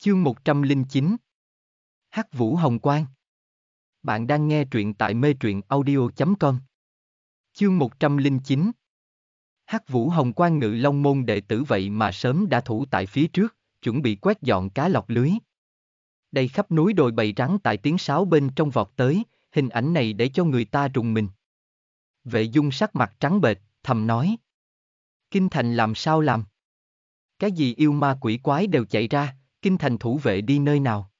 Chương 109 Hắc Vũ Hồng Quang Bạn đang nghe truyện tại mê truyện audio.com Chương 109 Hắc Vũ Hồng Quang ngự long môn đệ tử vậy mà sớm đã thủ tại phía trước, chuẩn bị quét dọn cá lọc lưới. Đây khắp núi đồi bầy rắn tại tiếng sáo bên trong vọt tới, hình ảnh này để cho người ta rùng mình. Vệ dung sắc mặt trắng bệch, thầm nói. Kinh thành làm sao làm? Cái gì yêu ma quỷ quái đều chạy ra, kinh thành thủ vệ đi nơi nào?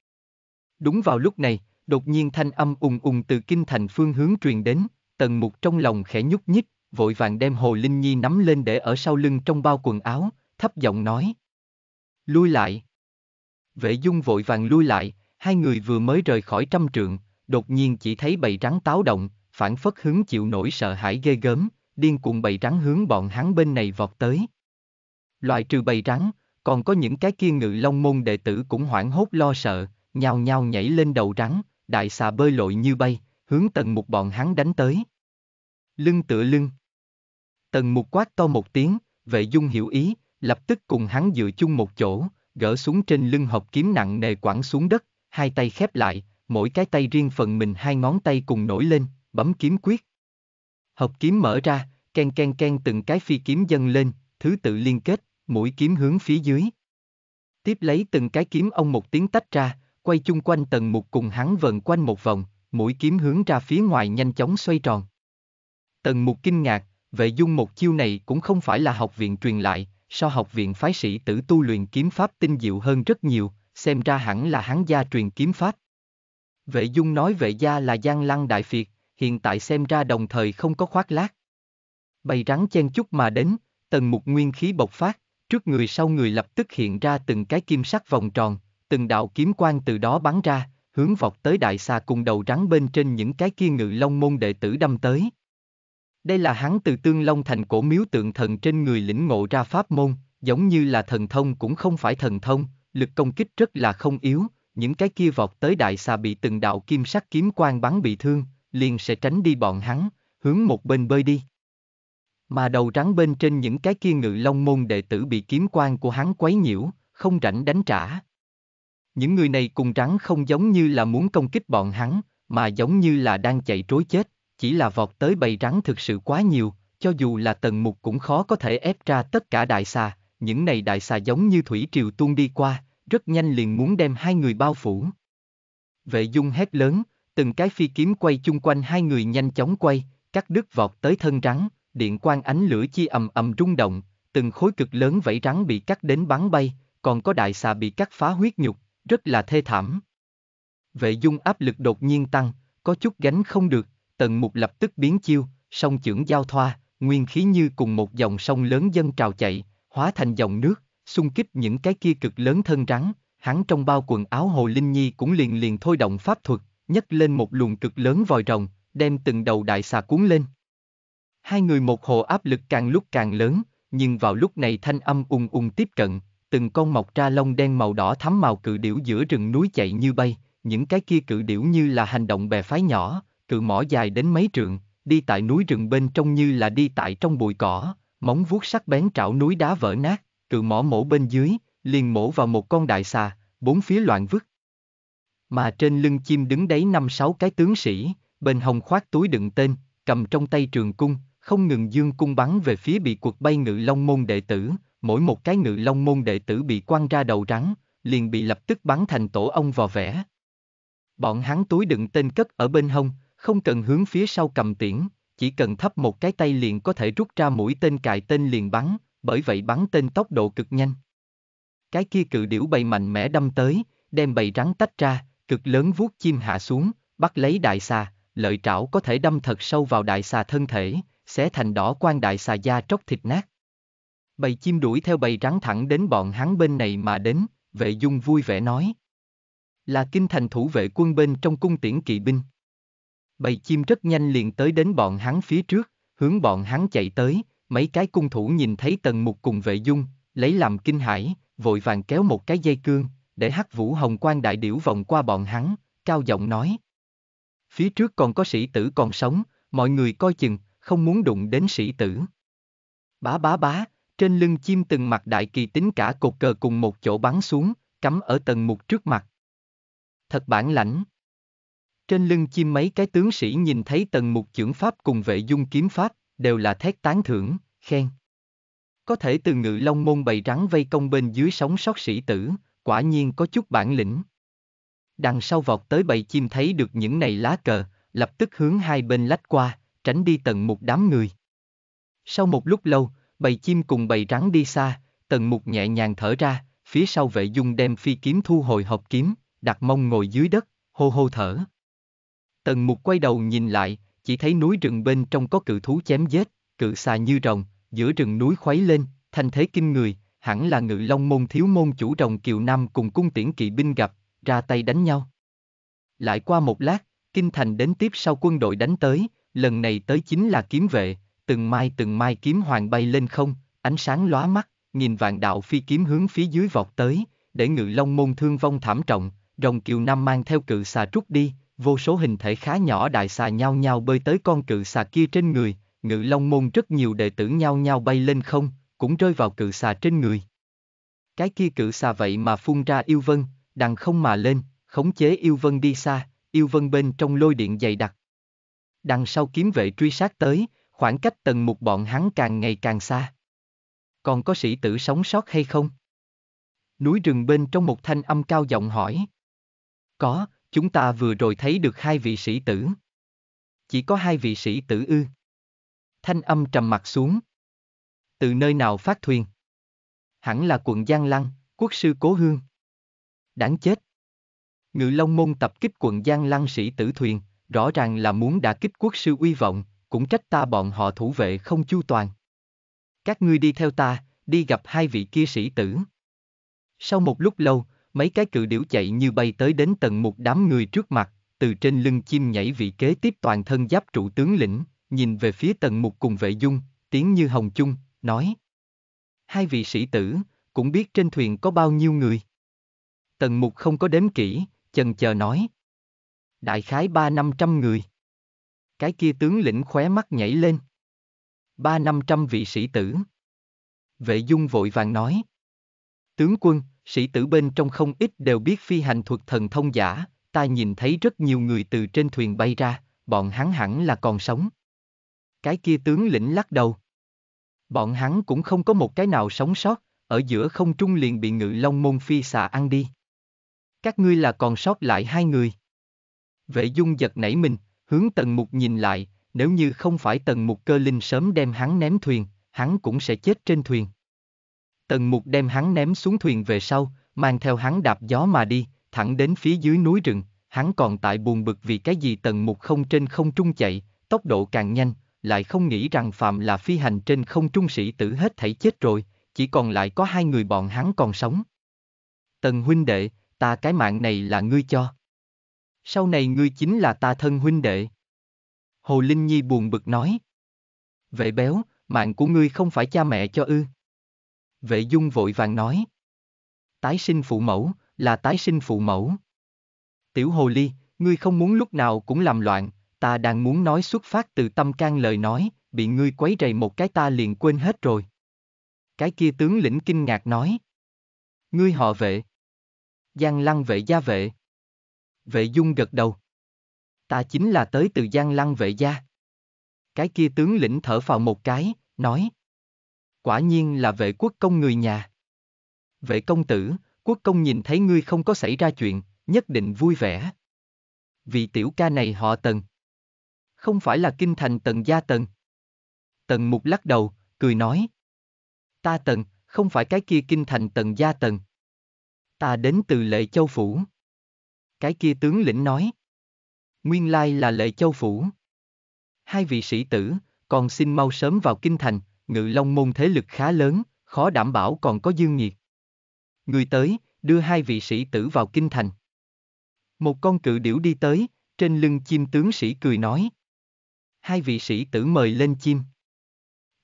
Đúng vào lúc này, đột nhiên thanh âm ùng ùng từ kinh thành phương hướng truyền đến, tần mục trong lòng khẽ nhúc nhích, vội vàng đem Hồ Linh Nhi nắm lên để ở sau lưng trong bao quần áo, thấp giọng nói. Lui lại. Vệ dung vội vàng lui lại, hai người vừa mới rời khỏi trăm trượng, đột nhiên chỉ thấy bầy rắn táo động, phản phất hứng chịu nổi sợ hãi ghê gớm, điên cuồng bầy rắn hướng bọn hắn bên này vọt tới. Loại trừ bầy rắn, còn có những cái kia ngự long môn đệ tử cũng hoảng hốt lo sợ, nhào nhào nhảy lên đầu rắn, đại xà bơi lội như bay, hướng tần mục bọn hắn đánh tới. Lưng tựa lưng. Tần mục quát to một tiếng, vệ dung hiểu ý, lập tức cùng hắn dựa chung một chỗ, gỡ xuống trên lưng hộp kiếm nặng nề quẳng xuống đất, hai tay khép lại, mỗi cái tay riêng phần mình hai ngón tay cùng nổi lên, bấm kiếm quyết. Hộp kiếm mở ra, ken ken ken từng cái phi kiếm dâng lên, thứ tự liên kết, mũi kiếm hướng phía dưới. Tiếp lấy từng cái kiếm ông một tiếng tách ra, quay chung quanh tầng mục cùng hắn vần quanh một vòng, mũi kiếm hướng ra phía ngoài nhanh chóng xoay tròn. Tần mục kinh ngạc, vệ dung một chiêu này cũng không phải là học viện truyền lại, so học viện phái sĩ tử tu luyện kiếm pháp tinh diệu hơn rất nhiều, xem ra hẳn là hắn gia truyền kiếm pháp. Vệ dung nói vệ gia là giang lăng đại phiệt, hiện tại xem ra đồng thời không có khoác lác. Bày rắn chen chút mà đến, tần mục nguyên khí bộc phát, Trước người sau người lập tức hiện ra từng cái kim sắc vòng tròn, từng đạo kiếm quan từ đó bắn ra, hướng vọt tới đại xà cùng đầu rắn bên trên những cái kia ngự long môn đệ tử đâm tới. Đây là hắn từ tương long thành cổ miếu tượng thần trên người lĩnh ngộ ra pháp môn, giống như là thần thông cũng không phải thần thông, lực công kích rất là không yếu, những cái kia vọt tới đại xà bị từng đạo kim sắc kiếm quan bắn bị thương, liền sẽ tránh đi bọn hắn, hướng một bên bơi đi. Mà đầu rắn bên trên những cái kia ngự long môn đệ tử bị kiếm quan của hắn quấy nhiễu, không rảnh đánh trả. Những người này cùng rắn không giống như là muốn công kích bọn hắn, mà giống như là đang chạy trối chết, chỉ là vọt tới bầy rắn thực sự quá nhiều, cho dù là tần mục cũng khó có thể ép ra tất cả đại xà, những này đại xà giống như thủy triều tuôn đi qua, rất nhanh liền muốn đem hai người bao phủ. Vệ dung hét lớn, từng cái phi kiếm quay chung quanh hai người nhanh chóng quay, cắt đứt vọt tới thân rắn, điện quang ánh lửa chi ầm ầm rung động, từng khối cực lớn vẫy rắn bị cắt đến bắn bay, còn có đại xà bị cắt phá huyết nhục, rất là thê thảm. Vệ dung áp lực đột nhiên tăng, có chút gánh không được, tần mục lập tức biến chiêu, sông trưởng giao thoa, nguyên khí như cùng một dòng sông lớn dân trào chạy, hóa thành dòng nước, xung kích những cái kia cực lớn thân rắn, hắn trong bao quần áo Hồ Linh Nhi cũng liền liền thôi động pháp thuật, nhấc lên một luồng cực lớn vòi rồng, đem từng đầu đại xà cuốn lên. Hai người một hồ áp lực càng lúc càng lớn, nhưng vào lúc này thanh âm ung ung tiếp cận, từng con mọc ra lông đen màu đỏ thắm màu cự điểu giữa rừng núi chạy như bay, những cái kia cự điểu như là hành động bè phái nhỏ, cự mỏ dài đến mấy trượng, đi tại núi rừng bên trong như là đi tại trong bụi cỏ, móng vuốt sắc bén trảo núi đá vỡ nát, cự mỏ mổ bên dưới, liền mổ vào một con đại xà, bốn phía loạn vứt. Mà trên lưng chim đứng đấy năm sáu cái tướng sĩ, bên hồng khoác túi đựng tên, cầm trong tay trường cung, không ngừng dương cung bắn về phía bị cuộc bay ngự long môn đệ tử, mỗi một cái ngự long môn đệ tử bị quăng ra đầu rắn, liền bị lập tức bắn thành tổ ong vò vẽ. Bọn hắn túi đựng tên cất ở bên hông, không cần hướng phía sau cầm tiễn, chỉ cần thấp một cái tay liền có thể rút ra mũi tên cài tên liền bắn, bởi vậy bắn tên tốc độ cực nhanh. Cái kia cự điểu bầy mạnh mẽ đâm tới, đem bầy rắn tách ra, cực lớn vuốt chim hạ xuống, bắt lấy đại xà, lợi trảo có thể đâm thật sâu vào đại xà thân thể, xé thành đỏ quan đại xà da tróc thịt nát. Bầy chim đuổi theo bầy rắn thẳng đến bọn hắn bên này mà đến, vệ dung vui vẻ nói. Là kinh thành thủ vệ quân bên trong cung tiễn kỵ binh. Bầy chim rất nhanh liền tới đến bọn hắn phía trước, hướng bọn hắn chạy tới, mấy cái cung thủ nhìn thấy tần mục cùng vệ dung, lấy làm kinh hãi, vội vàng kéo một cái dây cương, để hắc vũ hồng quan đại điểu vòng qua bọn hắn, cao giọng nói. Phía trước còn có sĩ tử còn sống, mọi người coi chừng, không muốn đụng đến sĩ tử. Bá bá bá, trên lưng chim từng mặt đại kỳ tính cả cột cờ cùng một chỗ bắn xuống, cắm ở tầng mục trước mặt. Thật bản lãnh. Trên lưng chim mấy cái tướng sĩ nhìn thấy tầng mục trưởng pháp cùng vệ dung kiếm pháp, đều là thét tán thưởng, khen. Có thể từ ngự long môn bầy rắn vây công bên dưới sóng sót sĩ tử, quả nhiên có chút bản lĩnh. Đằng sau vọt tới bầy chim thấy được những này lá cờ, lập tức hướng hai bên lách qua tránh đi tận một đám người. Sau một lúc lâu, bầy chim cùng bầy rắn đi xa, tần mục nhẹ nhàng thở ra, phía sau vệ dung đem phi kiếm thu hồi hộp kiếm, đặt mông ngồi dưới đất, hô hô thở. Tần mục quay đầu nhìn lại, chỉ thấy núi rừng bên trong có cự thú chém giết, cự xà như rồng, giữa rừng núi khuấy lên, Thanh thế kinh người, hẳn là ngự long môn thiếu môn chủ rồng Kiều Nam cùng cung tiễn kỵ binh gặp, ra tay đánh nhau. Lại qua một lát, kinh thành đến tiếp sau quân đội đánh tới, lần này tới chính là kiếm vệ, từng mai từng mai kiếm hoàng bay lên không, ánh sáng lóa mắt, nghìn vạn đạo phi kiếm hướng phía dưới vọt tới, để ngự long môn thương vong thảm trọng, rồng kiều nam mang theo cự xà trút đi, vô số hình thể khá nhỏ đại xà nhau nhau bơi tới con cự xà kia trên người, ngự long môn rất nhiều đệ tử nhau nhau bay lên không, cũng rơi vào cự xà trên người. Cái kia cự xà vậy mà phun ra yêu vân, đằng không mà lên, khống chế yêu vân đi xa, yêu vân bên trong lôi điện dày đặc, đằng sau kiếm vệ truy sát tới, khoảng cách tần một bọn hắn càng ngày càng xa. Còn có sĩ tử sống sót hay không? Núi rừng bên trong một thanh âm cao giọng hỏi. Có, chúng ta vừa rồi thấy được hai vị sĩ tử. Chỉ có hai vị sĩ tử ư. Thanh âm trầm mặt xuống. Từ nơi nào phát thuyền? Hẳn là quận Giang Lăng, quốc sư Cố Hương. Đáng chết. Ngự Long Môn tập kích quận Giang Lăng sĩ tử thuyền, rõ ràng là muốn đả kích quốc sư uy vọng, cũng trách ta bọn họ thủ vệ không chu toàn. Các ngươi đi theo ta, đi gặp hai vị kia sĩ tử. Sau một lúc lâu, mấy cái cự điểu chạy như bay tới đến tầng một đám người trước mặt, từ trên lưng chim nhảy vị kế tiếp toàn thân giáp trụ tướng lĩnh, nhìn về phía tầng một cùng vệ dung, tiếng như hồng chung, nói. Hai vị sĩ tử, cũng biết trên thuyền có bao nhiêu người. Tần mục không có đếm kỹ, chần chờ nói đại khái ba năm trăm người. Cái kia tướng lĩnh khóe mắt nhảy lên. Ba năm trăm vị sĩ tử. Vệ dung vội vàng nói. Tướng quân, sĩ tử bên trong không ít đều biết phi hành thuật thần thông giả, ta nhìn thấy rất nhiều người từ trên thuyền bay ra, bọn hắn hẳn là còn sống. Cái kia tướng lĩnh lắc đầu. Bọn hắn cũng không có một cái nào sống sót, ở giữa không trung liền bị ngự long môn phi xà ăn đi. Các ngươi là còn sót lại hai người. Vệ dung giật nảy mình, hướng tần mục nhìn lại, nếu như không phải tần mục cơ linh sớm đem hắn ném thuyền, hắn cũng sẽ chết trên thuyền. Tần mục đem hắn ném xuống thuyền về sau, mang theo hắn đạp gió mà đi, thẳng đến phía dưới núi rừng, hắn còn tại buồn bực vì cái gì tần mục không trên không trung chạy, tốc độ càng nhanh, lại không nghĩ rằng phạm là phi hành trên không trung sĩ tử hết thảy chết rồi, chỉ còn lại có hai người bọn hắn còn sống. Tần huynh đệ, ta cái mạng này là ngươi cho. Sau này ngươi chính là ta thân huynh đệ. Hồ Linh Nhi buồn bực nói. Vệ béo, mạng của ngươi không phải cha mẹ cho ư. Vệ dung vội vàng nói. Tái sinh phụ mẫu, là tái sinh phụ mẫu. Tiểu Hồ Ly, ngươi không muốn lúc nào cũng làm loạn, ta đang muốn nói xuất phát từ tâm can lời nói, bị ngươi quấy rầy một cái ta liền quên hết rồi. Cái kia tướng lĩnh kinh ngạc nói. Ngươi họ vệ. Giang lăng vệ gia vệ. Vệ Dung gật đầu. Ta chính là tới từ Giang Lăng vệ gia. Cái kia tướng lĩnh thở vào một cái, nói. Quả nhiên là vệ quốc công người nhà. Vệ công tử, quốc công nhìn thấy ngươi không có xảy ra chuyện, nhất định vui vẻ. Vì tiểu ca này họ tần. Không phải là kinh thành tần gia tần. Tần mục lắc đầu, cười nói. Ta tần, không phải cái kia kinh thành tần gia tần. Ta đến từ lệ châu phủ. Cái kia tướng lĩnh nói. Nguyên lai là lệ châu phủ. Hai vị sĩ tử, còn xin mau sớm vào kinh thành, ngự long môn thế lực khá lớn, khó đảm bảo còn có dương nhiệt. Người tới, đưa hai vị sĩ tử vào kinh thành. Một con cự điểu đi tới, trên lưng chim tướng sĩ cười nói. Hai vị sĩ tử mời lên chim.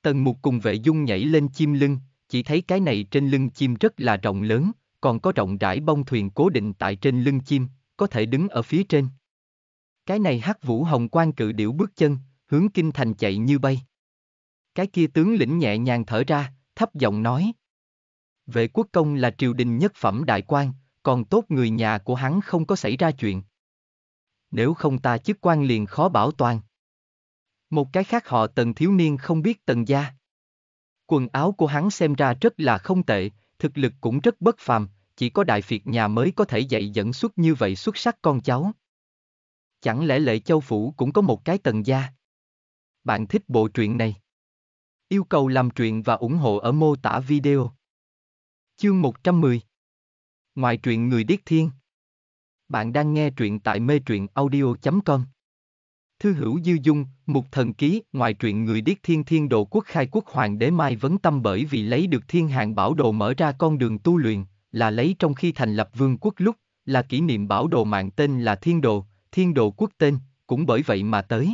Tần mục cùng vệ dung nhảy lên chim lưng, chỉ thấy cái này trên lưng chim rất là rộng lớn, còn có rộng rãi bông thuyền cố định tại trên lưng chim, có thể đứng ở phía trên. Cái này hắc vũ hồng quan cự điểu bước chân, hướng kinh thành chạy như bay. Cái kia tướng lĩnh nhẹ nhàng thở ra, thấp giọng nói. Vệ quốc công là triều đình nhất phẩm đại quan, còn tốt người nhà của hắn không có xảy ra chuyện. Nếu không ta chức quan liền khó bảo toàn. Một cái khác họ tần thiếu niên không biết tần gia. Quần áo của hắn xem ra rất là không tệ, thực lực cũng rất bất phàm, chỉ có đại phiệt nhà mới có thể dạy dẫn xuất như vậy xuất sắc con cháu. Chẳng lẽ lệ châu phủ cũng có một cái tần gia? Bạn thích bộ truyện này? Yêu cầu làm truyện và ủng hộ ở mô tả video. Chương 110 Ngoài truyện Người Điếc Thiên Bạn đang nghe truyện tại mê truyện audio.com Thư hữu dư dung, một thần ký, ngoài truyện người điếc thiên thiên độ quốc khai quốc hoàng đế mai vấn tâm bởi vì lấy được thiên hạng bảo đồ mở ra con đường tu luyện, là lấy trong khi thành lập vương quốc lúc, là kỷ niệm bảo đồ mạng tên là Thiên Đồ, Thiên Đồ quốc tên, cũng bởi vậy mà tới.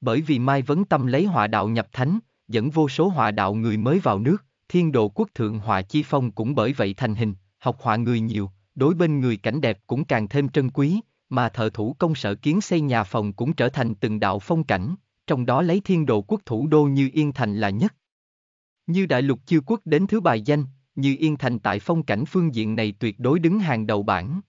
Bởi vì Mai Vấn Tâm lấy họa đạo nhập thánh, dẫn vô số họa đạo người mới vào nước, Thiên Đồ quốc thượng họa chi phong cũng bởi vậy thành hình, học họa người nhiều, đối bên người cảnh đẹp cũng càng thêm trân quý, mà thợ thủ công sở kiến xây nhà phòng cũng trở thành từng đạo phong cảnh, trong đó lấy Thiên Đồ quốc thủ đô như Yên Thành là nhất. Như đại lục chư quốc đến thứ bài danh, như Yên Thành tại phong cảnh phương diện này tuyệt đối đứng hàng đầu bảng.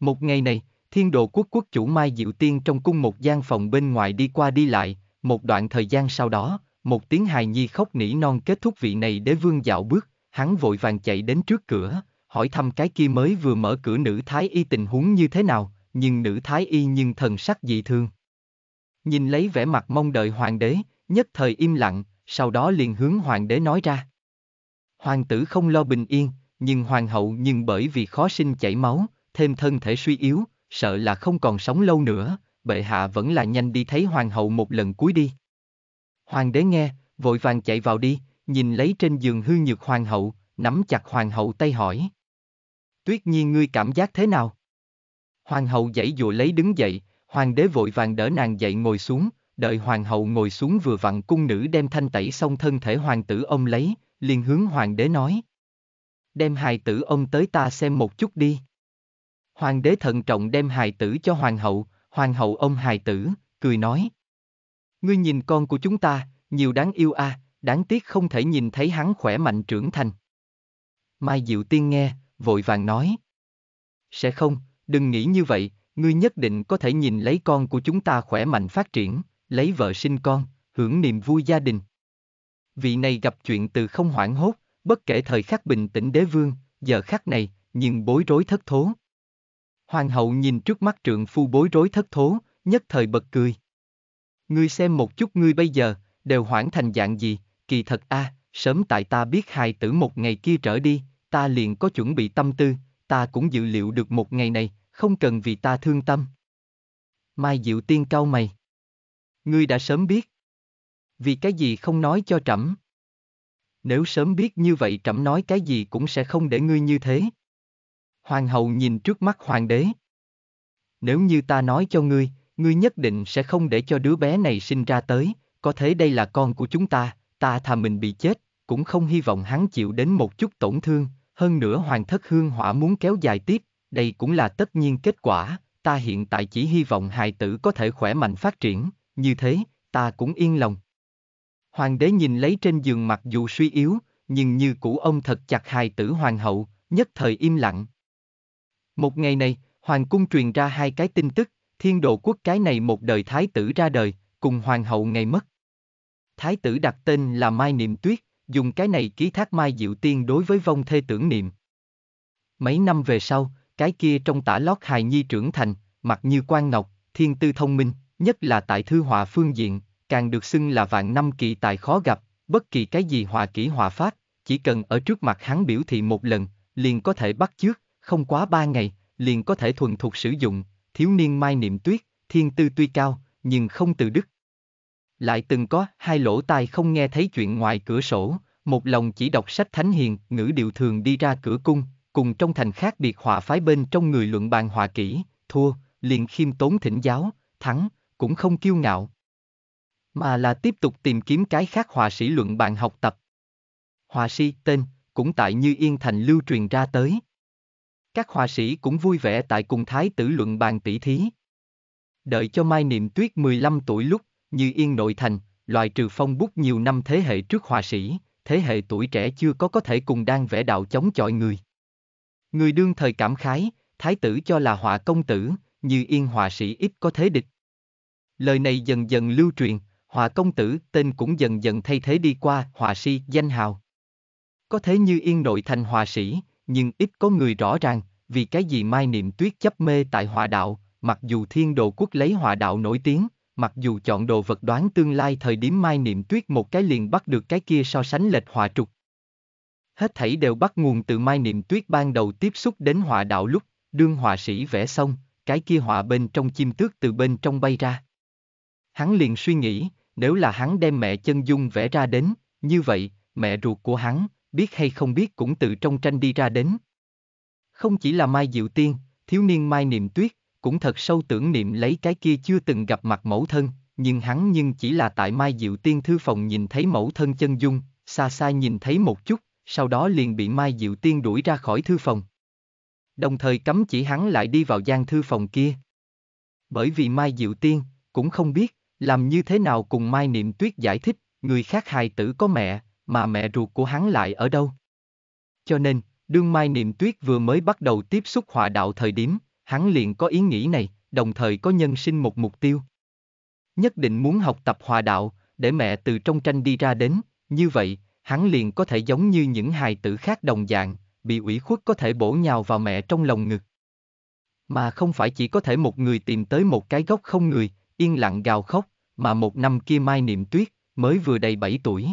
Một ngày này, thiên đồ quốc quốc chủ Mai Diệu Tiên trong cung một gian phòng bên ngoài đi qua đi lại, một đoạn thời gian sau đó, một tiếng hài nhi khóc nỉ non kết thúc vị này đế vương dạo bước, hắn vội vàng chạy đến trước cửa, hỏi thăm cái kia mới vừa mở cửa nữ thái y tình huống như thế nào, nhưng nữ thái y nhưng thần sắc dị thương. Nhìn lấy vẻ mặt mong đợi hoàng đế, nhất thời im lặng, sau đó liền hướng hoàng đế nói ra. Hoàng tử không lo bình yên, nhưng hoàng hậu nhưng bởi vì khó sinh chảy máu, thêm thân thể suy yếu, sợ là không còn sống lâu nữa, bệ hạ vẫn là nhanh đi thấy hoàng hậu một lần cuối đi. Hoàng đế nghe, vội vàng chạy vào đi, nhìn lấy trên giường hư nhược hoàng hậu, nắm chặt hoàng hậu tay hỏi. Tuyết Nhi ngươi cảm giác thế nào? Hoàng hậu dãy dụa lấy đứng dậy, hoàng đế vội vàng đỡ nàng dậy ngồi xuống, đợi hoàng hậu ngồi xuống vừa vặn cung nữ đem thanh tẩy xong thân thể hoàng tử ông lấy, liền hướng hoàng đế nói. Đem hài tử ông tới ta xem một chút đi. Hoàng đế thận trọng đem hài tử cho hoàng hậu, hoàng hậu ông hài tử, cười nói. Ngươi nhìn con của chúng ta, nhiều đáng yêu a, à, đáng tiếc không thể nhìn thấy hắn khỏe mạnh trưởng thành. Mai Diệu Tiên nghe, vội vàng nói. Sẽ không, đừng nghĩ như vậy, ngươi nhất định có thể nhìn lấy con của chúng ta khỏe mạnh phát triển, lấy vợ sinh con, hưởng niềm vui gia đình vị này gặp chuyện từ không hoảng hốt, bất kể thời khắc bình tĩnh đế vương, giờ khắc này, nhưng bối rối thất thố. Hoàng hậu nhìn trước mắt trượng phu bối rối thất thố, nhất thời bật cười. Ngươi xem một chút ngươi bây giờ, đều hoảng thành dạng gì, kỳ thật a, à, sớm tại ta biết hài tử một ngày kia trở đi, ta liền có chuẩn bị tâm tư, ta cũng dự liệu được một ngày này, không cần vì ta thương tâm. Mai Diệu Tiên cau mày. Ngươi đã sớm biết. Vì cái gì không nói cho trẫm? Nếu sớm biết như vậy trẫm nói cái gì cũng sẽ không để ngươi như thế. Hoàng hậu nhìn trước mắt hoàng đế. Nếu như ta nói cho ngươi, ngươi nhất định sẽ không để cho đứa bé này sinh ra tới, có thế đây là con của chúng ta, ta thà mình bị chết, cũng không hy vọng hắn chịu đến một chút tổn thương, hơn nữa hoàng thất hương hỏa muốn kéo dài tiếp, đây cũng là tất nhiên kết quả, ta hiện tại chỉ hy vọng hài tử có thể khỏe mạnh phát triển, như thế, ta cũng yên lòng. Hoàng đế nhìn lấy trên giường mặc dù suy yếu, nhưng như cũ ông thật chặt hài tử hoàng hậu, nhất thời im lặng. Một ngày này, hoàng cung truyền ra hai cái tin tức, thiên độ quốc cái này một đời thái tử ra đời, cùng hoàng hậu ngày mất. Thái tử đặt tên là Mai Niệm Tuyết, dùng cái này ký thác Mai Diệu Tiên đối với vong thê tưởng niệm. Mấy năm về sau, cái kia trong tả lót hài nhi trưởng thành, mặc như quan ngọc, thiên tư thông minh, nhất là tại thư họa phương diện, càng được xưng là vạn năm kỳ tài khó gặp, bất kỳ cái gì hòa kỹ hòa phát, chỉ cần ở trước mặt hắn biểu thị một lần, liền có thể bắt chước, không quá ba ngày, liền có thể thuần thục sử dụng, thiếu niên mai niệm tuyết, thiên tư tuy cao, nhưng không từ đức. Lại từng có hai lỗ tai không nghe thấy chuyện ngoài cửa sổ, một lòng chỉ đọc sách thánh hiền, ngữ điệu thường đi ra cửa cung, cùng trong thành khác biệt họa phái bên trong người luận bàn họa kỹ, thua, liền khiêm tốn thỉnh giáo, thắng, cũng không kiêu ngạo, mà là tiếp tục tìm kiếm cái khác họa sĩ luận bạn học tập. Họa sĩ tên cũng tại Như Yên Thành lưu truyền ra tới. Các họa sĩ cũng vui vẻ tại cùng thái tử luận bàn tỷ thí. Đợi cho Mai Niệm Tuyết 15 tuổi lúc, Như Yên nội thành, loại trừ phong bút nhiều năm thế hệ trước họa sĩ, thế hệ tuổi trẻ chưa có có thể cùng đang vẽ đạo chống chọi người. Người đương thời cảm khái, thái tử cho là họa công tử, Như Yên họa sĩ ít có thế địch. Lời này dần dần lưu truyền, hòa công tử, tên cũng dần dần thay thế đi qua, hòa si, danh hào. Có thế như yên nội thành hòa sĩ, nhưng ít có người rõ ràng, vì cái gì Mai Niệm Tuyết chấp mê tại hòa đạo, mặc dù thiên đồ quốc lấy hòa đạo nổi tiếng, mặc dù chọn đồ vật đoán tương lai thời điểm Mai Niệm Tuyết một cái liền bắt được cái kia so sánh lệch hòa trục. Hết thảy đều bắt nguồn từ Mai Niệm Tuyết ban đầu tiếp xúc đến hòa đạo lúc, đương hòa sĩ vẽ xong, cái kia họa bên trong chim tước từ bên trong bay ra. Hắn liền suy nghĩ, nếu là hắn đem mẹ chân dung vẽ ra đến, như vậy, mẹ ruột của hắn, biết hay không biết cũng từ trong tranh đi ra đến. Không chỉ là Mai Diệu Tiên, thiếu niên Mai Niệm Tuyết, cũng thật sâu tưởng niệm lấy cái kia chưa từng gặp mặt mẫu thân, nhưng hắn nhưng chỉ là tại Mai Diệu Tiên thư phòng nhìn thấy mẫu thân chân dung, xa xa nhìn thấy một chút, sau đó liền bị Mai Diệu Tiên đuổi ra khỏi thư phòng. Đồng thời cấm chỉ hắn lại đi vào gian thư phòng kia. Bởi vì Mai Diệu Tiên, cũng không biết, làm như thế nào cùng Mai Niệm Tuyết giải thích, người khác hài tử có mẹ, mà mẹ ruột của hắn lại ở đâu? Cho nên, đương Mai Niệm Tuyết vừa mới bắt đầu tiếp xúc họa đạo thời điểm, hắn liền có ý nghĩ này, đồng thời có nhân sinh một mục tiêu. Nhất định muốn học tập hòa đạo, để mẹ từ trong tranh đi ra đến, như vậy, hắn liền có thể giống như những hài tử khác đồng dạng, bị ủy khuất có thể bổ nhào vào mẹ trong lòng ngực. Mà không phải chỉ có thể một người tìm tới một cái gốc không người, yên lặng gào khóc, mà một năm kia Mai Niệm Tuyết, mới vừa đầy 7 tuổi.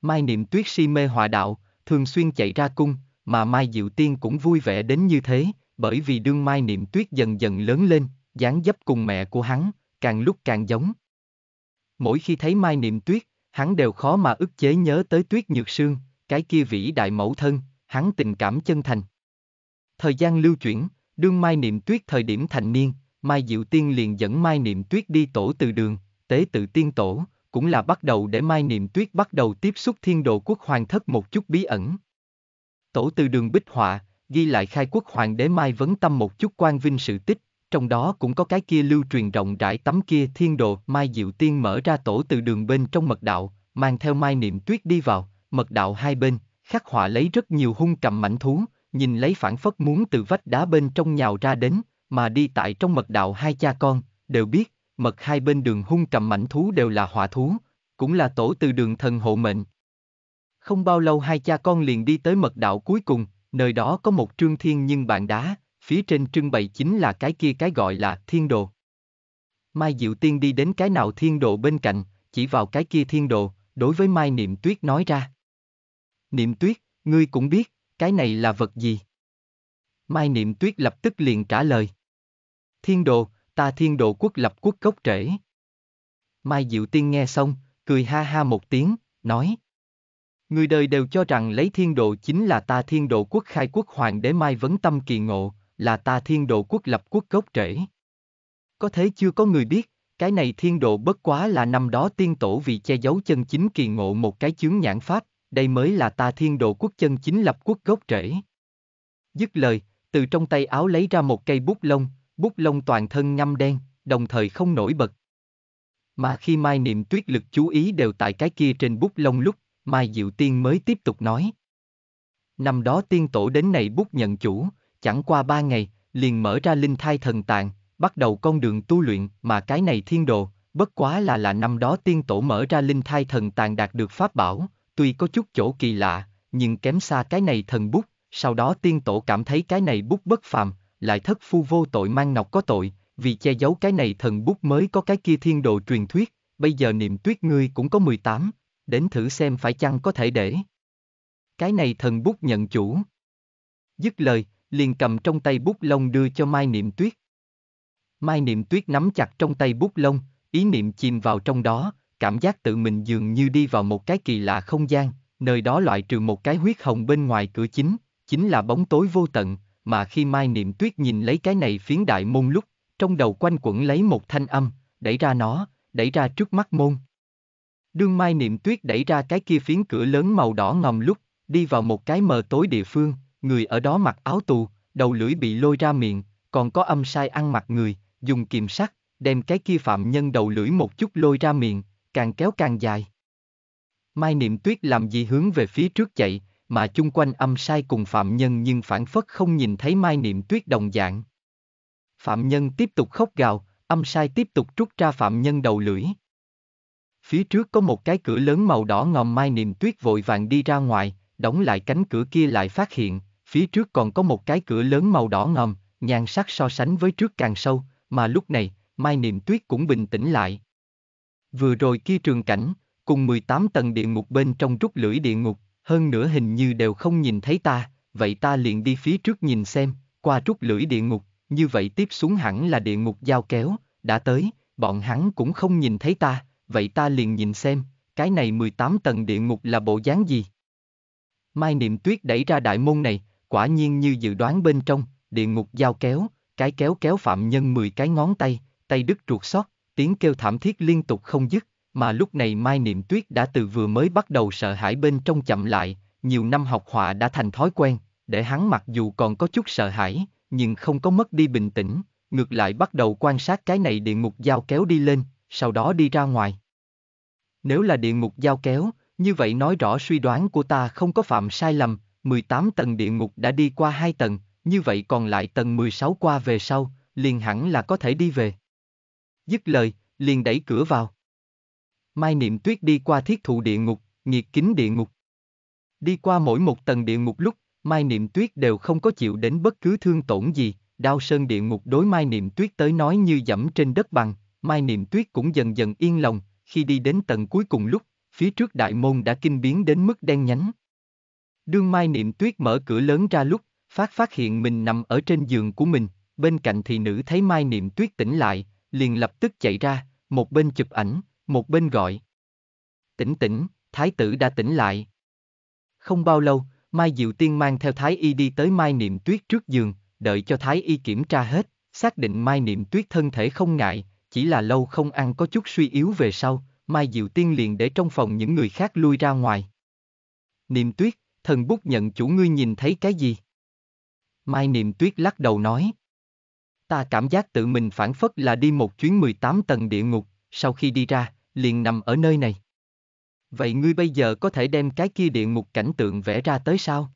Mai Niệm Tuyết si mê hòa đạo, thường xuyên chạy ra cung, mà Mai Diệu Tiên cũng vui vẻ đến như thế, bởi vì đương Mai Niệm Tuyết dần dần lớn lên, dáng dấp cùng mẹ của hắn, càng lúc càng giống. Mỗi khi thấy Mai Niệm Tuyết, hắn đều khó mà ức chế nhớ tới Tuyết Nhược Sương, cái kia vĩ đại mẫu thân, hắn tình cảm chân thành. Thời gian lưu chuyển, đương Mai Niệm Tuyết thời điểm thành niên, Mai Diệu Tiên liền dẫn Mai Niệm Tuyết đi tổ từ đường, tế tự tiên tổ, cũng là bắt đầu để Mai Niệm Tuyết bắt đầu tiếp xúc thiên đồ quốc hoàng thất một chút bí ẩn. Tổ từ đường bích họa, ghi lại khai quốc hoàng đế Mai Vấn Tâm một chút quan vinh sự tích, trong đó cũng có cái kia lưu truyền rộng rãi tấm kia thiên đồ Mai Diệu Tiên mở ra tổ từ đường bên trong mật đạo, mang theo Mai Niệm Tuyết đi vào, mật đạo hai bên, khắc họa lấy rất nhiều hung cầm mảnh thú, nhìn lấy phản phất muốn từ vách đá bên trong nhào ra đến, mà đi tại trong mật đạo hai cha con, đều biết, mật hai bên đường hung cầm mảnh thú đều là hỏa thú, cũng là tổ từ đường thần hộ mệnh. Không bao lâu hai cha con liền đi tới mật đạo cuối cùng, nơi đó có một trương thiên nhưng bàn đá, phía trên trưng bày chính là cái kia cái gọi là thiên đồ. Mai Diệu Tiên đi đến cái nào thiên đồ bên cạnh, chỉ vào cái kia thiên đồ, đối với Mai Niệm Tuyết nói ra. Niệm Tuyết, ngươi cũng biết, cái này là vật gì? Mai Niệm Tuyết lập tức liền trả lời. Thiên đồ, ta thiên đồ quốc lập quốc cốc trễ. Mai Diệu Tiên nghe xong, cười ha ha một tiếng, nói. Người đời đều cho rằng lấy thiên đồ chính là ta thiên đồ quốc khai quốc hoàng đế mai vấn tâm kỳ ngộ, là ta thiên đồ quốc lập quốc gốc trễ. Có thế chưa có người biết, cái này thiên độ bất quá là năm đó tiên tổ vì che giấu chân chính kỳ ngộ một cái chướng nhãn pháp, đây mới là ta thiên độ quốc chân chính lập quốc gốc trễ. Dứt lời, từ trong tay áo lấy ra một cây bút lông, bút lông toàn thân ngâm đen, đồng thời không nổi bật. Mà khi Mai Niệm Tuyết lực chú ý đều tại cái kia trên bút lông lúc, Mai Diệu Tiên mới tiếp tục nói. Năm đó tiên tổ đến này bút nhận chủ, chẳng qua ba ngày, liền mở ra linh thai thần tạng, bắt đầu con đường tu luyện mà cái này thiên đồ, bất quá là là năm đó tiên tổ mở ra linh thai thần tàng đạt được pháp bảo, tuy có chút chỗ kỳ lạ, nhưng kém xa cái này thần bút, sau đó tiên tổ cảm thấy cái này bút bất phàm, lại thất phu vô tội mang nọc có tội, vì che giấu cái này thần bút mới có cái kia thiên đồ truyền thuyết, bây giờ niệm tuyết ngươi cũng có 18, đến thử xem phải chăng có thể để. Cái này thần bút nhận chủ. Dứt lời, liền cầm trong tay bút lông đưa cho Mai Niệm Tuyết. Mai Niệm Tuyết nắm chặt trong tay bút lông, ý niệm chìm vào trong đó, cảm giác tự mình dường như đi vào một cái kỳ lạ không gian, nơi đó loại trừ một cái huyết hồng bên ngoài cửa chính, chính là bóng tối vô tận, mà khi Mai Niệm Tuyết nhìn lấy cái này phiến đại môn lúc, trong đầu quanh quẩn lấy một thanh âm, đẩy ra nó, đẩy ra trước mắt môn. Đương Mai Niệm Tuyết đẩy ra cái kia phiến cửa lớn màu đỏ ngòm lúc, đi vào một cái mờ tối địa phương, người ở đó mặc áo tù, đầu lưỡi bị lôi ra miệng, còn có âm sai ăn mặc người, dùng kiềm sắt, đem cái kia phạm nhân đầu lưỡi một chút lôi ra miệng, càng kéo càng dài. Mai Niệm Tuyết làm gì hướng về phía trước chạy, mà chung quanh âm sai cùng phạm nhân nhưng phản phất không nhìn thấy mai niệm tuyết đồng dạng. Phạm nhân tiếp tục khóc gào, âm sai tiếp tục trút ra phạm nhân đầu lưỡi. Phía trước có một cái cửa lớn màu đỏ ngòm mai niệm tuyết vội vàng đi ra ngoài, đóng lại cánh cửa kia lại phát hiện, phía trước còn có một cái cửa lớn màu đỏ ngòm, nhan sắc so sánh với trước càng sâu, mà lúc này, mai niệm tuyết cũng bình tĩnh lại. Vừa rồi kia trường cảnh, cùng 18 tầng địa ngục bên trong rút lưỡi địa ngục, hơn nữa hình như đều không nhìn thấy ta, vậy ta liền đi phía trước nhìn xem, qua trút lưỡi địa ngục, như vậy tiếp xuống hẳn là địa ngục giao kéo, đã tới, bọn hắn cũng không nhìn thấy ta, vậy ta liền nhìn xem, cái này 18 tầng địa ngục là bộ dáng gì. Mai Niệm Tuyết đẩy ra đại môn này, quả nhiên như dự đoán bên trong, địa ngục giao kéo, cái kéo kéo phạm nhân 10 cái ngón tay, tay đứt ruột xót, tiếng kêu thảm thiết liên tục không dứt, mà lúc này Mai Niệm Tuyết đã từ vừa mới bắt đầu sợ hãi bên trong chậm lại, nhiều năm học họa đã thành thói quen, để hắn mặc dù còn có chút sợ hãi, nhưng không có mất đi bình tĩnh, ngược lại bắt đầu quan sát cái này địa ngục dao kéo đi lên, sau đó đi ra ngoài. Nếu là địa ngục dao kéo, như vậy nói rõ suy đoán của ta không có phạm sai lầm, 18 tầng địa ngục đã đi qua 2 tầng, như vậy còn lại tầng 16 qua về sau, liền hẳn là có thể đi về. Dứt lời, liền đẩy cửa vào. Mai Niệm Tuyết đi qua thiết thụ địa ngục, nhiệt kính địa ngục. Đi qua mỗi một tầng địa ngục lúc, Mai Niệm Tuyết đều không có chịu đến bất cứ thương tổn gì, đao sơn địa ngục đối Mai Niệm Tuyết tới nói như dẫm trên đất bằng, Mai Niệm Tuyết cũng dần dần yên lòng, khi đi đến tầng cuối cùng lúc, phía trước đại môn đã kinh biến đến mức đen nhánh. Đương Mai Niệm Tuyết mở cửa lớn ra lúc, phát phát hiện mình nằm ở trên giường của mình, bên cạnh thì nữ thấy Mai Niệm Tuyết tỉnh lại, liền lập tức chạy ra, một bên chụp ảnh, một bên gọi. Tỉnh tỉnh, thái tử đã tỉnh lại. Không bao lâu, Mai Diệu Tiên mang theo Thái Y đi tới Mai Niệm Tuyết trước giường, đợi cho Thái Y kiểm tra hết, xác định Mai Niệm Tuyết thân thể không ngại, chỉ là lâu không ăn có chút suy yếu về sau, Mai Diệu Tiên liền để trong phòng những người khác lui ra ngoài. Niệm Tuyết, thần bút nhận chủ ngươi nhìn thấy cái gì? Mai Niệm Tuyết lắc đầu nói. Ta cảm giác tự mình phản phất là đi một chuyến 18 tầng địa ngục, sau khi đi ra, liền nằm ở nơi này. Vậy ngươi bây giờ có thể đem cái kia địa ngục cảnh tượng vẽ ra tới sao?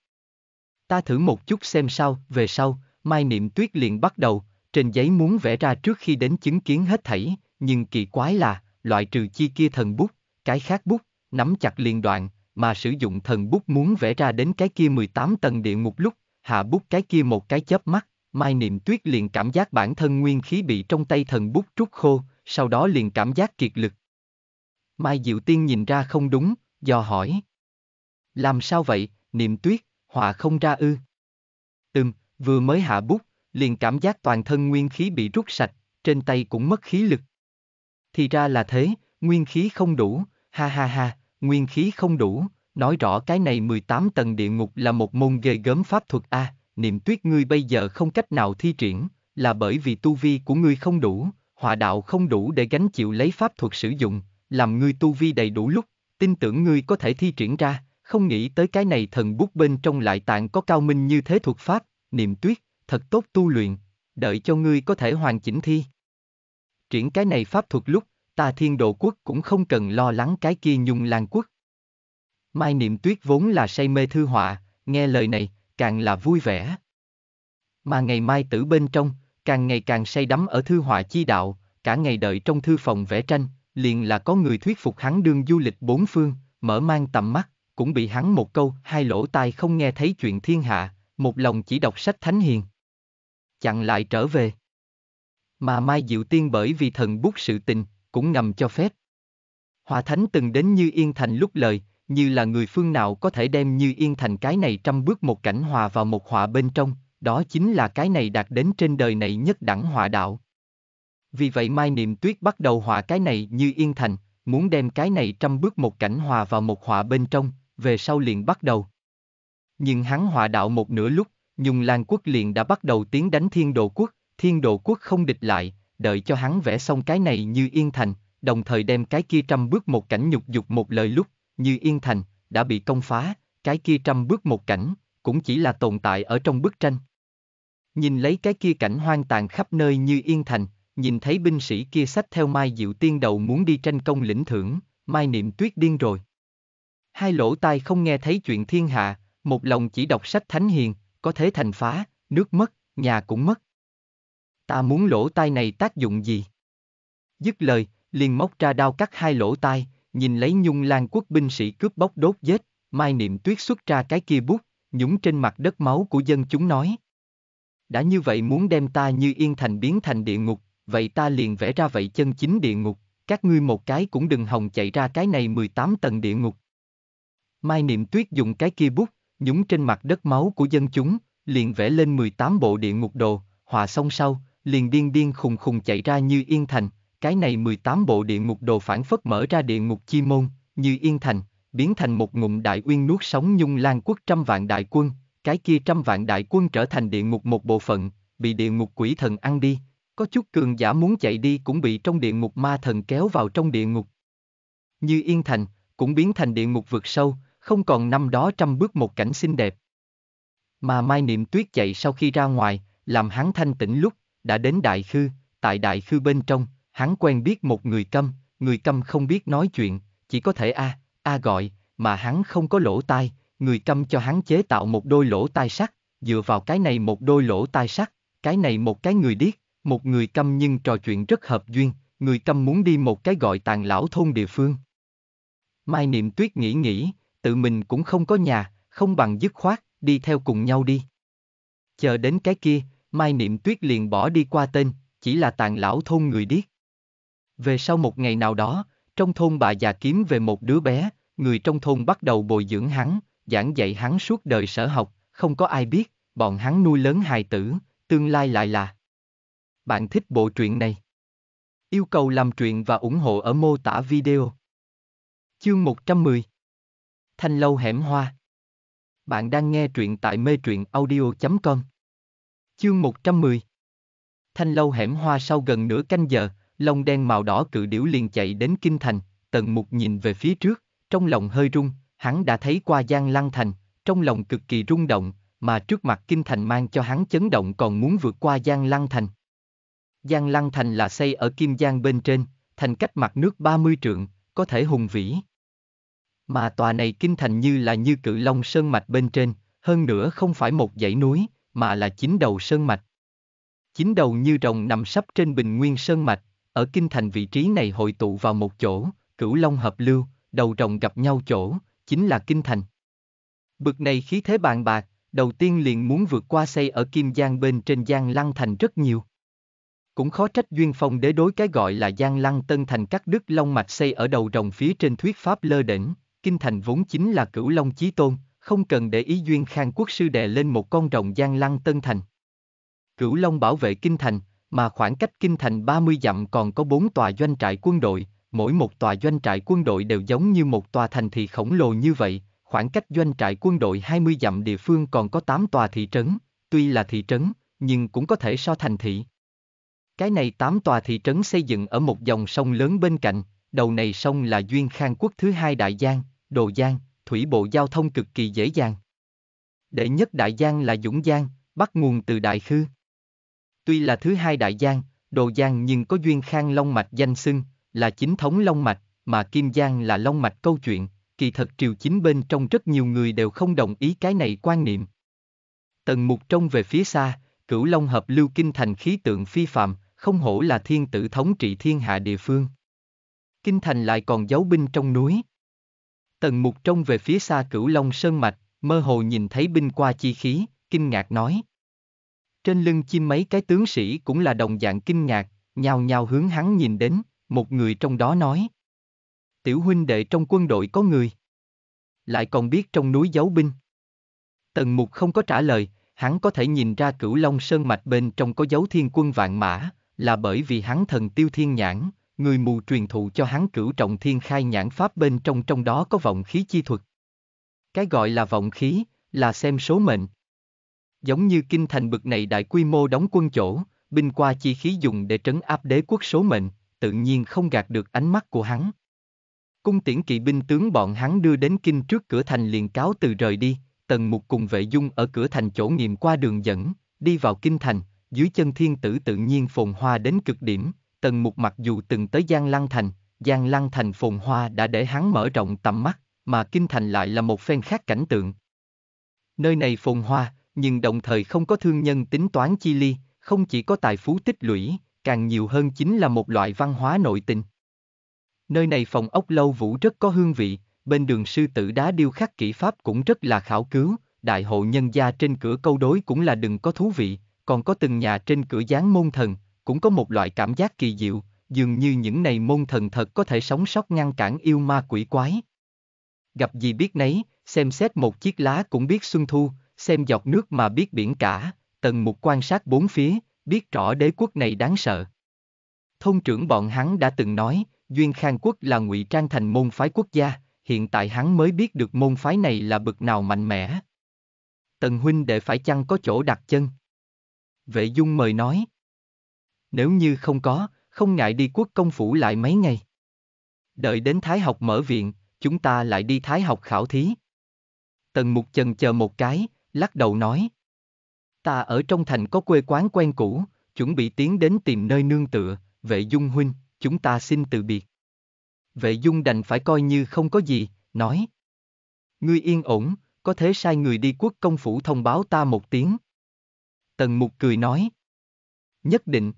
Ta thử một chút xem sao, về sau, Mai Niệm Tuyết liền bắt đầu, trên giấy muốn vẽ ra trước khi đến chứng kiến hết thảy, nhưng kỳ quái là, loại trừ chi kia thần bút, cái khác bút, nắm chặt liền đoạn, mà sử dụng thần bút muốn vẽ ra đến cái kia 18 tầng địa ngục lúc, hạ bút cái kia một cái chớp mắt, Mai Niệm Tuyết liền cảm giác bản thân nguyên khí bị trong tay thần bút trút khô, sau đó liền cảm giác kiệt lực, Mai Diệu Tiên nhìn ra không đúng, do hỏi. Làm sao vậy, niệm tuyết, họa không ra ư? Ừm, vừa mới hạ bút, liền cảm giác toàn thân nguyên khí bị rút sạch, trên tay cũng mất khí lực. Thì ra là thế, nguyên khí không đủ, ha ha ha, nguyên khí không đủ, nói rõ cái này 18 tầng địa ngục là một môn ghê gớm pháp thuật a, niệm tuyết ngươi bây giờ không cách nào thi triển, là bởi vì tu vi của ngươi không đủ, họa đạo không đủ để gánh chịu lấy pháp thuật sử dụng, làm ngươi tu vi đầy đủ lúc, tin tưởng ngươi có thể thi triển ra, không nghĩ tới cái này thần bút bên trong lại tạng có cao minh như thế thuật pháp, niệm tuyết, thật tốt tu luyện, đợi cho ngươi có thể hoàn chỉnh thi. Triển cái này pháp thuật lúc, ta thiên độ quốc cũng không cần lo lắng cái kia nhung lan quốc. Mai niệm tuyết vốn là say mê thư họa, nghe lời này, càng là vui vẻ. Mà ngày mai tử bên trong, càng ngày càng say đắm ở thư họa chi đạo, cả ngày đợi trong thư phòng vẽ tranh, liền là có người thuyết phục hắn đương du lịch bốn phương, mở mang tầm mắt, cũng bị hắn một câu, hai lỗ tai không nghe thấy chuyện thiên hạ, một lòng chỉ đọc sách thánh hiền. Chặn lại trở về. Mà Mai Diệu Tiên bởi vì thần bút sự tình, cũng ngầm cho phép. Hòa Thánh từng đến Như Yên Thành lúc lời, như là người phương nào có thể đem Như Yên Thành cái này trăm bước một cảnh hòa vào một họa bên trong, đó chính là cái này đạt đến trên đời này nhất đẳng họa đạo vì vậy Mai Niệm Tuyết bắt đầu họa cái này như yên thành, muốn đem cái này trăm bước một cảnh hòa vào một họa bên trong, về sau liền bắt đầu. Nhưng hắn họa đạo một nửa lúc, Nhung Lan Quốc liền đã bắt đầu tiến đánh Thiên Độ Quốc, Thiên Độ Quốc không địch lại, đợi cho hắn vẽ xong cái này như yên thành, đồng thời đem cái kia trăm bước một cảnh nhục dục một lời lúc, như yên thành, đã bị công phá, cái kia trăm bước một cảnh, cũng chỉ là tồn tại ở trong bức tranh. Nhìn lấy cái kia cảnh hoang tàn khắp nơi như yên thành, nhìn thấy binh sĩ kia sách theo Mai Diệu Tiên đầu muốn đi tranh công lĩnh thưởng, Mai Niệm Tuyết điên rồi. Hai lỗ tai không nghe thấy chuyện thiên hạ, một lòng chỉ đọc sách thánh hiền, có thế thành phá, nước mất, nhà cũng mất. Ta muốn lỗ tai này tác dụng gì? Dứt lời, liền móc ra đao cắt hai lỗ tai, nhìn lấy nhung lan quốc binh sĩ cướp bóc đốt giết, Mai Niệm Tuyết xuất ra cái kia bút, nhúng trên mặt đất máu của dân chúng nói. Đã như vậy muốn đem ta như yên thành biến thành địa ngục, vậy ta liền vẽ ra vậy chân chính địa ngục, các ngươi một cái cũng đừng hòng chạy ra cái này 18 tầng địa ngục. Mai Niệm Tuyết dùng cái kia bút, nhúng trên mặt đất máu của dân chúng, liền vẽ lên 18 bộ địa ngục đồ, hòa xong sau, liền điên điên khùng khùng chạy ra như yên thành, cái này 18 bộ địa ngục đồ phản phất mở ra địa ngục chi môn, như yên thành, biến thành một ngụm đại uyên nuốt sống nhung lan quốc trăm vạn đại quân, cái kia trăm vạn đại quân trở thành địa ngục một bộ phận, bị địa ngục quỷ thần ăn đi, có chút cường giả muốn chạy đi cũng bị trong địa ngục ma thần kéo vào trong địa ngục. Như Yên Thành, cũng biến thành địa ngục vượt sâu, không còn năm đó trăm bước một cảnh xinh đẹp. Mà Mai Niệm Tuyết chạy sau khi ra ngoài, làm hắn thanh tỉnh lúc, đã đến Đại Khư, tại Đại Khư bên trong, hắn quen biết một người câm, người câm không biết nói chuyện, chỉ có thể A, A gọi, mà hắn không có lỗ tai, người câm cho hắn chế tạo một đôi lỗ tai sắt, dựa vào cái này một đôi lỗ tai sắt, cái này một cái người điếc, một người câm nhưng trò chuyện rất hợp duyên, người câm muốn đi một cái gọi tàn lão thôn địa phương. Mai Niệm Tuyết nghĩ nghĩ, tự mình cũng không có nhà, không bằng dứt khoát, đi theo cùng nhau đi. Chờ đến cái kia, Mai Niệm Tuyết liền bỏ đi qua tên, chỉ là tàn lão thôn người điếc. Về sau một ngày nào đó, trong thôn bà già kiếm về một đứa bé, người trong thôn bắt đầu bồi dưỡng hắn, giảng dạy hắn suốt đời sở học, không có ai biết, bọn hắn nuôi lớn hài tử, tương lai lại là bạn thích bộ truyện này. Yêu cầu làm truyện và ủng hộ ở mô tả video. Chương 110 Thanh lâu hẻm hoa Bạn đang nghe truyện tại mê truyện audio.com Chương 110 Thanh lâu hẻm hoa sau gần nửa canh giờ, lông đen màu đỏ cự điểu liền chạy đến kinh thành, tần mục nhìn về phía trước, trong lòng hơi rung, hắn đã thấy qua Gian Lăng Thành, trong lòng cực kỳ rung động, mà trước mặt kinh thành mang cho hắn chấn động còn muốn vượt qua Gian Lăng Thành. Giang Lăng Thành là xây ở Kim Giang bên trên, thành cách mặt nước 30 trượng, có thể hùng vĩ. Mà tòa này kinh thành như là như cự long sơn mạch bên trên, hơn nữa không phải một dãy núi, mà là chín đầu sơn mạch. Chín đầu như rồng nằm sắp trên bình nguyên sơn mạch, ở kinh thành vị trí này hội tụ vào một chỗ, cửu long hợp lưu, đầu rồng gặp nhau chỗ, chính là kinh thành. Bực này khí thế bàn bạc, đầu tiên liền muốn vượt qua xây ở Kim Giang bên trên Giang Lăng Thành rất nhiều. Cũng khó trách Duyên Phong đế đối cái gọi là Giang Lăng Tân Thành các đứt long mạch xây ở đầu rồng phía trên thuyết pháp lơ đỉnh, kinh thành vốn chính là cửu long chí tôn, không cần để ý Duyên Khang quốc sư đè lên một con rồng Giang Lăng Tân Thành. Cửu long bảo vệ kinh thành, mà khoảng cách kinh thành 30 dặm còn có bốn tòa doanh trại quân đội, mỗi một tòa doanh trại quân đội đều giống như một tòa thành thị khổng lồ như vậy, khoảng cách doanh trại quân đội 20 dặm địa phương còn có 8 tòa thị trấn, tuy là thị trấn, nhưng cũng có thể so thành thị. Cái này tám tòa thị trấn xây dựng ở một dòng sông lớn bên cạnh, đầu này sông là Duyên Khang quốc thứ hai Đại Giang, Đồ Giang, thủy bộ giao thông cực kỳ dễ dàng. Đệ nhất Đại Giang là Dũng Giang, bắt nguồn từ Đại Khư. Tuy là thứ hai Đại Giang, Đồ Giang nhưng có Duyên Khang Long Mạch danh xưng, là chính thống Long Mạch, mà Kim Giang là Long Mạch câu chuyện, kỳ thật triều chính bên trong rất nhiều người đều không đồng ý cái này quan niệm. Tần mục trông về phía xa, cửu Long hợp lưu kinh thành khí tượng phi phạm, không hổ là thiên tử thống trị thiên hạ địa phương. Kinh thành lại còn giấu binh trong núi. Tần mục trông về phía xa cửu long sơn mạch, mơ hồ nhìn thấy binh qua chi khí, kinh ngạc nói. Trên lưng chim mấy cái tướng sĩ cũng là đồng dạng kinh ngạc, nhào nhào hướng hắn nhìn đến, một người trong đó nói. Tiểu huynh đệ trong quân đội có người. Lại còn biết trong núi giấu binh. Tần mục không có trả lời, hắn có thể nhìn ra cửu long sơn mạch bên trong có dấu thiên quân vạn mã, là bởi vì hắn thần tiêu thiên nhãn, người mù truyền thụ cho hắn cửu trọng thiên khai nhãn pháp bên trong trong đó có vọng khí chi thuật. Cái gọi là vọng khí, là xem số mệnh. Giống như kinh thành bực này đại quy mô đóng quân chỗ, binh qua chi khí dùng để trấn áp đế quốc số mệnh, tự nhiên không gạt được ánh mắt của hắn. Cung tiễn kỵ binh tướng bọn hắn đưa đến kinh trước cửa thành liền cáo từ rời đi, tần mục cùng vệ dung ở cửa thành chỗ nghiệm qua đường dẫn, đi vào kinh thành dưới chân thiên tử tự nhiên phồn hoa đến cực điểm, tần mục mặc dù từng tới Giang Lăng Thành, Giang Lăng Thành phồn hoa đã để hắn mở rộng tầm mắt, mà Kinh Thành lại là một phen khác cảnh tượng. Nơi này phồn hoa, nhưng đồng thời không có thương nhân tính toán chi ly, không chỉ có tài phú tích lũy, càng nhiều hơn chính là một loại văn hóa nội tình. Nơi này phòng ốc lâu vũ rất có hương vị, bên đường sư tử đá điêu khắc kỹ pháp cũng rất là khảo cứu, đại hộ nhân gia trên cửa câu đối cũng là đừng có thú vị, còn có từng nhà trên cửa dán môn thần, cũng có một loại cảm giác kỳ diệu, dường như những này môn thần thật có thể sống sót ngăn cản yêu ma quỷ quái. Gặp gì biết nấy, xem xét một chiếc lá cũng biết xuân thu, xem giọt nước mà biết biển cả, tần mục quan sát bốn phía, biết rõ đế quốc này đáng sợ. Thôn trưởng bọn hắn đã từng nói, Duyên Khang quốc là ngụy trang thành môn phái quốc gia, hiện tại hắn mới biết được môn phái này là bực nào mạnh mẽ. Tần huynh đệ phải chăng có chỗ đặt chân? vệ dung mời nói. Nếu như không có, không ngại đi quốc công phủ lại mấy ngày. Đợi đến Thái học mở viện, chúng ta lại đi Thái học khảo thí. Tần Mục Trần chờ một cái, lắc đầu nói. Ta ở trong thành có quê quán quen cũ, chuẩn bị tiến đến tìm nơi nương tựa, vệ dung huynh, chúng ta xin từ biệt. Vệ dung đành phải coi như không có gì, nói. Ngươi yên ổn, có thế sai người đi quốc công phủ thông báo ta một tiếng. Tần Mục cười nói. Nhất định.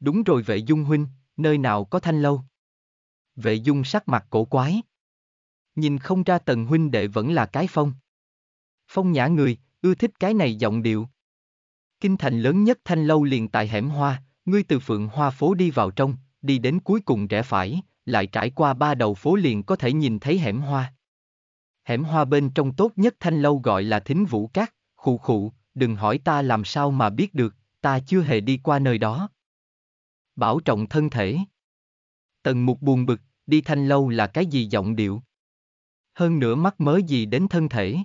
Đúng rồi vệ dung huynh, nơi nào có thanh lâu? Vệ dung sắc mặt cổ quái. Nhìn không ra tần huynh đệ vẫn là cái phong. Phong nhã người, ưa thích cái này giọng điệu. Kinh thành lớn nhất thanh lâu liền tại hẻm hoa, ngươi từ phượng hoa phố đi vào trong, đi đến cuối cùng rẽ phải, lại trải qua ba đầu phố liền có thể nhìn thấy hẻm hoa. Hẻm hoa bên trong tốt nhất thanh lâu gọi là thính vũ cát, khụ khụ, đừng hỏi ta làm sao mà biết được, ta chưa hề đi qua nơi đó. Bảo trọng thân thể. Tần mục buồn bực, đi thanh lâu là cái gì giọng điệu? Hơn nữa mắc mớ gì đến thân thể?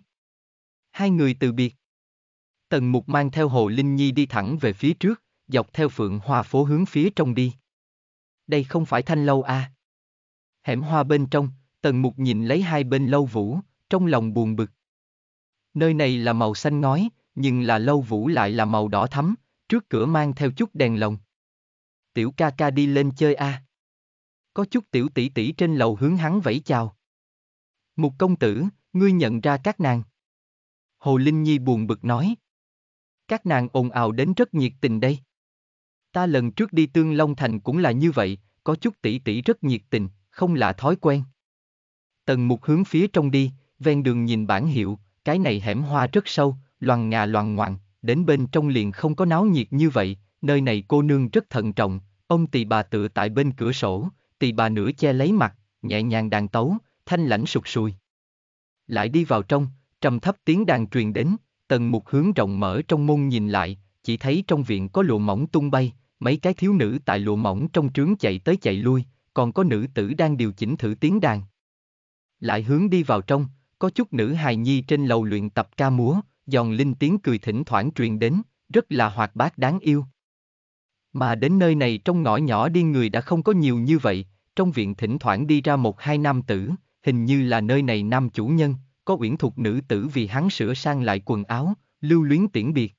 Hai người từ biệt. Tần mục mang theo hồ Linh Nhi đi thẳng về phía trước, dọc theo phượng hoa phố hướng phía trong đi. Đây không phải thanh lâu à? Hẻm hoa bên trong, tần mục nhìn lấy hai bên lâu vũ, trong lòng buồn bực. Nơi này là màu xanh ngói, nhưng là lâu vũ lại là màu đỏ thắm, trước cửa mang theo chút đèn lồng. Tiểu ca ca đi lên chơi a. À. Có chút tiểu tỷ tỷ trên lầu hướng hắn vẫy chào. Mục công tử, ngươi nhận ra các nàng. Hồ Linh Nhi buồn bực nói. Các nàng ồn ào đến rất nhiệt tình đây. Ta lần trước đi Tương Long Thành cũng là như vậy, có chút tỷ tỷ rất nhiệt tình, không lạ thói quen. Tần mục hướng phía trong đi, ven đường nhìn bản hiệu, cái này hẻm hoa rất sâu, loằng ngà loằng ngoạn, đến bên trong liền không có náo nhiệt như vậy, nơi này cô nương rất thận trọng, ông tỳ bà tựa tại bên cửa sổ, tỳ bà nửa che lấy mặt, nhẹ nhàng đàn tấu, thanh lãnh sụt sùi. Lại đi vào trong, trầm thấp tiếng đàn truyền đến, tần mục hướng rộng mở trong môn nhìn lại, chỉ thấy trong viện có lụa mỏng tung bay, mấy cái thiếu nữ tại lụa mỏng trong trướng chạy tới chạy lui, còn có nữ tử đang điều chỉnh thử tiếng đàn. Lại hướng đi vào trong, có chút nữ hài nhi trên lầu luyện tập ca múa, giòn linh tiếng cười thỉnh thoảng truyền đến, rất là hoạt bát đáng yêu. Mà đến nơi này trong ngõ nhỏ đi người đã không có nhiều như vậy, trong viện thỉnh thoảng đi ra một hai nam tử, hình như là nơi này nam chủ nhân, có uyển thuộc nữ tử vì hắn sửa sang lại quần áo, lưu luyến tiễn biệt.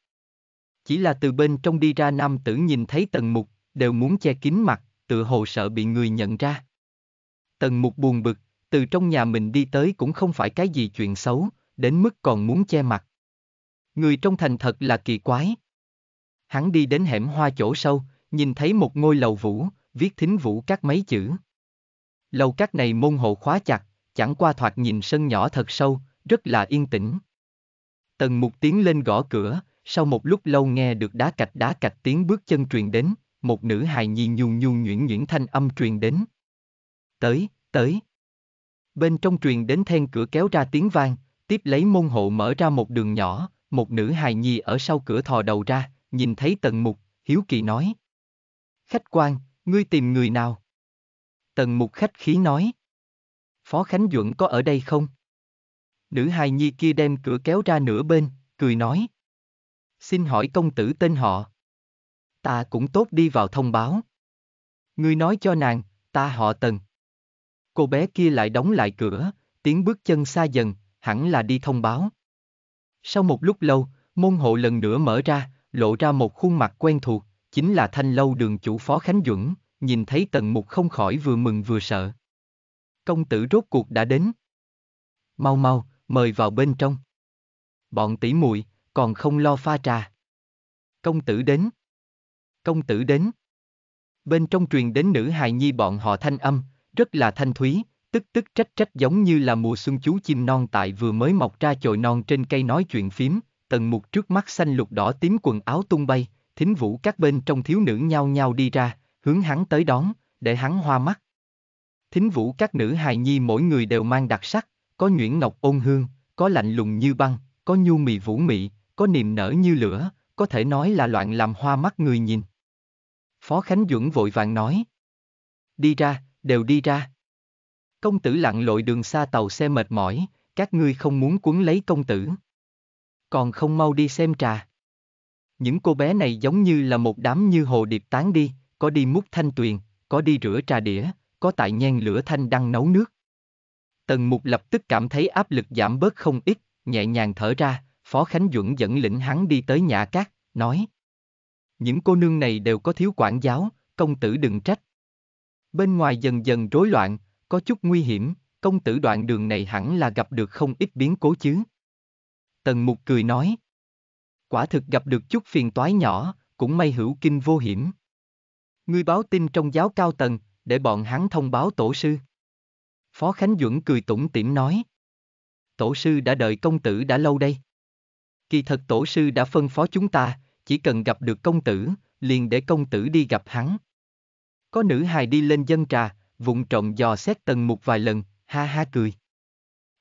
Chỉ là từ bên trong đi ra nam tử nhìn thấy tần mục, đều muốn che kín mặt, tự hồ sợ bị người nhận ra. Tần mục buồn bực, từ trong nhà mình đi tới cũng không phải cái gì chuyện xấu, đến mức còn muốn che mặt, người trong thành thật là kỳ quái. Hắn đi đến hẻm hoa chỗ sâu, nhìn thấy một ngôi lầu vũ, viết thính vũ các mấy chữ. Lầu các này môn hộ khóa chặt, chẳng qua thoạt nhìn sân nhỏ thật sâu, rất là yên tĩnh. Tần mục tiếng lên gõ cửa, sau một lúc lâu nghe được đá cạch đá cạch tiếng bước chân truyền đến, một nữ hài nhi nhung nhung nhuyễn nhuyễn thanh âm truyền đến. Tới, tới. Bên trong truyền đến then cửa kéo ra tiếng vang, tiếp lấy môn hộ mở ra một đường nhỏ, một nữ hài nhi ở sau cửa thò đầu ra, nhìn thấy tần mục, hiếu kỳ nói. Khách quan, ngươi tìm người nào? Tần mục khách khí nói. Phó Khánh Duẩn có ở đây không? Nữ hài nhi kia đem cửa kéo ra nửa bên, cười nói. Xin hỏi công tử tên họ. Ta cũng tốt đi vào thông báo. Ngươi nói cho nàng, ta họ Tần. Cô bé kia lại đóng lại cửa, tiếng bước chân xa dần, hẳn là đi thông báo. Sau một lúc lâu, môn hộ lần nữa mở ra, lộ ra một khuôn mặt quen thuộc, chính là thanh lâu đường chủ phó Khánh Duẩn, nhìn thấy tần mục không khỏi vừa mừng vừa sợ. Công tử rốt cuộc đã đến. Mau mau, mời vào bên trong. Bọn tỷ muội còn không lo pha trà. Công tử đến. Công tử đến. Bên trong truyền đến nữ hài nhi bọn họ thanh âm, rất là thanh thúy, Tức tức trách trách giống như là mùa xuân chú chim non tại vừa mới mọc ra chồi non trên cây nói chuyện phím, tần mục trước mắt xanh lục đỏ tím quần áo tung bay, thính vũ các bên trong thiếu nữ nhau nhau đi ra, hướng hắn tới đón, để hắn hoa mắt. Thính vũ các nữ hài nhi mỗi người đều mang đặc sắc, có nhuyễn ngọc ôn hương, có lạnh lùng như băng, có nhu mì vũ mị, có niềm nở như lửa, có thể nói là loạn làm hoa mắt người nhìn. Phó Khánh Duẩn vội vàng nói. Đi ra, đều đi ra. Công tử lặn lội đường xa tàu xe mệt mỏi, các ngươi không muốn cuốn lấy công tử. Còn không mau đi xem trà. Những cô bé này giống như là một đám như hồ điệp tán đi, có đi múc thanh tuyền, có đi rửa trà đĩa, có tại nhen lửa thanh đăng nấu nước. Tần mục lập tức cảm thấy áp lực giảm bớt không ít, nhẹ nhàng thở ra, Phó Khánh Duẩn dẫn lĩnh hắn đi tới nhà cát, nói. Những cô nương này đều có thiếu quản giáo, công tử đừng trách. Bên ngoài dần dần rối loạn, có chút nguy hiểm, công tử đoạn đường này hẳn là gặp được không ít biến cố chứ. Tần mục cười nói. Quả thực gặp được chút phiền toái nhỏ, cũng may hữu kinh vô hiểm. Ngươi báo tin trong giáo cao tầng, để bọn hắn thông báo tổ sư. Phó Khánh Duẩn cười tủm tỉm nói. Tổ sư đã đợi công tử đã lâu đây. Kỳ thật tổ sư đã phân phó chúng ta, chỉ cần gặp được công tử, liền để công tử đi gặp hắn. Có nữ hài đi lên dân trà, vụng trộm dò xét tần mục vài lần, ha ha cười.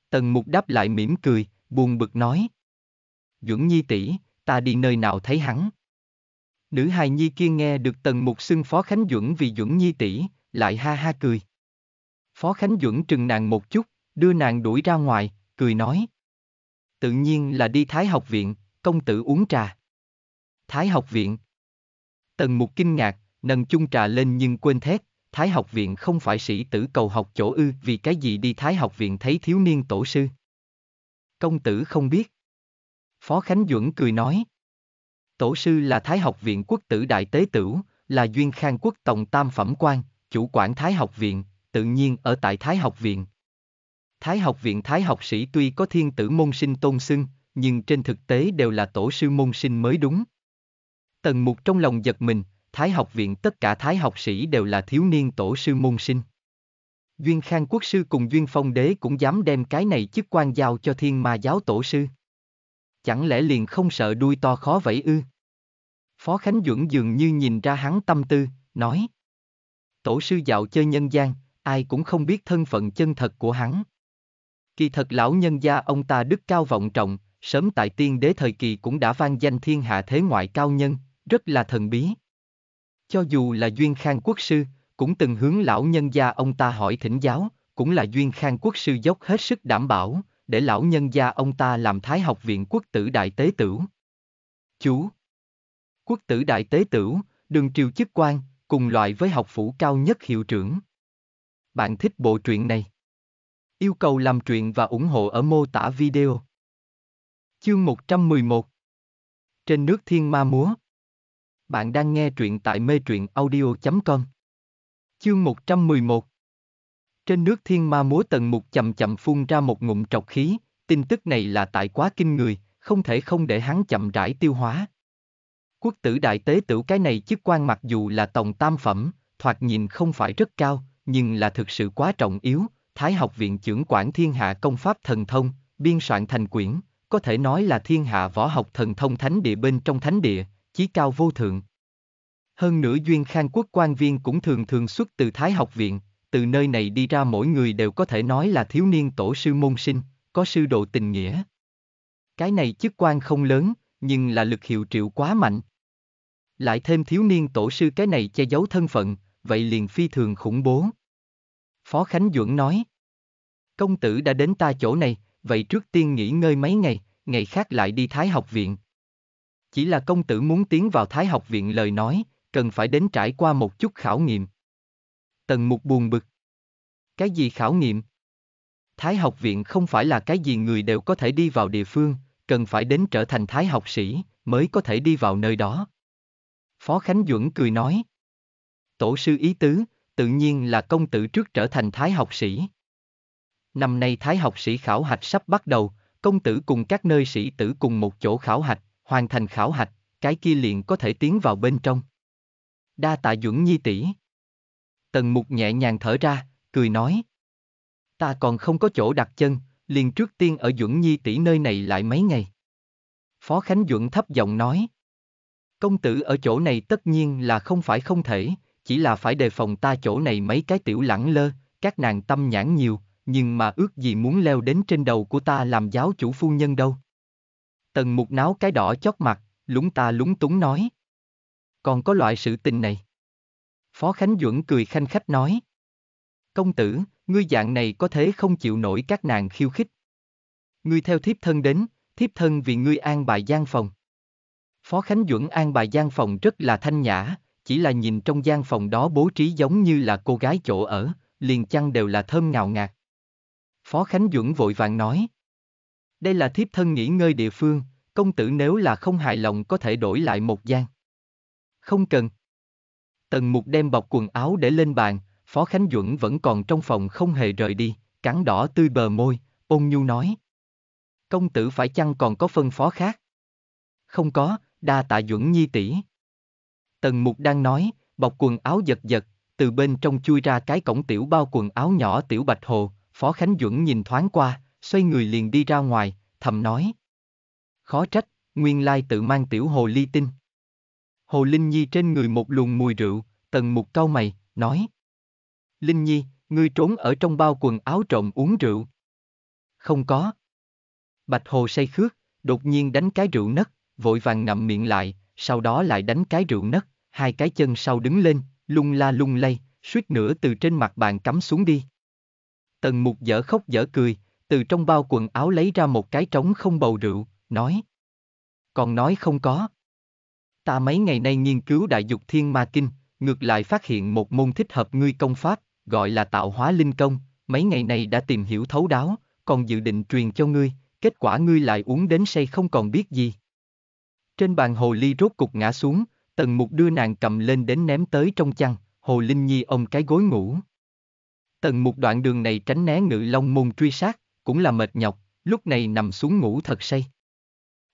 Tần mục đáp lại mỉm cười, buồn bực nói. Dưỡng nhi tỷ, ta đi nơi nào thấy hắn. Nữ hài nhi kia nghe được tần mục xưng Phó Khánh Duẩn vì Duẩn nhi tỷ, lại ha ha cười. Phó Khánh Duẩn trừng nàng một chút, đưa nàng đuổi ra ngoài, cười nói. Tự nhiên là đi Thái học viện, công tử uống trà. Thái học viện. Tần mục kinh ngạc, nâng chung trà lên nhưng quên thét, Thái học viện không phải sĩ tử cầu học chỗ ư vì cái gì đi Thái học viện thấy thiếu niên tổ sư. Công tử không biết. Phó Khánh Duẩn cười nói. Tổ sư là Thái học viện quốc tử đại tế tửu, là duyên khang quốc tổng tam phẩm quan, chủ quản Thái học viện, tự nhiên ở tại Thái học viện. Thái học viện Thái học sĩ tuy có thiên tử môn sinh tôn xưng, nhưng trên thực tế đều là tổ sư môn sinh mới đúng. Tần mục trong lòng giật mình, Thái học viện tất cả Thái học sĩ đều là thiếu niên tổ sư môn sinh. Duyên Khang quốc sư cùng Duyên Phong đế cũng dám đem cái này chức quan giao cho thiên ma giáo tổ sư. Chẳng lẽ liền không sợ đuôi to khó vẫy ư? Phó Khánh Duẩn dường như nhìn ra hắn tâm tư, nói. Tổ sư dạo chơi nhân gian, ai cũng không biết thân phận chân thật của hắn. Kỳ thật lão nhân gia ông ta đức cao vọng trọng, sớm tại tiên đế thời kỳ cũng đã vang danh thiên hạ thế ngoại cao nhân, rất là thần bí. Cho dù là Duyên Khang Quốc Sư, cũng từng hướng lão nhân gia ông ta hỏi thỉnh giáo, cũng là Duyên Khang Quốc Sư dốc hết sức đảm bảo, để lão nhân gia ông ta làm Thái học viện quốc tử đại tế tửu. Chú Quốc tử đại tế tửu, đường triều chức quan, cùng loại với học phủ cao nhất hiệu trưởng. Bạn thích bộ truyện này? Yêu cầu làm truyện và ủng hộ ở mô tả video. Chương 111 Trên nước thiên ma múa bạn đang nghe truyện tại mê truyện audio.com. Chương 111 Trên nước thiên ma múa tần mục chậm chậm phun ra một ngụm trọc khí, tin tức này là tại quá kinh người, không thể không để hắn chậm rãi tiêu hóa. Quốc tử đại tế tử cái này chức quan mặc dù là tổng tam phẩm, thoạt nhìn không phải rất cao, nhưng là thực sự quá trọng yếu, Thái học viện trưởng quản thiên hạ công pháp thần thông, biên soạn thành quyển, có thể nói là thiên hạ võ học thần thông thánh địa bên trong thánh địa, chí cao vô thượng. Hơn nữa duyên khang quốc quan viên cũng thường thường xuất từ Thái học viện, từ nơi này đi ra mỗi người đều có thể nói là thiếu niên tổ sư môn sinh, có sư độ tình nghĩa. Cái này chức quan không lớn, nhưng là lực hiệu triệu quá mạnh. Lại thêm thiếu niên tổ sư cái này che giấu thân phận, vậy liền phi thường khủng bố. Phó Khánh Duẩn nói, công tử đã đến ta chỗ này, vậy trước tiên nghỉ ngơi mấy ngày, ngày khác lại đi Thái học viện. Chỉ là công tử muốn tiến vào Thái học viện lời nói, cần phải đến trải qua một chút khảo nghiệm. Tần mục buồn bực. Cái gì khảo nghiệm? Thái học viện không phải là cái gì người đều có thể đi vào địa phương, cần phải đến trở thành thái học sĩ, mới có thể đi vào nơi đó. Phó Khánh Duẩn cười nói. Tổ sư ý tứ, tự nhiên là công tử trước trở thành thái học sĩ. Năm nay thái học sĩ khảo hạch sắp bắt đầu, công tử cùng các nơi sĩ tử cùng một chỗ khảo hạch, hoàn thành khảo hạch, cái kia liền có thể tiến vào bên trong. Đa tạ dưỡng nhi tỷ. Tần mục nhẹ nhàng thở ra, cười nói. Ta còn không có chỗ đặt chân, liền trước tiên ở dưỡng nhi tỷ nơi này lại mấy ngày. Phó Khánh Duẩn thấp giọng nói. Công tử ở chỗ này tất nhiên là không phải không thể, chỉ là phải đề phòng ta chỗ này mấy cái tiểu lẳng lơ, các nàng tâm nhãn nhiều, nhưng mà ước gì muốn leo đến trên đầu của ta làm giáo chủ phu nhân đâu. Tần mục náo cái đỏ chót mặt, lúng ta lúng túng nói. Còn có loại sự tình này. Phó Khánh Duẩn cười khanh khách nói. Công tử, ngươi dạng này có thế không chịu nổi các nàng khiêu khích. Ngươi theo thiếp thân đến, thiếp thân vì ngươi an bài gian phòng. Phó Khánh Duẩn an bài gian phòng rất là thanh nhã, chỉ là nhìn trong gian phòng đó bố trí giống như là cô gái chỗ ở, liền chăn đều là thơm ngào ngạt. Phó Khánh Duẩn vội vàng nói. Đây là thiếp thân nghỉ ngơi địa phương, công tử nếu là không hài lòng có thể đổi lại một gian. Không cần. Tần mục đem bọc quần áo để lên bàn, Phó Khánh Duẩn vẫn còn trong phòng không hề rời đi, cắn đỏ tươi bờ môi, ôn nhu nói. Công tử phải chăng còn có phân phó khác? Không có, đa tạ Duẩn nhi tỷ. Tần mục đang nói, bọc quần áo giật giật, từ bên trong chui ra cái cổng tiểu bao quần áo nhỏ tiểu bạch hồ, Phó Khánh Duẩn nhìn thoáng qua, xoay người liền đi ra ngoài, thầm nói. Khó trách, nguyên lai tự mang tiểu hồ ly tinh. Hồ Linh Nhi trên người một luồng mùi rượu, tần mục cau mày, nói. Linh Nhi, ngươi trốn ở trong bao quần áo trộm uống rượu. Không có. Bạch Hồ say khước, đột nhiên đánh cái rượu nấc, vội vàng ngậm miệng lại, sau đó lại đánh cái rượu nấc, hai cái chân sau đứng lên, lung la lung lay, suýt nữa từ trên mặt bàn cắm xuống đi. Tần mục dở khóc dở cười, từ trong bao quần áo lấy ra một cái trống không bầu rượu, nói. Còn nói không có. Ta mấy ngày nay nghiên cứu đại dục thiên ma kinh, ngược lại phát hiện một môn thích hợp ngươi công pháp, gọi là tạo hóa linh công, mấy ngày nay đã tìm hiểu thấu đáo, còn dự định truyền cho ngươi, kết quả ngươi lại uống đến say không còn biết gì. Trên bàn hồ ly rốt cục ngã xuống, tần mục đưa nàng cầm lên đến ném tới trong chăn, hồ linh nhi ôm cái gối ngủ. Tần mục đoạn đường này tránh né ngự long môn truy sát, cũng là mệt nhọc, lúc này nằm xuống ngủ thật say.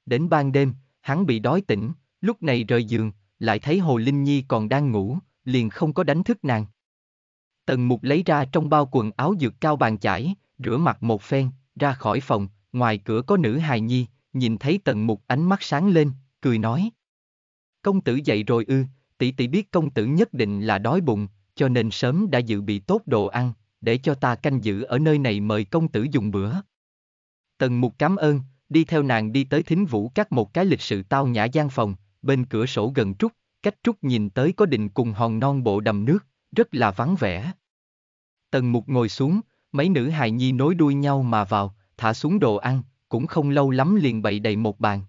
Đến ban đêm, hắn bị đói tỉnh, lúc này rời giường, lại thấy Hồ Linh Nhi còn đang ngủ, liền không có đánh thức nàng. Tần mục lấy ra trong bao quần áo dược cao bàn chải, rửa mặt một phen, ra khỏi phòng, ngoài cửa có nữ hài nhi, nhìn thấy tần mục ánh mắt sáng lên, cười nói. Công tử dậy rồi ư, tỷ tỷ biết công tử nhất định là đói bụng, cho nên sớm đã dự bị tốt đồ ăn, để cho ta canh giữ ở nơi này mời công tử dùng bữa. Tần mục cảm ơn, đi theo nàng đi tới thính vũ cắt một cái lịch sự tao nhã gian phòng, bên cửa sổ gần trúc, cách trúc nhìn tới có đình cùng hòn non bộ đầm nước, rất là vắng vẻ. Tần mục ngồi xuống, mấy nữ hài nhi nối đuôi nhau mà vào, thả xuống đồ ăn, cũng không lâu lắm liền bậy đầy một bàn.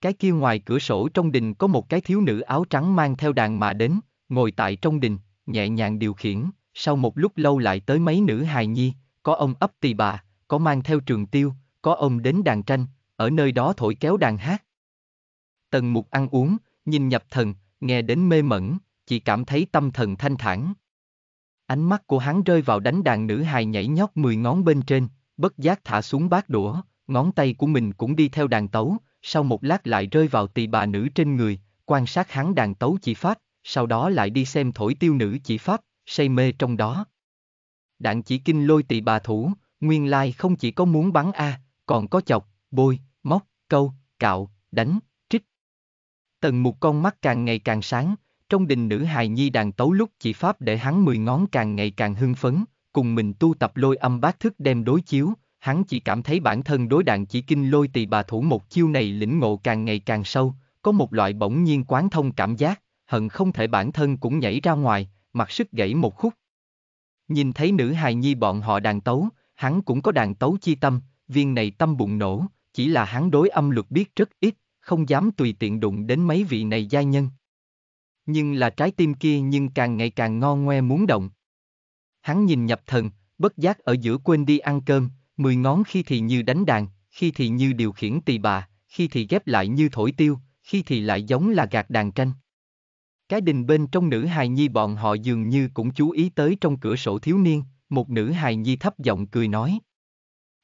Cái kia ngoài cửa sổ trong đình có một cái thiếu nữ áo trắng mang theo đàn mà đến, ngồi tại trong đình, nhẹ nhàng điều khiển, sau một lúc lâu lại tới mấy nữ hài nhi, có ông ấp tỳ bà, có mang theo trường tiêu, có ông đến đàn tranh, ở nơi đó thổi kéo đàn hát. Tần mục ăn uống, nhìn nhập thần, nghe đến mê mẩn, chỉ cảm thấy tâm thần thanh thản. Ánh mắt của hắn rơi vào đánh đàn nữ hài nhảy nhót mười ngón bên trên, bất giác thả xuống bát đũa, ngón tay của mình cũng đi theo đàn tấu, sau một lát lại rơi vào tỳ bà nữ trên người, quan sát hắn đàn tấu chỉ phát, sau đó lại đi xem thổi tiêu nữ chỉ phát say mê trong đó. Đạn chỉ kinh lôi tỵ bà thủ, nguyên lai không chỉ có muốn bắn A, còn có chọc, bôi, móc, câu, cạo, đánh, trích. Tần một con mắt càng ngày càng sáng, trong đình nữ hài nhi đàn tấu lúc chỉ pháp để hắn mười ngón càng ngày càng hưng phấn, cùng mình tu tập lôi âm bát thức đem đối chiếu, hắn chỉ cảm thấy bản thân đối đạn chỉ kinh lôi tỳ bà thủ một chiêu này lĩnh ngộ càng ngày càng sâu, có một loại bỗng nhiên quán thông cảm giác, hận không thể bản thân cũng nhảy ra ngoài, mặt sức gãy một khúc. Nhìn thấy nữ hài nhi bọn họ đàn tấu, hắn cũng có đàn tấu chi tâm, viên này tâm bụng nổ, chỉ là hắn đối âm luật biết rất ít, không dám tùy tiện đụng đến mấy vị này gia nhân. Nhưng là trái tim kia nhưng càng ngày càng ngon ngoe muốn động. Hắn nhìn nhập thần, bất giác ở giữa quên đi ăn cơm, mười ngón khi thì như đánh đàn, khi thì như điều khiển tỳ bà, khi thì ghép lại như thổi tiêu, khi thì lại giống là gạt đàn tranh. Cái đình bên trong nữ hài nhi bọn họ dường như cũng chú ý tới trong cửa sổ thiếu niên, một nữ hài nhi thấp giọng cười nói.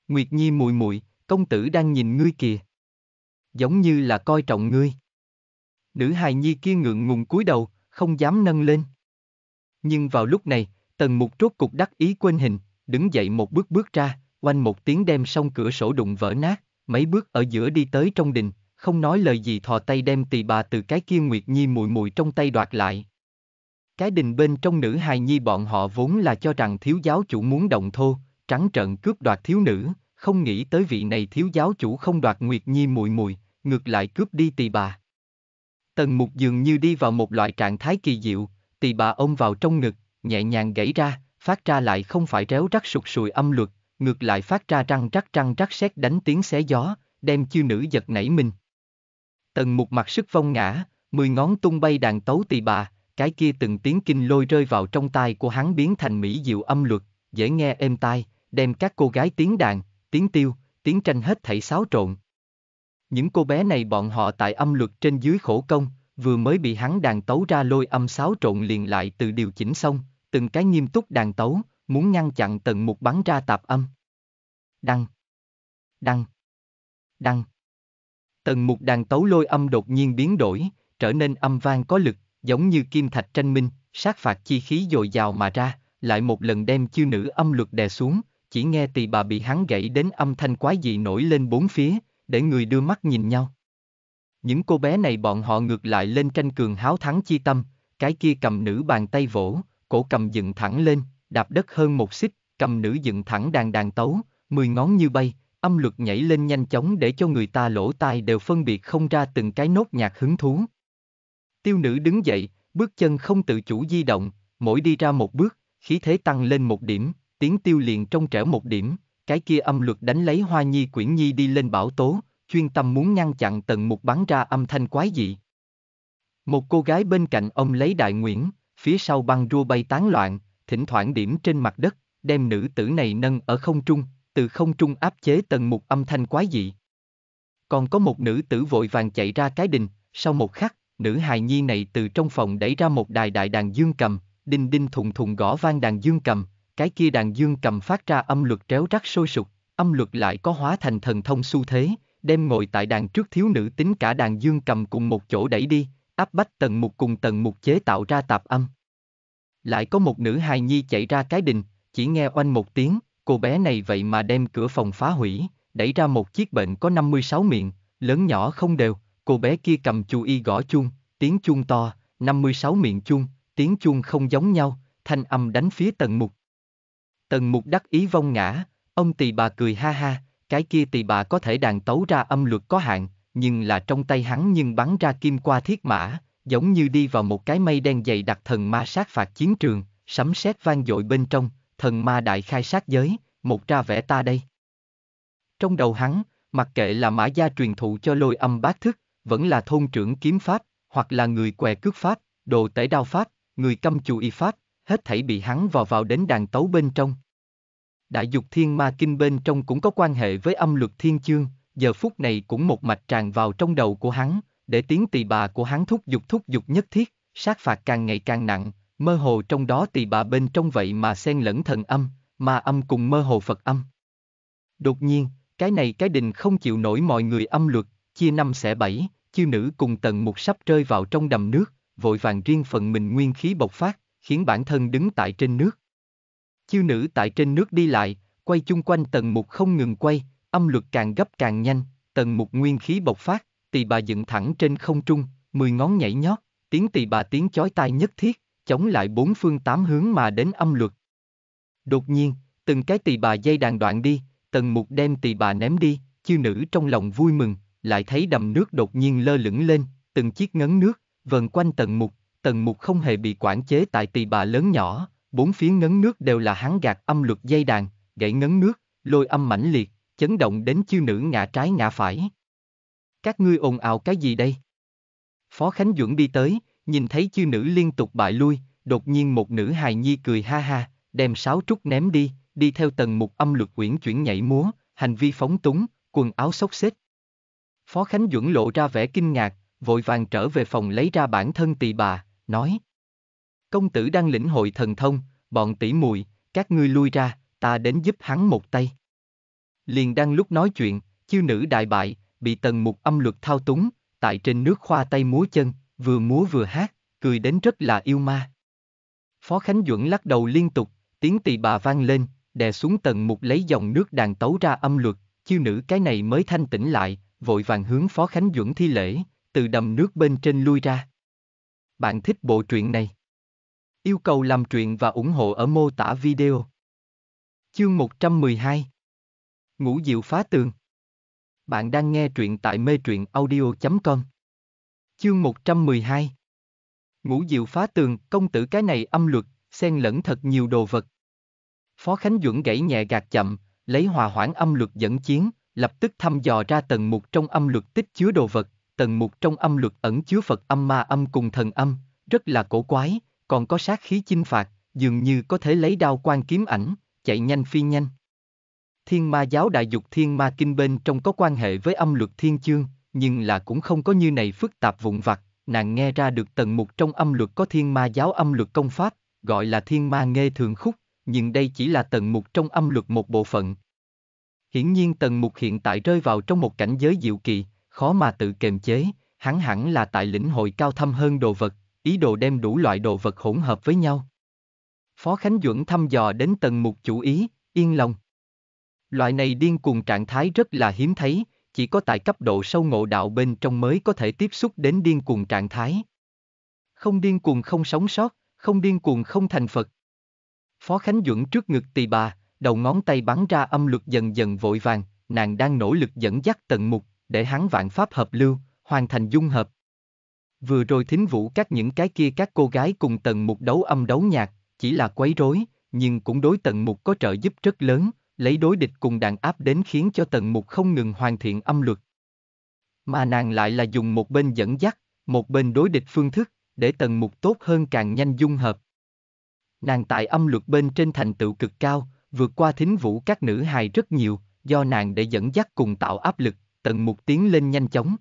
Nguyệt nhi mùi mùi, công tử đang nhìn ngươi kìa. Giống như là coi trọng ngươi. Nữ hài nhi kia ngượng ngùng cúi đầu, không dám nâng lên. Nhưng vào lúc này, tần mục trốt cục đắc ý quên hình, đứng dậy một bước bước ra, oanh một tiếng đem xong cửa sổ đụng vỡ nát, mấy bước ở giữa đi tới trong đình, không nói lời gì thò tay đem tỳ bà từ cái kia Nguyệt Nhi mùi mùi trong tay đoạt lại. Cái đình bên trong nữ hài nhi bọn họ vốn là cho rằng thiếu giáo chủ muốn động thô, trắng trợn cướp đoạt thiếu nữ, không nghĩ tới vị này thiếu giáo chủ không đoạt Nguyệt Nhi mùi mùi, ngược lại cướp đi tỳ bà. Tần mục dường như đi vào một loại trạng thái kỳ diệu, tỳ bà ôm vào trong ngực, nhẹ nhàng gãy ra, phát ra lại không phải réo rắc sụt sùi âm luật, ngược lại phát ra răng rắc răng rắc sét đánh tiếng xé gió, đem chiêu nữ giật nảy mình. Tần một mặt sức phong ngã, mười ngón tung bay đàn tấu tỳ bà, cái kia từng tiếng kinh lôi rơi vào trong tai của hắn biến thành mỹ diệu âm luật, dễ nghe êm tai, đem các cô gái tiếng đàn, tiếng tiêu, tiếng tranh hết thảy xáo trộn. Những cô bé này bọn họ tại âm luật trên dưới khổ công, vừa mới bị hắn đàn tấu ra lôi âm xáo trộn liền lại từ điều chỉnh xong, từng cái nghiêm túc đàn tấu, muốn ngăn chặn tần mục bắn ra tạp âm. Đăng. Đăng. Đăng. Tần mục đàn tấu lôi âm đột nhiên biến đổi, trở nên âm vang có lực, giống như kim thạch tranh minh, sát phạt chi khí dồi dào mà ra, lại một lần đem chư nữ âm luật đè xuống, chỉ nghe tỳ bà bị hắn gãy đến âm thanh quái dị nổi lên bốn phía, để người đưa mắt nhìn nhau. Những cô bé này bọn họ ngược lại lên tranh cường háo thắng chi tâm, cái kia cầm nữ bàn tay vỗ, cổ cầm dựng thẳng lên, đạp đất hơn một xích, cầm nữ dựng thẳng đàn đàn tấu, mười ngón như bay, âm luật nhảy lên nhanh chóng để cho người ta lỗ tai đều phân biệt không ra từng cái nốt nhạc hứng thú. Tiêu nữ đứng dậy, bước chân không tự chủ di động, mỗi đi ra một bước, khí thế tăng lên một điểm, tiếng tiêu liền trong trẻo một điểm, cái kia âm luật đánh lấy hoa nhi quyển nhi đi lên bảo tố, chuyên tâm muốn ngăn chặn tần mục bắn ra âm thanh quái dị. Một cô gái bên cạnh ông lấy đại nguyễn, phía sau băng rua bay tán loạn, thỉnh thoảng điểm trên mặt đất, đem nữ tử này nâng ở không trung, từ không trung áp chế tần mục âm thanh quái dị. Còn có một nữ tử vội vàng chạy ra cái đình, sau một khắc, nữ hài nhi này từ trong phòng đẩy ra một đài đại đàn dương cầm, đinh đinh thùng thùng gõ vang đàn dương cầm, cái kia đàn dương cầm phát ra âm luật tréo rắc sôi sục, âm luật lại có hóa thành thần thông xu thế, đem ngồi tại đàn trước thiếu nữ tính cả đàn dương cầm cùng một chỗ đẩy đi, áp bách tầng mục cùng tầng mục chế tạo ra tạp âm. Lại có một nữ hài nhi chạy ra cái đình, chỉ nghe oanh một tiếng, cô bé này vậy mà đem cửa phòng phá hủy, đẩy ra một chiếc bệnh có 56 miệng, lớn nhỏ không đều, cô bé kia cầm chu y gõ chuông, tiếng chuông to, 56 miệng chuông, tiếng chuông không giống nhau, thanh âm đánh phía tần mục. Tần mục đắc ý vong ngã, ông tỳ bà cười ha ha, cái kia tỳ bà có thể đàn tấu ra âm luật có hạn, nhưng là trong tay hắn nhưng bắn ra kim qua thiết mã, giống như đi vào một cái mây đen dày đặc thần ma sát phạt chiến trường, sấm sét vang dội bên trong, thần ma đại khai sát giới, một ra vẽ ta đây. Trong đầu hắn, mặc kệ là mã gia truyền thụ cho lôi âm bát thức, vẫn là thôn trưởng kiếm pháp, hoặc là người què cước pháp, đồ tể đao pháp, người căm chù y pháp, hết thảy bị hắn vò vào đến đàn tấu bên trong. Đại dục thiên ma kinh bên trong cũng có quan hệ với âm luật thiên chương, giờ phút này cũng một mạch tràn vào trong đầu của hắn, để tiếng tỳ bà của hắn thúc dục thúc dục nhất thiết, sát phạt càng ngày càng nặng, mơ hồ trong đó tỳ bà bên trong vậy mà xen lẫn thần âm, mà âm cùng mơ hồ Phật âm. Đột nhiên, cái này cái đình không chịu nổi mọi người âm luật, chia năm xẻ bảy, chiêu nữ cùng tầng một sắp rơi vào trong đầm nước, vội vàng riêng phần mình nguyên khí bộc phát, khiến bản thân đứng tại trên nước. Chiêu nữ tại trên nước đi lại, quay chung quanh tầng mục không ngừng quay, âm luật càng gấp càng nhanh, tầng mục nguyên khí bộc phát, tỳ bà dựng thẳng trên không trung, mười ngón nhảy nhót, tiếng tỳ bà tiếng chói tai nhất thiết, chống lại bốn phương tám hướng mà đến âm luật. Đột nhiên, từng cái tỳ bà dây đàn đoạn đi, tần mục đem tỳ bà ném đi, chiêu nữ trong lòng vui mừng, lại thấy đầm nước đột nhiên lơ lửng lên, từng chiếc ngấn nước, vần quanh tần mục, tần mục không hề bị quản chế tại tỳ bà lớn nhỏ, bốn phía ngấn nước đều là hắn gạt âm luật dây đàn, gãy ngấn nước, lôi âm mãnh liệt, chấn động đến chiêu nữ ngã trái ngã phải. Các ngươi ồn ào cái gì đây? Phó Khánh Duẩn đi tới, nhìn thấy chư nữ liên tục bại lui, đột nhiên một nữ hài nhi cười ha ha, đem sáo trúc ném đi, đi theo tầng mục âm luật quyển chuyển nhảy múa, hành vi phóng túng, quần áo xốc xếp. Phó Khánh Duẩn lộ ra vẻ kinh ngạc, vội vàng trở về phòng lấy ra bản thân tỳ bà, nói. Công tử đang lĩnh hội thần thông, bọn tỷ muội, các ngươi lui ra, ta đến giúp hắn một tay. Liền đang lúc nói chuyện, chiêu nữ đại bại, bị tần mục âm luật thao túng, tại trên nước khoa tay múa chân, vừa múa vừa hát, cười đến rất là yêu ma. Phó Khánh Duẩn lắc đầu liên tục, tiếng tỳ bà vang lên, đè xuống tầng mục lấy dòng nước đàn tấu ra âm luật, chiêu nữ cái này mới thanh tĩnh lại, vội vàng hướng Phó Khánh Duẩn thi lễ, từ đầm nước bên trên lui ra. Bạn thích bộ truyện này? Yêu cầu làm truyện và ủng hộ ở mô tả video. Chương 112 Ngũ Diệu Phá Tường Bạn đang nghe truyện tại mê truyện audio.com Chương 112 Ngũ diệu phá tường, công tử cái này âm luật, xen lẫn thật nhiều đồ vật. Phó Khánh Duẩn gãy nhẹ gạt chậm, lấy hòa hoãn âm luật dẫn chiến, lập tức thăm dò ra tầng mục trong âm luật tích chứa đồ vật, tầng mục trong âm luật ẩn chứa Phật âm ma âm cùng thần âm, rất là cổ quái, còn có sát khí chinh phạt, dường như có thể lấy đao quan kiếm ảnh, chạy nhanh phi nhanh. Thiên ma giáo đại dục thiên ma kinh bên trong có quan hệ với âm luật thiên chương, nhưng là cũng không có như này phức tạp vụn vặt, nàng nghe ra được tần mục trong âm luật có thiên ma giáo âm luật công pháp, gọi là thiên ma nghe thường khúc, nhưng đây chỉ là tần mục trong âm luật một bộ phận. Hiển nhiên tần mục hiện tại rơi vào trong một cảnh giới diệu kỳ, khó mà tự kềm chế, hắn hẳn là tại lĩnh hội cao thâm hơn đồ vật, ý đồ đem đủ loại đồ vật hỗn hợp với nhau. Phó Khánh Duẩn thăm dò đến tần mục chủ ý, yên lòng. Loại này điên cuồng trạng thái rất là hiếm thấy, chỉ có tại cấp độ sâu ngộ đạo bên trong mới có thể tiếp xúc đến điên cuồng trạng thái. Không điên cuồng không sống sót, không điên cuồng không thành Phật. Phó Khánh Duẩn trước ngực tỳ bà, đầu ngón tay bắn ra âm luật dần dần vội vàng, nàng đang nỗ lực dẫn dắt tận mục, để hắn vạn pháp hợp lưu, hoàn thành dung hợp. Vừa rồi thính vũ các những cái kia các cô gái cùng tần mục đấu âm đấu nhạc, chỉ là quấy rối, nhưng cũng đối tần mục có trợ giúp rất lớn, lấy đối địch cùng đàn áp đến khiến cho tần mục không ngừng hoàn thiện âm luật. Mà nàng lại là dùng một bên dẫn dắt, một bên đối địch phương thức, để tần mục tốt hơn càng nhanh dung hợp. Nàng tại âm luật bên trên thành tựu cực cao, vượt qua thính vũ các nữ hài rất nhiều, do nàng để dẫn dắt cùng tạo áp lực, tần mục tiến lên nhanh chóng.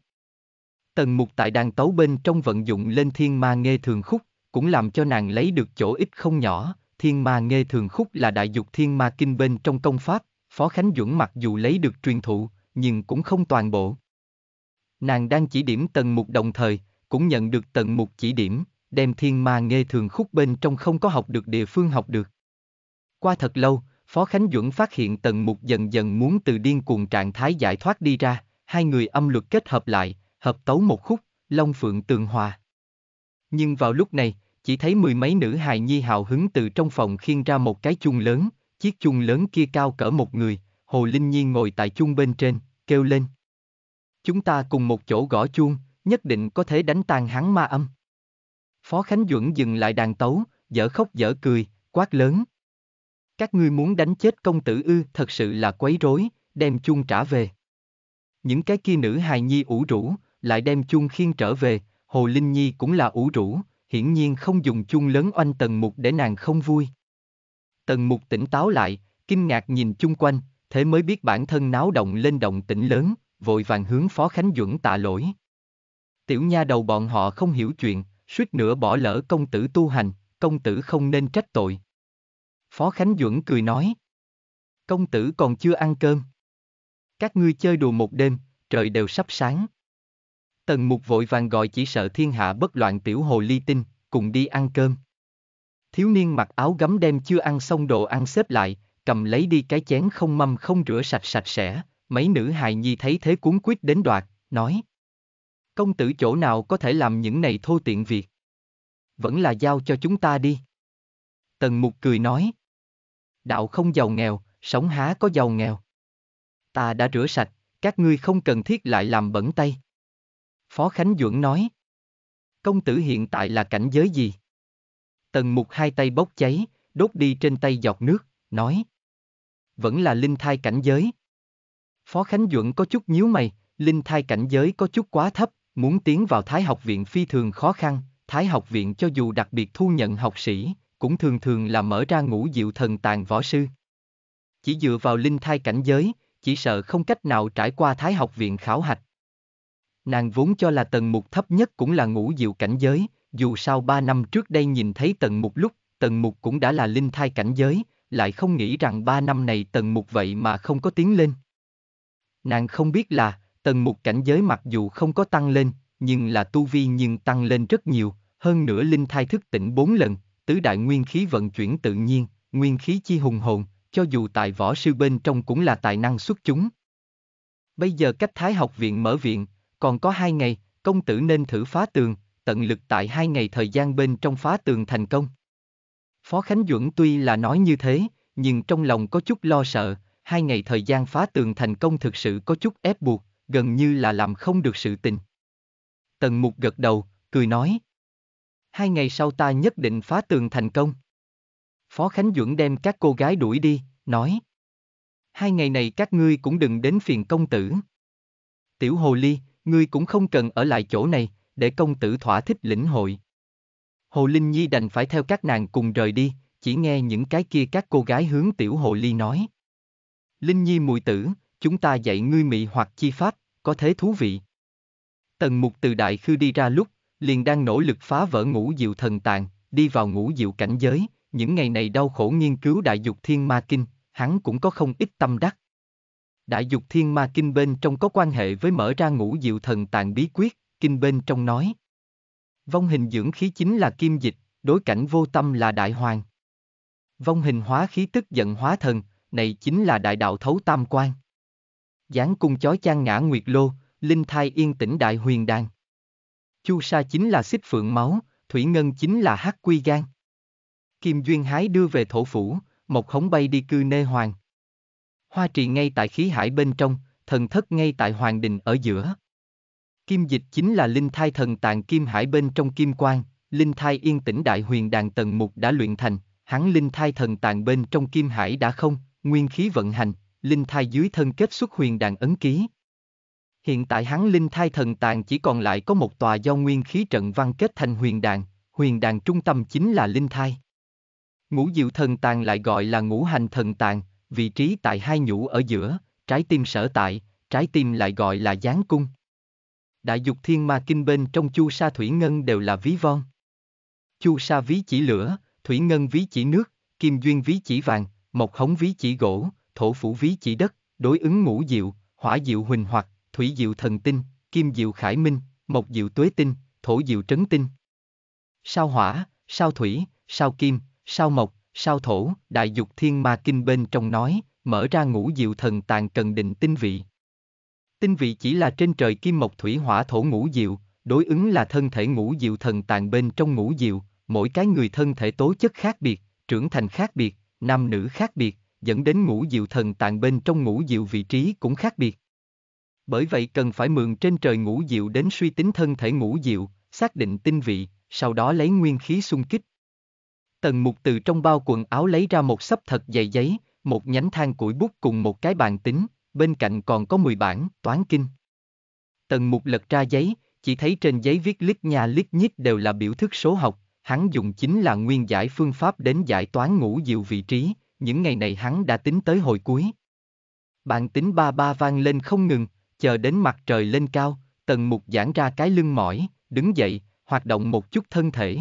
Tần mục tại đàn tấu bên trong vận dụng lên thiên ma nghe thường khúc, cũng làm cho nàng lấy được chỗ ít không nhỏ, Thiên Ma Nghe Thường Khúc là đại dục Thiên Ma Kinh bên trong công pháp, Phó Khánh Duẩn mặc dù lấy được truyền thụ, nhưng cũng không toàn bộ. Nàng đang chỉ điểm tần mục đồng thời, cũng nhận được tần mục chỉ điểm, đem Thiên Ma Nghe Thường Khúc bên trong không có học được địa phương học được. Qua thật lâu, Phó Khánh Duẩn phát hiện tần mục dần dần muốn từ điên cuồng trạng thái giải thoát đi ra, hai người âm luật kết hợp lại, hợp tấu một khúc, Long Phượng Tường Hòa. Nhưng vào lúc này, chỉ thấy mười mấy nữ hài nhi hào hứng từ trong phòng khiêng ra một cái chung lớn, chiếc chung lớn kia cao cỡ một người, Hồ Linh Nhi ngồi tại chung bên trên, kêu lên. Chúng ta cùng một chỗ gõ chuông, nhất định có thể đánh tan hắn ma âm. Phó Khánh Duẩn dừng lại đàn tấu, dở khóc dở cười, quát lớn. Các ngươi muốn đánh chết công tử ư thật sự là quấy rối, đem chung trả về. Những cái kia nữ hài nhi ủ rũ, lại đem chung khiên trở về, Hồ Linh Nhi cũng là ủ rũ, hiển nhiên không dùng chung lớn oanh tần mục để nàng không vui. Tần mục tỉnh táo lại, kinh ngạc nhìn chung quanh, thế mới biết bản thân náo động lên động tỉnh lớn, vội vàng hướng Phó Khánh Duẩn tạ lỗi. Tiểu nha đầu bọn họ không hiểu chuyện, suýt nữa bỏ lỡ công tử tu hành, công tử không nên trách tội. Phó Khánh Duẩn cười nói. Công tử còn chưa ăn cơm. Các ngươi chơi đùa một đêm, trời đều sắp sáng. Tần mục vội vàng gọi chỉ sợ thiên hạ bất loạn tiểu hồ ly tinh, cùng đi ăn cơm. Thiếu niên mặc áo gấm đem chưa ăn xong đồ ăn xếp lại, cầm lấy đi cái chén không mâm không rửa sạch sạch sẽ, mấy nữ hài nhi thấy thế cuốn quýt đến đoạt, nói. Công tử chỗ nào có thể làm những này thô tiện việc? Vẫn là giao cho chúng ta đi. Tần mục cười nói. Đạo không giàu nghèo, sống há có giàu nghèo. Ta đã rửa sạch, các ngươi không cần thiết lại làm bẩn tay. Phó Khánh Duẩn nói. Công tử hiện tại là cảnh giới gì? Tần mục hai tay bốc cháy, đốt đi trên tay giọt nước, nói. Vẫn là linh thai cảnh giới. Phó Khánh Duẩn có chút nhíu mày, linh thai cảnh giới có chút quá thấp, muốn tiến vào Thái học viện phi thường khó khăn, Thái học viện cho dù đặc biệt thu nhận học sĩ, cũng thường thường là mở ra ngũ diệu thần tàng võ sư. Chỉ dựa vào linh thai cảnh giới, chỉ sợ không cách nào trải qua Thái học viện khảo hạch, Nàng vốn cho là tầng mục thấp nhất cũng là ngũ diệu cảnh giới, dù sao ba năm trước đây nhìn thấy tầng mục lúc, tầng mục cũng đã là linh thai cảnh giới, lại không nghĩ rằng ba năm này tần mục vậy mà không có tiến lên. Nàng không biết là, tần mục cảnh giới mặc dù không có tăng lên, nhưng là tu vi nhưng tăng lên rất nhiều, hơn nữa linh thai thức tỉnh bốn lần, tứ đại nguyên khí vận chuyển tự nhiên, nguyên khí chi hùng hồn, cho dù tại võ sư bên trong cũng là tài năng xuất chúng. Bây giờ cách Thái học viện mở viện, còn có hai ngày, công tử nên thử phá tường, tận lực tại hai ngày thời gian bên trong phá tường thành công. Phó Khánh Duẩn tuy là nói như thế, nhưng trong lòng có chút lo sợ, hai ngày thời gian phá tường thành công thực sự có chút ép buộc, gần như là làm không được sự tình. Tần Mục gật đầu, cười nói. Hai ngày sau ta nhất định phá tường thành công. Phó Khánh Duẩn đem các cô gái đuổi đi, nói. Hai ngày này các ngươi cũng đừng đến phiền công tử. Tiểu Hồ Ly, ngươi cũng không cần ở lại chỗ này, để công tử thỏa thích lĩnh hội. Hồ Linh Nhi đành phải theo các nàng cùng rời đi, chỉ nghe những cái kia các cô gái hướng tiểu hồ ly nói. Linh Nhi mùi tử, chúng ta dạy ngươi mị hoặc chi pháp, có thế thú vị. Tần mục từ đại khư đi ra lúc, liền đang nỗ lực phá vỡ ngũ diệu thần tàng, đi vào ngũ diệu cảnh giới, những ngày này đau khổ nghiên cứu đại dục thiên ma kinh, hắn cũng có không ít tâm đắc. Đại dục thiên ma kinh bên trong có quan hệ với mở ra ngũ diệu thần tàn bí quyết, kinh bên trong nói. Vong hình dưỡng khí chính là kim dịch, đối cảnh vô tâm là đại hoàng. Vong hình hóa khí tức giận hóa thần, này chính là đại đạo thấu tam quan. Giáng cung chói chan ngã nguyệt lô, linh thai yên tĩnh đại huyền đàn. Chu sa chính là xích phượng máu, thủy ngân chính là hắc quy gan. Kim duyên hái đưa về thổ phủ, một khống bay đi cư nê hoàng hoa trì ngay tại khí hải bên trong, thần thất ngay tại hoàng đình ở giữa. Kim dịch chính là linh thai thần tàng kim hải bên trong kim quang, linh thai yên tĩnh đại huyền đàn tần mục đã luyện thành, hắn linh thai thần tàng bên trong kim hải đã không, nguyên khí vận hành, linh thai dưới thân kết xuất huyền đàn ấn ký. Hiện tại hắn linh thai thần tàng chỉ còn lại có một tòa do nguyên khí trận văn kết thành huyền đàn, huyền đàn trung tâm chính là linh thai. Ngũ diệu thần tàng lại gọi là ngũ hành thần tàng, vị trí tại hai nhũ ở giữa, trái tim sở tại, trái tim lại gọi là gián cung. Đại dục thiên ma kinh bên trong chu sa thủy ngân đều là ví von. Chu sa ví chỉ lửa, thủy ngân ví chỉ nước, kim duyên ví chỉ vàng, mộc hống ví chỉ gỗ, thổ phủ ví chỉ đất, đối ứng ngũ diệu, hỏa diệu huỳnh hoặc, thủy diệu thần tinh, kim diệu khải minh, mộc diệu tuế tinh, thổ diệu trấn tinh. Sao hỏa, sao thủy, sao kim, sao mộc, sao thổ, đại dục thiên ma kinh bên trong nói, mở ra ngũ diệu thần tàn cần định tinh vị. Tinh vị chỉ là trên trời kim mộc thủy hỏa thổ ngũ diệu, đối ứng là thân thể ngũ diệu thần tàn bên trong ngũ diệu, mỗi cái người thân thể tố chất khác biệt, trưởng thành khác biệt, nam nữ khác biệt, dẫn đến ngũ diệu thần tàn bên trong ngũ diệu vị trí cũng khác biệt. Bởi vậy cần phải mượn trên trời ngũ diệu đến suy tính thân thể ngũ diệu, xác định tinh vị, sau đó lấy nguyên khí xung kích, Tần mục từ trong bao quần áo lấy ra một sấp thật dày giấy, một nhánh than củi bút cùng một cái bàn tính, bên cạnh còn có 10 bản, toán kinh. Tần mục lật ra giấy, chỉ thấy trên giấy viết lít nhà lít nhít đều là biểu thức số học, hắn dùng chính là nguyên giải phương pháp đến giải toán ngũ diệu vị trí, những ngày này hắn đã tính tới hồi cuối. Bạn tính ba ba vang lên không ngừng, chờ đến mặt trời lên cao, tần mục giãn ra cái lưng mỏi, đứng dậy, hoạt động một chút thân thể.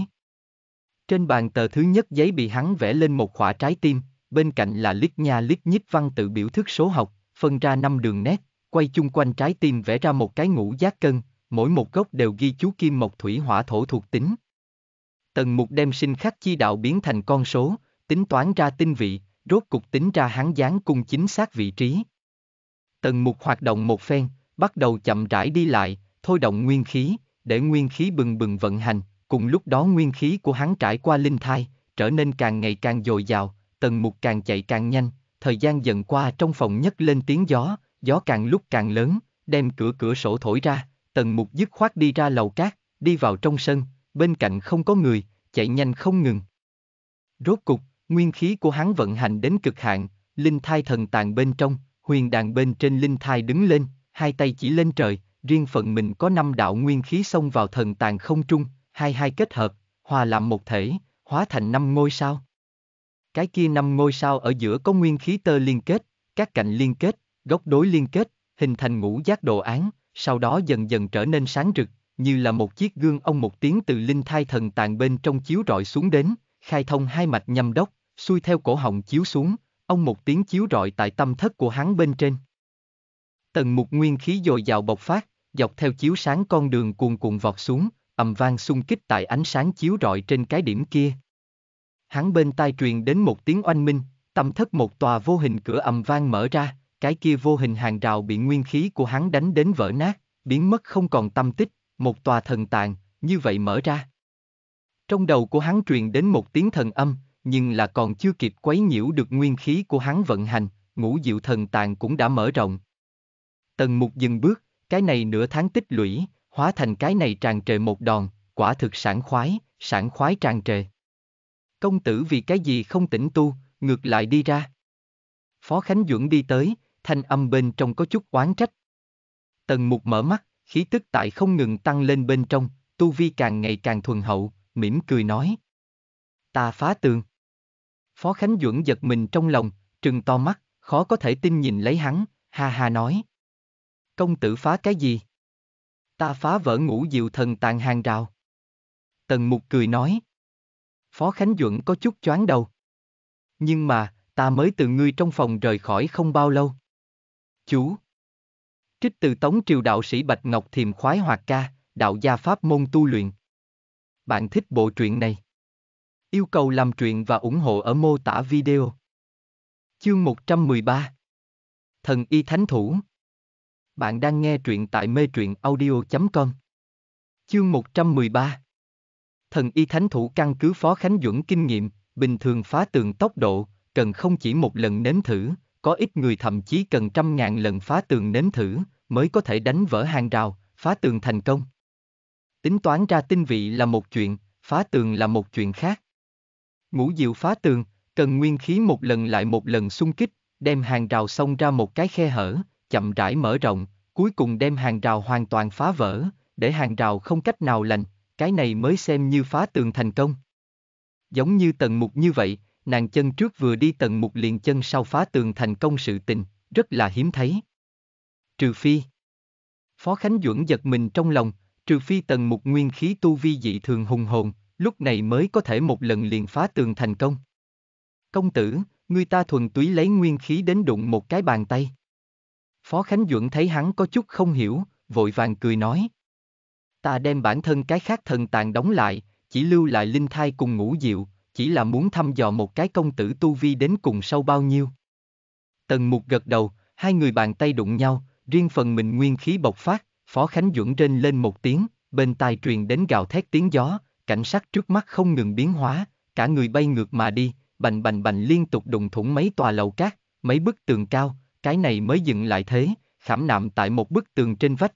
Trên bàn tờ thứ nhất giấy bị hắn vẽ lên một khỏa trái tim, bên cạnh là lít nha lít nhít văn tự biểu thức số học, phân ra năm đường nét, quay chung quanh trái tim vẽ ra một cái ngũ giác cân, mỗi một góc đều ghi chú kim mộc thủy hỏa thổ thuộc tính. Tần mục đem sinh khắc chi đạo biến thành con số, tính toán ra tinh vị, rốt cục tính ra hắn gián cung chính xác vị trí. Tần mục hoạt động một phen, bắt đầu chậm rãi đi lại, thôi động nguyên khí, để nguyên khí bừng bừng vận hành, Cùng lúc đó nguyên khí của hắn trải qua linh thai, trở nên càng ngày càng dồi dào, tầng mục càng chạy càng nhanh, thời gian dần qua trong phòng nhất lên tiếng gió, gió càng lúc càng lớn, đem cửa cửa sổ thổi ra, tầng mục dứt khoát đi ra lầu cát, đi vào trong sân, bên cạnh không có người, chạy nhanh không ngừng. Rốt cục, nguyên khí của hắn vận hành đến cực hạn, linh thai thần tàn bên trong, huyền đàn bên trên linh thai đứng lên, hai tay chỉ lên trời, riêng phần mình có năm đạo nguyên khí xông vào thần tàn không trung, hai hai kết hợp, hòa làm một thể, hóa thành năm ngôi sao. Cái kia năm ngôi sao ở giữa có nguyên khí tơ liên kết, các cạnh liên kết, góc đối liên kết, hình thành ngũ giác đồ án, sau đó dần dần trở nên sáng rực, như là một chiếc gương ông một tiếng từ linh thai thần tàn bên trong chiếu rọi xuống đến, khai thông hai mạch nhâm đốc, xuôi theo cổ họng chiếu xuống, ông một tiếng chiếu rọi tại tâm thất của hắn bên trên. tầng mục nguyên khí dồi dào bộc phát, dọc theo chiếu sáng con đường cuồn cuộn vọt xuống, ầm vang xung kích tại ánh sáng chiếu rọi trên cái điểm kia. Hắn bên tai truyền đến một tiếng oanh minh, tâm thất một tòa vô hình cửa ầm vang mở ra, cái kia vô hình hàng rào bị nguyên khí của hắn đánh đến vỡ nát, biến mất không còn tâm tích, một tòa thần tàn, như vậy mở ra. Trong đầu của hắn truyền đến một tiếng thần âm, nhưng là còn chưa kịp quấy nhiễu được nguyên khí của hắn vận hành, ngũ diệu thần tàn cũng đã mở rộng. Tần mục dừng bước, cái này nửa tháng tích lũy, hóa thành cái này tràn trề một đòn, quả thực sản khoái, sản khoái tràn trề. Công tử vì cái gì không tỉnh tu, ngược lại đi ra. Phó Khánh Duẩn đi tới, thanh âm bên trong có chút oán trách. Tần mục mở mắt, khí tức tại không ngừng tăng lên bên trong, tu vi càng ngày càng thuần hậu, mỉm cười nói. Ta phá tường. Phó Khánh Duẩn giật mình trong lòng, trừng to mắt, khó có thể tin nhìn lấy hắn, ha ha nói. Công tử phá cái gì? Ta phá vỡ ngũ diệu thần tàn hàng rào. Tần mục cười nói. Phó Khánh Duẩn có chút choáng đầu. Nhưng mà, ta mới từ ngươi trong phòng rời khỏi không bao lâu. Chú. Trích từ Tống Triều đạo sĩ Bạch Ngọc Thiềm khoái hoạt ca, đạo gia pháp môn tu luyện. Bạn thích bộ truyện này? Yêu cầu làm truyện và ủng hộ ở mô tả video. Chương 113 Thần y thánh thủ bạn đang nghe truyện tại mê truyện audio.com. Chương 113 Thần y thánh thủ căn cứ Phó Khánh Duẩn kinh nghiệm, bình thường phá tường tốc độ, cần không chỉ một lần nếm thử, có ít người thậm chí cần trăm ngàn lần phá tường nếm thử, mới có thể đánh vỡ hàng rào, phá tường thành công. Tính toán ra tinh vị là một chuyện, phá tường là một chuyện khác. Ngũ diệu phá tường, cần nguyên khí một lần lại một lần xung kích, đem hàng rào xông ra một cái khe hở, chậm rãi mở rộng, cuối cùng đem hàng rào hoàn toàn phá vỡ, để hàng rào không cách nào lành, cái này mới xem như phá tường thành công. Giống như tầng mục như vậy, nàng chân trước vừa đi tầng mục liền chân sau phá tường thành công sự tình, rất là hiếm thấy. Trừ phi. Phó Khánh Duẩn giật mình trong lòng, trừ phi tầng mục nguyên khí tu vi dị thường hùng hồn, lúc này mới có thể một lần liền phá tường thành công. Công tử, người ta thuần túy lấy nguyên khí đến đụng một cái bàn tay. Phó Khánh Duẩn thấy hắn có chút không hiểu, vội vàng cười nói. Ta đem bản thân cái khác thần tàn đóng lại, chỉ lưu lại linh thai cùng ngũ diệu, chỉ là muốn thăm dò một cái công tử tu vi đến cùng sâu bao nhiêu. Tần mục gật đầu, hai người bàn tay đụng nhau, riêng phần mình nguyên khí bộc phát, Phó Khánh Duẩn trên lên một tiếng, bên tai truyền đến gào thét tiếng gió, cảnh sắc trước mắt không ngừng biến hóa, cả người bay ngược mà đi, bành bành bành liên tục đụng thủng mấy tòa lầu cát, mấy bức tường cao, cái này mới dừng lại thế, khảm nạm tại một bức tường trên vách.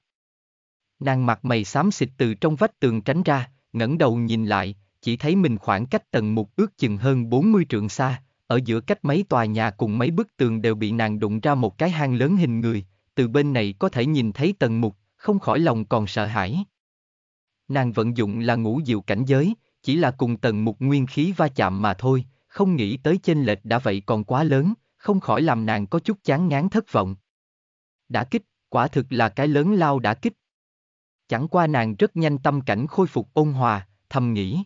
Nàng mặt mày xám xịt từ trong vách tường tránh ra, ngẩng đầu nhìn lại, chỉ thấy mình khoảng cách tầng một ước chừng hơn 40 trượng xa, ở giữa cách mấy tòa nhà cùng mấy bức tường đều bị nàng đụng ra một cái hang lớn hình người, từ bên này có thể nhìn thấy tầng mục, không khỏi lòng còn sợ hãi. Nàng vận dụng là ngũ diệu cảnh giới, chỉ là cùng tầng mục nguyên khí va chạm mà thôi, không nghĩ tới chênh lệch đã vậy còn quá lớn, không khỏi làm nàng có chút chán ngán thất vọng. Đã kích, quả thực là cái lớn lao đã kích. Chẳng qua nàng rất nhanh tâm cảnh khôi phục ôn hòa, thầm nghĩ.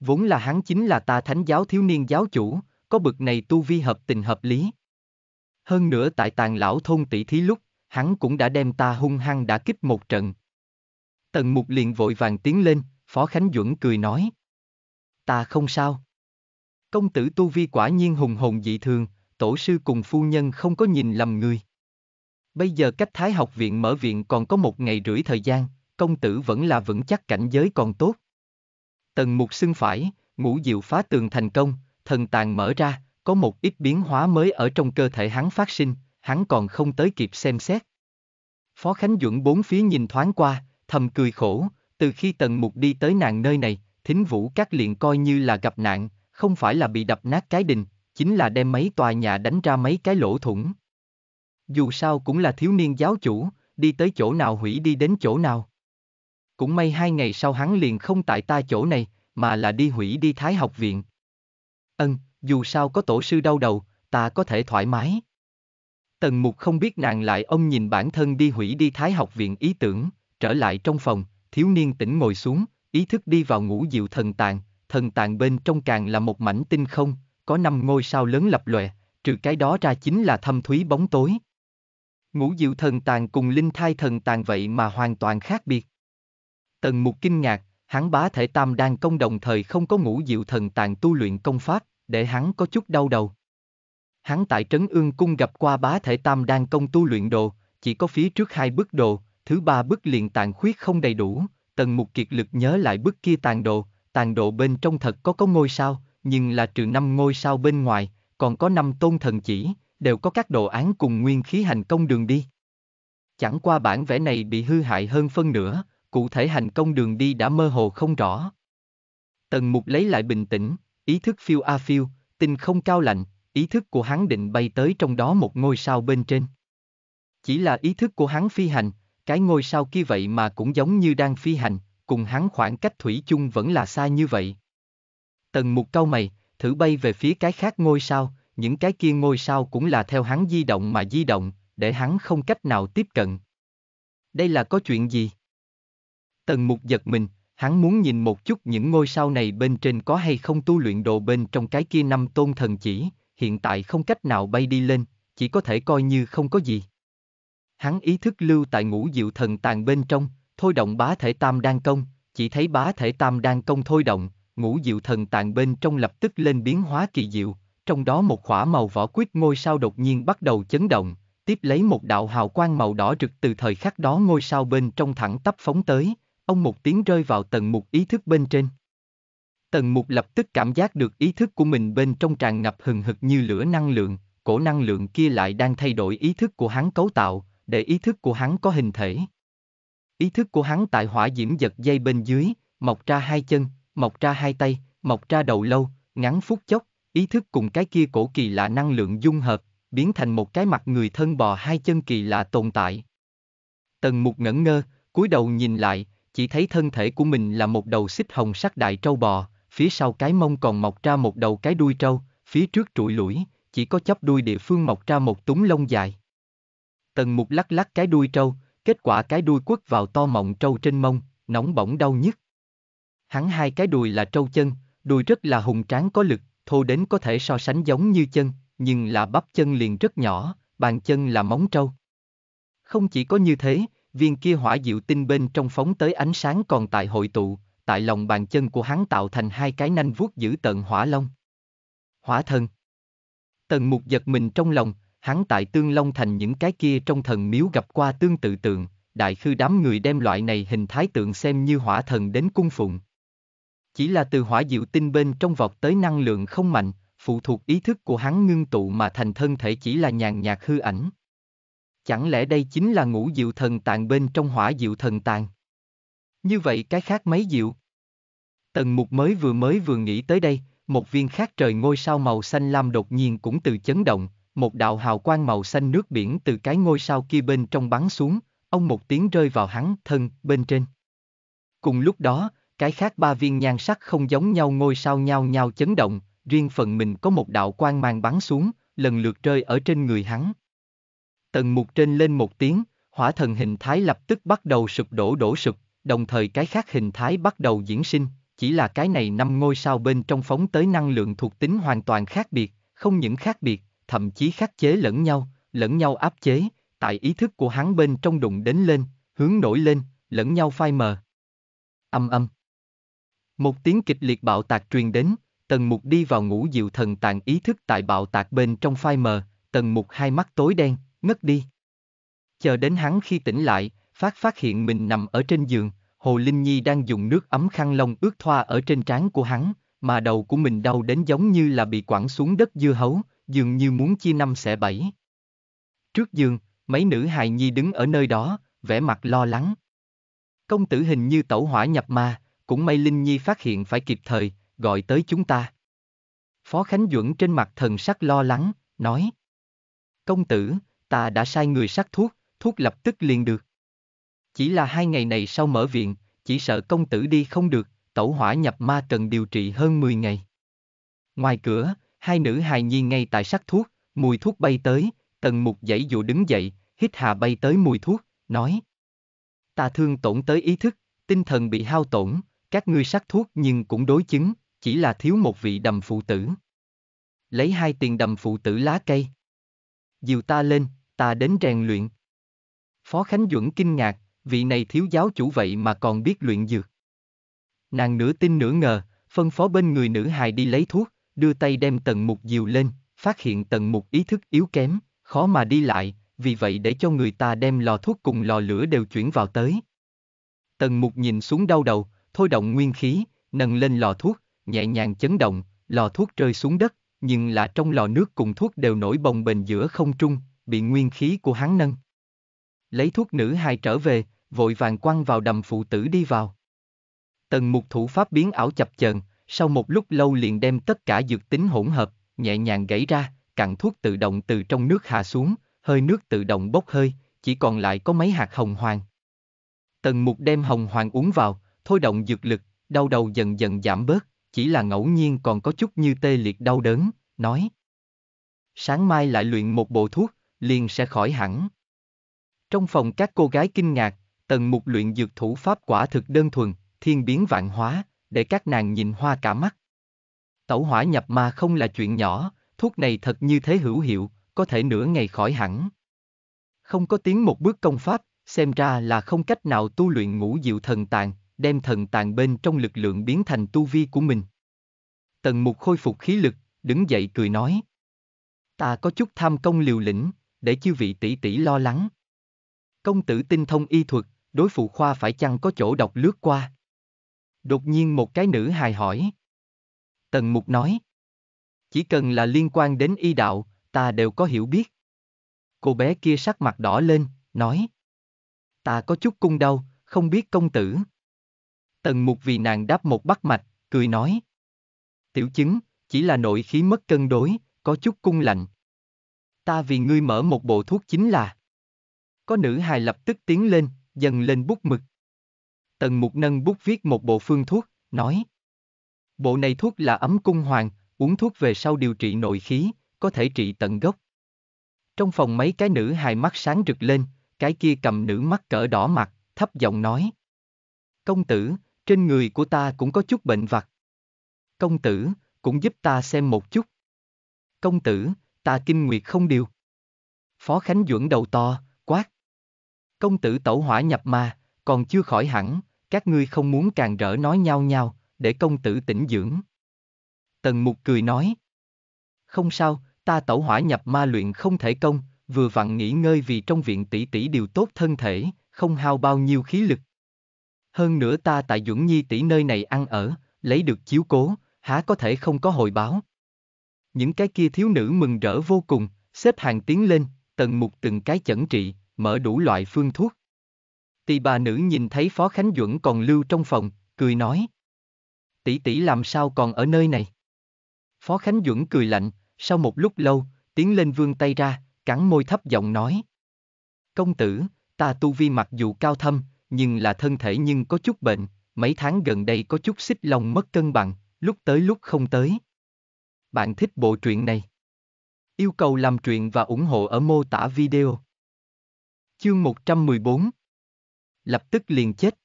Vốn là hắn chính là ta thánh giáo thiếu niên giáo chủ, có bực này tu vi hợp tình hợp lý. Hơn nữa tại tàn lão thôn tỷ thí lúc, hắn cũng đã đem ta hung hăng đã kích một trận. Tần mục liền vội vàng tiến lên, Phó Khánh Duẩn cười nói. Ta không sao. Công tử tu vi quả nhiên hùng hồn dị thường, tổ sư cùng phu nhân không có nhìn lầm người. Bây giờ cách Thái học viện mở viện còn có một ngày rưỡi thời gian, công tử vẫn là vững chắc cảnh giới còn tốt. Tần mục xưng phải, ngũ diệu phá tường thành công, thần tàn mở ra, có một ít biến hóa mới ở trong cơ thể hắn phát sinh, hắn còn không tới kịp xem xét. Phó Khánh Duẩn bốn phía nhìn thoáng qua, thầm cười khổ, từ khi Tần Mục đi tới nàng nơi này, thính vũ các liền coi như là gặp nạn, không phải là bị đập nát cái đình, chính là đem mấy tòa nhà đánh ra mấy cái lỗ thủng. Dù sao cũng là thiếu niên giáo chủ, đi tới chỗ nào hủy đi đến chỗ nào. Cũng may hai ngày sau hắn liền không tại ta chỗ này, mà là đi hủy đi Thái học viện. Ân, dù sao có tổ sư đau đầu, ta có thể thoải mái. Tần mục không biết nàng lại ông nhìn bản thân đi hủy đi Thái học viện ý tưởng, trở lại trong phòng, thiếu niên tỉnh ngồi xuống, ý thức đi vào ngủ dịu thần tàng, thần tàng bên trong càng là một mảnh tinh không, có năm ngôi sao lớn lập lòe, trừ cái đó ra chính là thâm thúy bóng tối. Ngũ diệu thần tàn cùng linh thai thần tàn vậy mà hoàn toàn khác biệt. Tần mục kinh ngạc, hắn bá thể tam đang công đồng thời không có ngũ diệu thần tàn tu luyện công pháp, để hắn có chút đau đầu. Hắn tại trấn ương cung gặp qua bá thể tam đang công tu luyện đồ, chỉ có phía trước hai bước đồ, thứ ba bước liền tàn khuyết không đầy đủ, tần mục kiệt lực nhớ lại bước kia tàn đồ, tàn đồ bên trong thật có có ngôi sao, nhưng là trừ năm ngôi sao bên ngoài, còn có năm tôn thần chỉ, đều có các đồ án cùng nguyên khí hành công đường đi. Chẳng qua bản vẽ này bị hư hại hơn phân nửa, cụ thể hành công đường đi đã mơ hồ không rõ. Tần mục lấy lại bình tĩnh, ý thức phiêu a phiêu, tinh không cao lạnh, ý thức của hắn định bay tới trong đó một ngôi sao bên trên. Chỉ là ý thức của hắn phi hành, cái ngôi sao kia vậy mà cũng giống như đang phi hành, cùng hắn khoảng cách thủy chung vẫn là xa như vậy. Tần mục câu mày, thử bay về phía cái khác ngôi sao, những cái kia ngôi sao cũng là theo hắn di động mà di động, để hắn không cách nào tiếp cận. Đây là có chuyện gì? Tần mục giật mình, hắn muốn nhìn một chút những ngôi sao này bên trên có hay không tu luyện đồ bên trong cái kia năm tôn thần chỉ, hiện tại không cách nào bay đi lên, chỉ có thể coi như không có gì. Hắn ý thức lưu tại ngũ diệu thần tàn bên trong, thôi động bá thể tam đan công, chỉ thấy bá thể tam đan công thôi động, ngũ diệu thần tạng bên trong lập tức lên biến hóa kỳ diệu, trong đó một khỏa màu vỏ quyết ngôi sao đột nhiên bắt đầu chấn động, tiếp lấy một đạo hào quang màu đỏ rực từ thời khắc đó ngôi sao bên trong thẳng tắp phóng tới, ông một tiếng rơi vào tầng mục ý thức bên trên. Tần mục lập tức cảm giác được ý thức của mình bên trong tràn ngập hừng hực như lửa năng lượng, cổ năng lượng kia lại đang thay đổi ý thức của hắn cấu tạo, để ý thức của hắn có hình thể. Ý thức của hắn tại hỏa diễm giật dây bên dưới, mọc ra hai chân, mọc ra hai tay, mọc ra đầu lâu, ngắn phút chốc, ý thức cùng cái kia cổ kỳ lạ năng lượng dung hợp, biến thành một cái mặt người thân bò hai chân kỳ lạ tồn tại. Tần mục ngẩn ngơ, cúi đầu nhìn lại, chỉ thấy thân thể của mình là một đầu xích hồng sắc đại trâu bò, phía sau cái mông còn mọc ra một đầu cái đuôi trâu, phía trước trụi lũi, chỉ có chóp đuôi địa phương mọc ra một túng lông dài. Tần mục lắc lắc cái đuôi trâu, kết quả cái đuôi quất vào to mọng trâu trên mông, nóng bỏng đau nhức. Hắn hai cái đùi là trâu chân, đùi rất là hùng tráng có lực, thô đến có thể so sánh giống như chân, nhưng là bắp chân liền rất nhỏ, bàn chân là móng trâu. Không chỉ có như thế, viên kia hỏa diệu tinh bên trong phóng tới ánh sáng còn tại hội tụ, tại lòng bàn chân của hắn tạo thành hai cái nanh vuốt giữ tận hỏa long. Hỏa thần Tần mục giật mình trong lòng, hắn tại tương long thành những cái kia trong thần miếu gặp qua tương tự tượng, đại khư đám người đem loại này hình thái tượng xem như hỏa thần đến cung phụng. Chỉ là từ hỏa diệu tinh bên trong vọt tới năng lượng không mạnh, phụ thuộc ý thức của hắn ngưng tụ mà thành thân thể chỉ là nhàn nhạt hư ảnh. Chẳng lẽ đây chính là ngũ diệu thần tàng bên trong hỏa diệu thần tàng? Như vậy cái khác mấy diệu? Tần mục mới vừa mới vừa nghĩ tới đây, một viên khác trời ngôi sao màu xanh lam đột nhiên cũng từ chấn động, một đạo hào quang màu xanh nước biển từ cái ngôi sao kia bên trong bắn xuống, ông một tiếng rơi vào hắn thân bên trên. Cùng lúc đó, cái khác ba viên nhan sắc không giống nhau ngôi sao nhau nhau chấn động, riêng phần mình có một đạo quang mang bắn xuống, lần lượt rơi ở trên người hắn. Tần mục trên lên một tiếng, hỏa thần hình thái lập tức bắt đầu sụp đổ đổ sụp, đồng thời cái khác hình thái bắt đầu diễn sinh, chỉ là cái này năm ngôi sao bên trong phóng tới năng lượng thuộc tính hoàn toàn khác biệt, không những khác biệt, thậm chí khắc chế lẫn nhau, lẫn nhau áp chế, tại ý thức của hắn bên trong đụng đến lên, hướng nổi lên, lẫn nhau phai mờ. Âm âm. Một tiếng kịch liệt bạo tạc truyền đến, tần mục đi vào ngủ diệu thần tàn ý thức tại bạo tạc bên trong phai mờ, tần mục hai mắt tối đen, ngất đi. Chờ đến hắn khi tỉnh lại, phát phát hiện mình nằm ở trên giường, Hồ Linh Nhi đang dùng nước ấm khăn lông ướt thoa ở trên trán của hắn, mà đầu của mình đau đến giống như là bị quẳng xuống đất dưa hấu, dường như muốn chia năm xẻ bảy. Trước giường, mấy nữ hài nhi đứng ở nơi đó, vẻ mặt lo lắng. Công tử hình như tẩu hỏa nhập ma, cũng may Linh Nhi phát hiện phải kịp thời, gọi tới chúng ta. Phó Khánh Duẩn trên mặt thần sắc lo lắng, nói. Công tử, ta đã sai người sắc thuốc, thuốc lập tức liền được. Chỉ là hai ngày này sau mở viện, chỉ sợ công tử đi không được, tẩu hỏa nhập ma cần điều trị hơn 10 ngày. Ngoài cửa, hai nữ hài nhi ngay tại sắc thuốc, mùi thuốc bay tới, tần mục dãy dụ đứng dậy, hít hà bay tới mùi thuốc, nói. Ta thương tổn tới ý thức, tinh thần bị hao tổn, các ngươi sắc thuốc nhưng cũng đối chứng, chỉ là thiếu một vị đầm phụ tử. Lấy hai tiền đầm phụ tử lá cây. Dìu ta lên, ta đến rèn luyện. Phó Khánh Duẩn kinh ngạc, vị này thiếu giáo chủ vậy mà còn biết luyện dược. Nàng nửa tin nửa ngờ, phân phó bên người nữ hài đi lấy thuốc, đưa tay đem tần mục dìu lên, phát hiện tần mục ý thức yếu kém, khó mà đi lại, vì vậy để cho người ta đem lò thuốc cùng lò lửa đều chuyển vào tới. Tần mục nhìn xuống đau đầu, thôi động nguyên khí, nâng lên lò thuốc, nhẹ nhàng chấn động, lò thuốc rơi xuống đất, nhưng là trong lò nước cùng thuốc đều nổi bồng bềnh giữa không trung, bị nguyên khí của hắn nâng. Lấy thuốc nữ hai trở về, vội vàng quăng vào đầm phụ tử đi vào. Tần mục thủ pháp biến ảo chập chờn, sau một lúc lâu liền đem tất cả dược tính hỗn hợp, nhẹ nhàng gãy ra, cặn thuốc tự động từ trong nước hạ xuống, hơi nước tự động bốc hơi, chỉ còn lại có mấy hạt hồng hoàng. Tần mục đem hồng hoàng uống vào, thôi động dược lực, đau đầu dần dần giảm bớt, chỉ là ngẫu nhiên còn có chút như tê liệt đau đớn, nói. Sáng mai lại luyện một bộ thuốc, liền sẽ khỏi hẳn. Trong phòng các cô gái kinh ngạc, tần mục luyện dược thủ pháp quả thực đơn thuần, thiên biến vạn hóa, để các nàng nhìn hoa cả mắt. Tẩu hỏa nhập ma không là chuyện nhỏ, thuốc này thật như thế hữu hiệu, có thể nửa ngày khỏi hẳn. Không có tiếng một bước công pháp, xem ra là không cách nào tu luyện ngũ diệu thần tàng, đem thần tàn bên trong lực lượng biến thành tu vi của mình. Tần mục khôi phục khí lực, đứng dậy cười nói. Ta có chút tham công liều lĩnh, để chư vị tỷ tỷ lo lắng. Công tử tinh thông y thuật, đối phụ khoa phải chăng có chỗ đọc lướt qua? Đột nhiên một cái nữ hài hỏi. Tần mục nói. Chỉ cần là liên quan đến y đạo, ta đều có hiểu biết. Cô bé kia sắc mặt đỏ lên, nói. Ta có chút cung đau, không biết công tử. Tần mục vì nàng đáp một bắt mạch, cười nói. Tiểu chứng, chỉ là nội khí mất cân đối, có chút cung lạnh. Ta vì ngươi mở một bộ thuốc chính là. Có nữ hài lập tức tiến lên, dần lên bút mực. Tần mục nâng bút viết một bộ phương thuốc, nói. Bộ này thuốc là ấm cung hoàng, uống thuốc về sau điều trị nội khí, có thể trị tận gốc. Trong phòng mấy cái nữ hài mắt sáng rực lên, cái kia cầm nữ mắt cỡ đỏ mặt, thấp giọng nói. Công tử, trên người của ta cũng có chút bệnh vặt. Công tử, cũng giúp ta xem một chút. Công tử, ta kinh nguyệt không điều. Phó Khánh Duẩn đầu to, quát. Công tử tẩu hỏa nhập ma, còn chưa khỏi hẳn, các ngươi không muốn càng rỡ nói nhau nhau, để công tử tỉnh dưỡng. Tần Mục cười nói. Không sao, ta tẩu hỏa nhập ma luyện không thể công, vừa vặn nghỉ ngơi vì trong viện tỷ tỷ điều tốt thân thể, không hao bao nhiêu khí lực hơn nữa ta tại Duẩn Nhi tỷ nơi này ăn ở, lấy được chiếu cố, há có thể không có hồi báo. Những cái kia thiếu nữ mừng rỡ vô cùng, xếp hàng tiến lên, tần mục từng cái chẩn trị, mở đủ loại phương thuốc. Tỳ bà nữ nhìn thấy Phó Khánh Duẩn còn lưu trong phòng, cười nói. Tỷ tỷ làm sao còn ở nơi này? Phó Khánh Duẩn cười lạnh, sau một lúc lâu, tiến lên vương tay ra, cắn môi thấp giọng nói. Công tử, ta tu vi mặc dù cao thâm, nhưng là thân thể nhưng có chút bệnh, mấy tháng gần đây có chút xích lòng mất cân bằng, lúc tới lúc không tới. Bạn thích bộ truyện này? Yêu cầu làm truyện và ủng hộ ở mô tả video. Chương 114 Lập tức liền chết.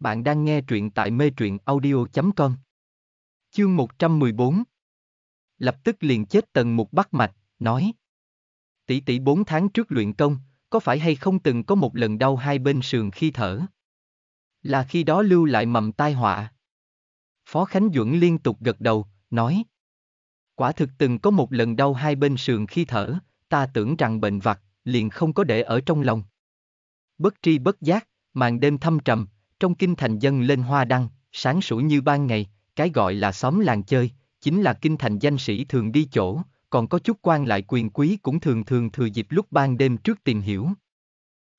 Bạn đang nghe truyện tại mê truyện audio.com Chương 114 Lập tức liền chết tầng mục bắt mạch, nói Tỷ tỷ 4 tháng trước luyện công, có phải hay không từng có một lần đau hai bên sườn khi thở? Là khi đó lưu lại mầm tai họa. Phó Khánh Duẩn liên tục gật đầu, nói. Quả thực từng có một lần đau hai bên sườn khi thở, ta tưởng rằng bệnh vặt, liền không có để ở trong lòng. Bất tri bất giác, màn đêm thâm trầm, trong kinh thành dân lên hoa đăng, sáng sủa như ban ngày, cái gọi là xóm làng chơi, chính là kinh thành danh sĩ thường đi chỗ, còn có chút quan lại quyền quý cũng thường thường thừa dịp lúc ban đêm trước tìm hiểu.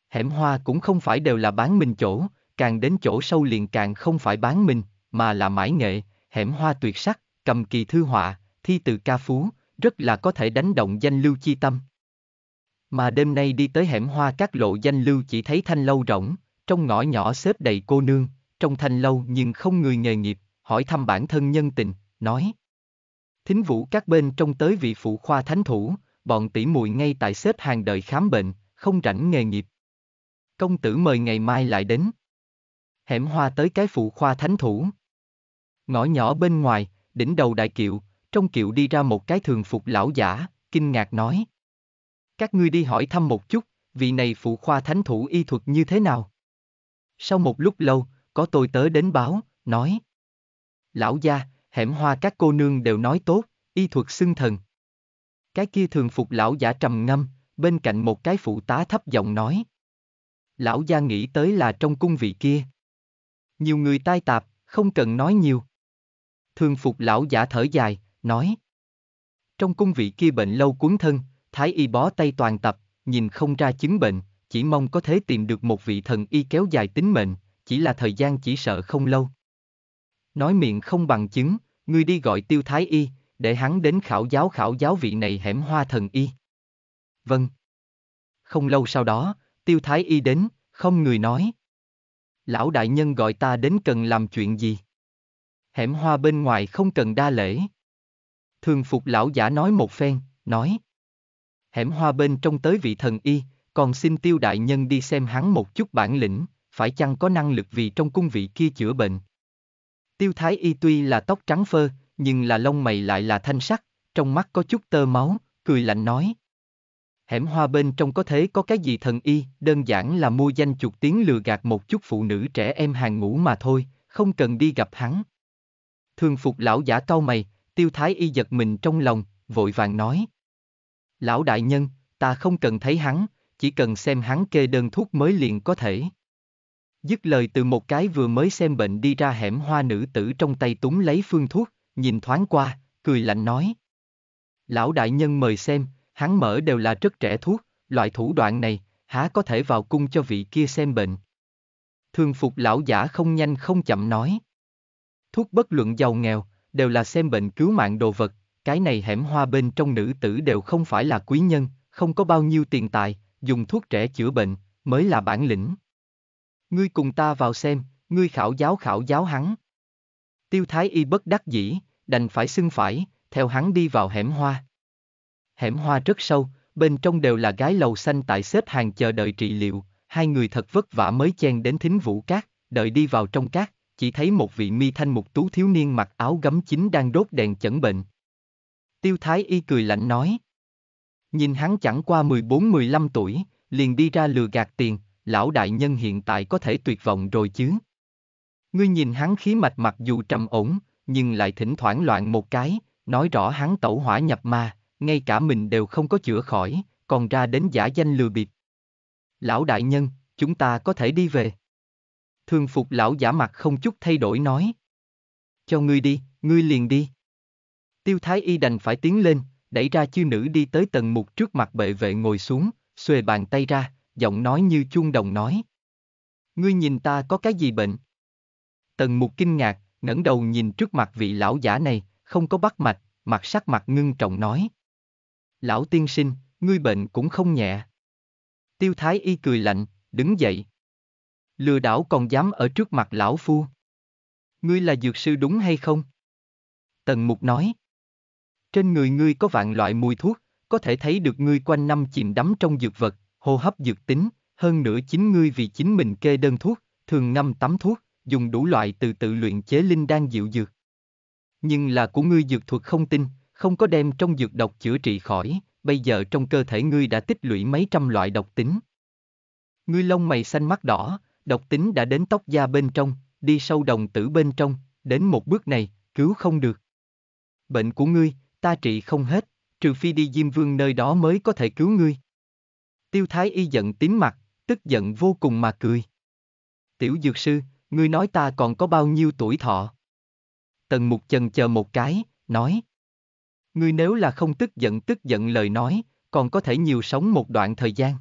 Hẻm hoa cũng không phải đều là bán mình chỗ, càng đến chỗ sâu liền càng không phải bán mình, mà là mãi nghệ, hẻm hoa tuyệt sắc, cầm kỳ thư họa, thi từ ca phú, rất là có thể đánh động danh lưu chi tâm. Mà đêm nay đi tới hẻm hoa các lộ danh lưu chỉ thấy thanh lâu rỗng, trong ngõ nhỏ xếp đầy cô nương, trong thanh lâu nhưng không người nghề nghiệp, hỏi thăm bản thân nhân tình, nói. Thính vũ các bên trông tới vị phụ khoa thánh thủ, bọn tỷ muội ngay tại xếp hàng đợi khám bệnh, không rảnh nghề nghiệp. Công tử mời ngày mai lại đến. Hẻm hoa tới cái phụ khoa thánh thủ. Ngõ nhỏ bên ngoài, đỉnh đầu đại kiệu, trong kiệu đi ra một cái thường phục lão giả, kinh ngạc nói. Các ngươi đi hỏi thăm một chút, vị này phụ khoa thánh thủ y thuật như thế nào? Sau một lúc lâu, có tôi tớ đến báo, nói. Lão gia, hẻm hoa các cô nương đều nói tốt, y thuật xưng thần. Cái kia thường phục lão giả trầm ngâm, bên cạnh một cái phụ tá thấp giọng nói. Lão gia nghĩ tới là trong cung vị kia. Nhiều người tai tạp, không cần nói nhiều. Thường phục lão giả thở dài, nói. Trong cung vị kia bệnh lâu cuốn thân, thái y bó tay toàn tập, nhìn không ra chứng bệnh, chỉ mong có thể tìm được một vị thần y kéo dài tính mệnh, chỉ là thời gian chỉ sợ không lâu nói miệng không bằng chứng, ngươi đi gọi tiêu thái y, để hắn đến khảo giáo khảo giáo vị này hẻm hoa thần y. Vâng. Không lâu sau đó, tiêu thái y đến, không người nói. Lão đại nhân gọi ta đến cần làm chuyện gì? Hẻm hoa bên ngoài không cần đa lễ. Thường phục lão giả nói một phen, nói. Hẻm hoa bên trong tới vị thần y, còn xin tiêu đại nhân đi xem hắn một chút bản lĩnh, phải chăng có năng lực vì trong cung vị kia chữa bệnh. Tiêu Thái Y tuy là tóc trắng phơ, nhưng là lông mày lại là thanh sắc, trong mắt có chút tơ máu, cười lạnh nói. Hẻm hoa bên trong có thế có cái gì thần y, đơn giản là mua danh chuột tiếng lừa gạt một chút phụ nữ trẻ em hàng ngũ mà thôi, không cần đi gặp hắn. Thường phục lão giả cau mày, tiêu thái y giật mình trong lòng, vội vàng nói. Lão đại nhân, ta không cần thấy hắn, chỉ cần xem hắn kê đơn thuốc mới liền có thể. Dứt lời từ một cái vừa mới xem bệnh đi ra hẻm hoa nữ tử trong tay túng lấy phương thuốc, nhìn thoáng qua, cười lạnh nói. Lão đại nhân mời xem, hắn mở đều là rất trẻ thuốc, loại thủ đoạn này, há có thể vào cung cho vị kia xem bệnh. Thường phục lão giả không nhanh không chậm nói. Thuốc bất luận giàu nghèo, đều là xem bệnh cứu mạng đồ vật, cái này hẻm hoa bên trong nữ tử đều không phải là quý nhân, không có bao nhiêu tiền tài, dùng thuốc trẻ chữa bệnh, mới là bản lĩnh. Ngươi cùng ta vào xem, ngươi khảo giáo khảo giáo hắn. Tiêu thái y bất đắc dĩ, đành phải xưng phải, theo hắn đi vào hẻm hoa. Hẻm hoa rất sâu, bên trong đều là gái lầu xanh tại xếp hàng chờ đợi trị liệu, hai người thật vất vả mới chen đến thính vũ cát, đợi đi vào trong cát, chỉ thấy một vị mi thanh mục tú thiếu niên mặc áo gấm chính đang đốt đèn chẩn bệnh. Tiêu thái y cười lạnh nói. Nhìn hắn chẳng qua 14-15 tuổi, liền đi ra lừa gạt tiền, lão đại nhân hiện tại có thể tuyệt vọng rồi chứ. Ngươi nhìn hắn khí mạch mặc dù trầm ổn, nhưng lại thỉnh thoảng loạn một cái, nói rõ hắn tẩu hỏa nhập ma, ngay cả mình đều không có chữa khỏi, còn ra đến giả danh lừa bịp. Lão đại nhân, chúng ta có thể đi về. Thường phục lão giả mặt không chút thay đổi nói. Cho ngươi đi, ngươi liền đi. Tiêu thái y đành phải tiến lên, đẩy ra chư nữ đi tới tầng mục trước mặt bệ vệ ngồi xuống, xuề bàn tay ra, giọng nói như chuông đồng nói. Ngươi nhìn ta có cái gì bệnh? Tần mục kinh ngạc, ngẩng đầu nhìn trước mặt vị lão giả này, không có bắt mạch, mặt sắc mặt ngưng trọng nói. Lão tiên sinh, ngươi bệnh cũng không nhẹ. Tiêu thái y cười lạnh, đứng dậy. Lừa đảo còn dám ở trước mặt lão phu. Ngươi là dược sư đúng hay không? Tần mục nói. Trên người ngươi có vạn loại mùi thuốc, có thể thấy được ngươi quanh năm chìm đắm trong dược vật, hô hấp dược tính, hơn nữa chính ngươi vì chính mình kê đơn thuốc, thường ngâm tắm thuốc, dùng đủ loại từ tự luyện chế linh đan dịu dược. Nhưng là của ngươi dược thuật không tin, không có đem trong dược độc chữa trị khỏi, bây giờ trong cơ thể ngươi đã tích lũy mấy trăm loại độc tính. Ngươi lông mày xanh mắt đỏ, độc tính đã đến tóc da bên trong, đi sâu đồng tử bên trong, đến một bước này, cứu không được. Bệnh của ngươi, ta trị không hết, trừ phi đi Diêm Vương nơi đó mới có thể cứu ngươi. Tiêu Thái Y giận tím mặt, tức giận vô cùng mà cười. Tiểu Dược Sư, ngươi nói ta còn có bao nhiêu tuổi thọ? Tần Mục Trần chờ một cái, nói. Ngươi nếu là không tức giận tức giận lời nói, còn có thể nhiều sống một đoạn thời gian.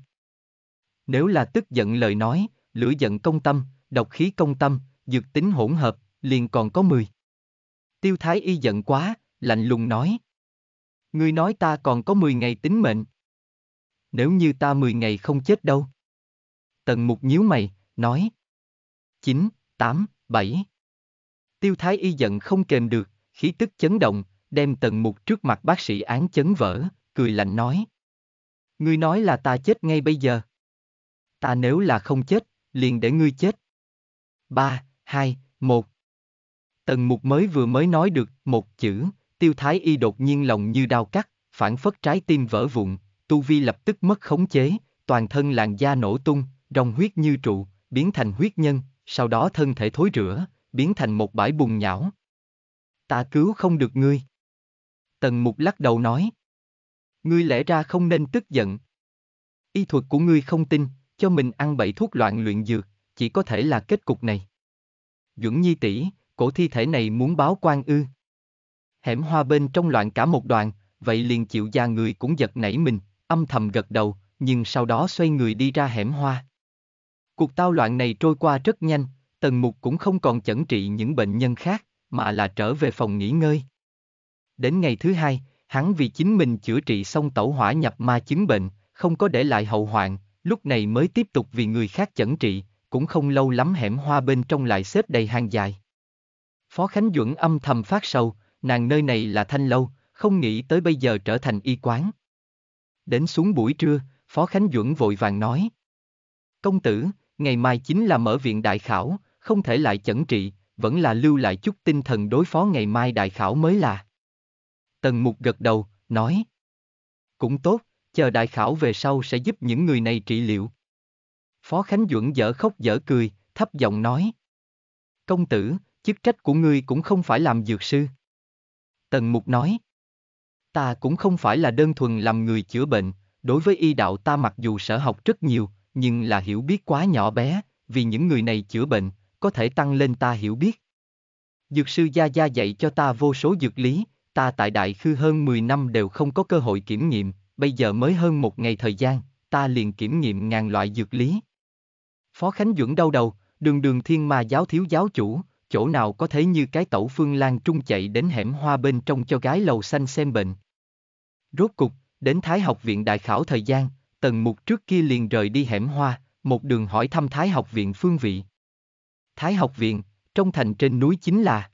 Nếu là tức giận lời nói, lửa giận công tâm, độc khí công tâm, dược tính hỗn hợp, liền còn có mười. Tiêu Thái Y giận quá, lạnh lùng nói. Ngươi nói ta còn có mười ngày tính mệnh nếu như ta 10 ngày không chết đâu. Tần mục nhíu mày, nói. 9, 8, 7. Tiêu thái y giận không kềm được, khí tức chấn động, đem tần mục trước mặt bác sĩ án chấn vỡ, cười lạnh nói. Ngươi nói là ta chết ngay bây giờ. Ta nếu là không chết, liền để ngươi chết. 3, 2, 1. Tần mục mới vừa mới nói được một chữ, tiêu thái y đột nhiên lòng như đau cắt, phản phất trái tim vỡ vụn, tu vi lập tức mất khống chế, toàn thân làn da nổ tung, rồng huyết như trụ, biến thành huyết nhân, sau đó thân thể thối rửa, biến thành một bãi bùn nhão. Ta cứu không được ngươi. Tần mục lắc đầu nói. Ngươi lẽ ra không nên tức giận. Y thuật của ngươi không tin, cho mình ăn bậy thuốc loạn luyện dược, chỉ có thể là kết cục này. Duẩn Nhi tỷ, cổ thi thể này muốn báo quan ư. Hẻm hoa bên trong loạn cả một đoàn, vậy liền chịu già người cũng giật nảy mình, âm thầm gật đầu, nhưng sau đó xoay người đi ra hẻm hoa. Cuộc tao loạn này trôi qua rất nhanh, Tần Mục cũng không còn chẩn trị những bệnh nhân khác, mà là trở về phòng nghỉ ngơi. Đến ngày thứ hai, hắn vì chính mình chữa trị xong tẩu hỏa nhập ma chứng bệnh, không có để lại hậu hoạn, lúc này mới tiếp tục vì người khác chẩn trị, cũng không lâu lắm hẻm hoa bên trong lại xếp đầy hàng dài. Phó Khánh Duẩn âm thầm phát sầu, nàng nơi này là thanh lâu, không nghĩ tới bây giờ trở thành y quán. Đến xuống buổi trưa, Phó Khánh Duẩn vội vàng nói. Công tử, ngày mai chính là mở viện đại khảo, không thể lại chẩn trị, vẫn là lưu lại chút tinh thần đối phó ngày mai đại khảo mới là. Tần Mục gật đầu, nói. Cũng tốt, chờ đại khảo về sau sẽ giúp những người này trị liệu. Phó Khánh Duẩn dở khóc dở cười, thấp giọng nói. Công tử, chức trách của ngươi cũng không phải làm dược sư. Tần Mục nói ta cũng không phải là đơn thuần làm người chữa bệnh, đối với y đạo ta mặc dù sở học rất nhiều, nhưng là hiểu biết quá nhỏ bé, vì những người này chữa bệnh, có thể tăng lên ta hiểu biết. Dược sư Gia Gia dạy cho ta vô số dược lý, ta tại Đại Khư hơn 10 năm đều không có cơ hội kiểm nghiệm, bây giờ mới hơn một ngày thời gian, ta liền kiểm nghiệm ngàn loại dược lý. Phó Khánh Duẩn đau đầu, đường đường thiên ma giáo thiếu giáo chủ, chỗ nào có thể như cái tẩu phương lan trung chạy đến hẻm hoa bên trong cho gái lầu xanh xem bệnh. Rốt cục, đến Thái học viện đại khảo thời gian, tần mục trước kia liền rời đi hẻm hoa, một đường hỏi thăm Thái học viện phương vị. Thái học viện, trong thành trên núi chính là.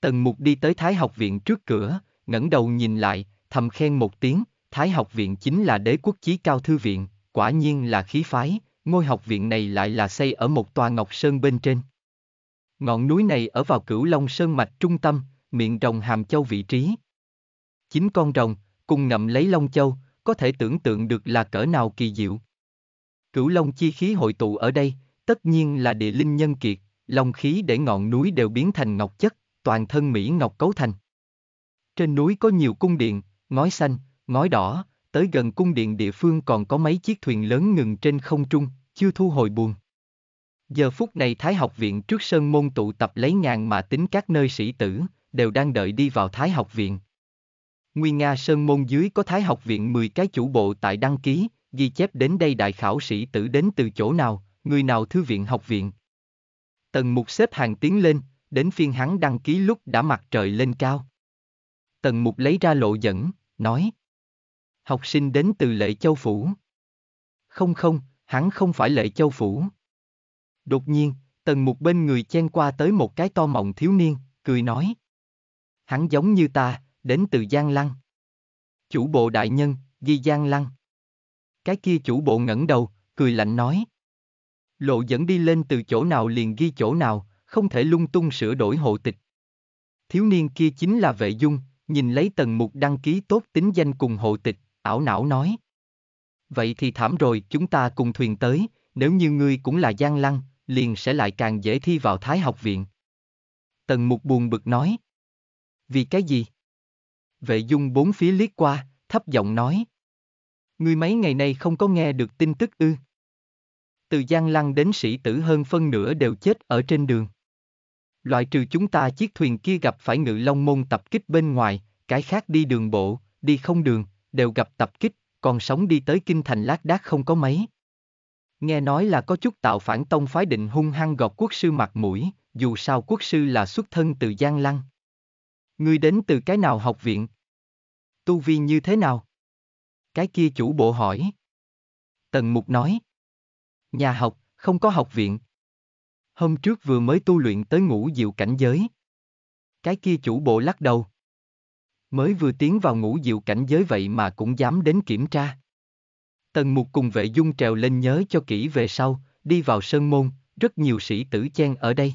Tần mục đi tới Thái học viện trước cửa, ngẩng đầu nhìn lại, thầm khen một tiếng, Thái học viện chính là đế quốc chí cao thư viện, quả nhiên là khí phái, ngôi học viện này lại là xây ở một tòa ngọc sơn bên trên. Ngọn núi này ở vào cửu Long Sơn Mạch trung tâm, miệng rồng hàm châu vị trí. Chính con rồng, Cùng ngậm lấy Long Châu, có thể tưởng tượng được là cỡ nào kỳ diệu. Cửu Long chi khí hội tụ ở đây, tất nhiên là địa linh nhân kiệt, long khí để ngọn núi đều biến thành ngọc chất, toàn thân Mỹ ngọc cấu thành. Trên núi có nhiều cung điện, ngói xanh, ngói đỏ, tới gần cung điện địa phương còn có mấy chiếc thuyền lớn ngừng trên không trung, chưa thu hồi buồn. Giờ phút này Thái học viện trước Sơn Môn tụ tập lấy ngàn mà tính các nơi sĩ tử, đều đang đợi đi vào Thái học viện. Nguy Nga Sơn Môn dưới có Thái học viện 10 cái chủ bộ tại đăng ký, ghi chép đến đây đại khảo sĩ tử đến từ chỗ nào, người nào thư viện học viện. Tần mục xếp hàng tiến lên, đến phiên hắn đăng ký lúc đã mặt trời lên cao. Tần mục lấy ra lộ dẫn, nói. Học sinh đến từ lệ châu phủ. Không không, hắn không phải lệ châu phủ. Đột nhiên, tần mục bên người chen qua tới một cái to mọng thiếu niên, cười nói. Hắn giống như ta, đến từ Giang Lăng. Chủ bộ đại nhân, ghi Giang Lăng. Cái kia chủ bộ ngẩng đầu, cười lạnh nói. Lộ dẫn đi lên từ chỗ nào liền ghi chỗ nào, không thể lung tung sửa đổi hộ tịch. Thiếu niên kia chính là vệ dung, nhìn lấy tần mục đăng ký tốt tính danh cùng hộ tịch, ảo não nói. Vậy thì thảm rồi, chúng ta cùng thuyền tới, nếu như ngươi cũng là Giang Lăng, liền sẽ lại càng dễ thi vào Thái học viện. Tần mục buồn bực nói. Vì cái gì? Vệ dung bốn phía liếc qua, thấp giọng nói. Ngươi mấy ngày nay không có nghe được tin tức ư. Từ Giang Lăng đến sĩ tử hơn phân nửa đều chết ở trên đường. Loại trừ chúng ta chiếc thuyền kia gặp phải ngự long môn tập kích bên ngoài, cái khác đi đường bộ, đi không đường, đều gặp tập kích, còn sống đi tới kinh thành lác đác không có mấy. Nghe nói là có chút tạo phản tông phái định hung hăng gọt quốc sư mặt mũi, dù sao quốc sư là xuất thân từ Giang Lăng. Ngươi đến từ cái nào học viện? Tu vi như thế nào? Cái kia chủ bộ hỏi. Tần Mục nói. Nhà học, không có học viện. Hôm trước vừa mới tu luyện tới ngũ diệu cảnh giới. Cái kia chủ bộ lắc đầu. Mới vừa tiến vào ngũ diệu cảnh giới vậy mà cũng dám đến kiểm tra. Tần Mục cùng vệ dung trèo lên nhớ cho kỹ về sau, đi vào sơn môn, rất nhiều sĩ tử chen ở đây.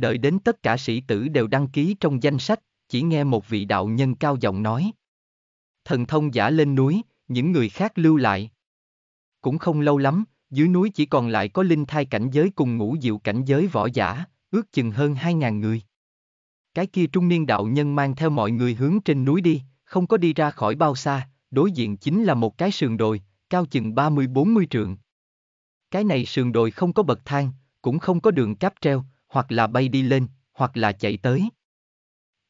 Đợi đến tất cả sĩ tử đều đăng ký trong danh sách, chỉ nghe một vị đạo nhân cao giọng nói. Thần thông giả lên núi, những người khác lưu lại. Cũng không lâu lắm, dưới núi chỉ còn lại có linh thai cảnh giới cùng ngũ diệu cảnh giới võ giả, ước chừng hơn 2.000 người. Cái kia trung niên đạo nhân mang theo mọi người hướng trên núi đi, không có đi ra khỏi bao xa, đối diện chính là một cái sườn đồi, cao chừng 30-40 trượng. Cái này sườn đồi không có bậc thang, cũng không có đường cáp treo, hoặc là bay đi lên, hoặc là chạy tới.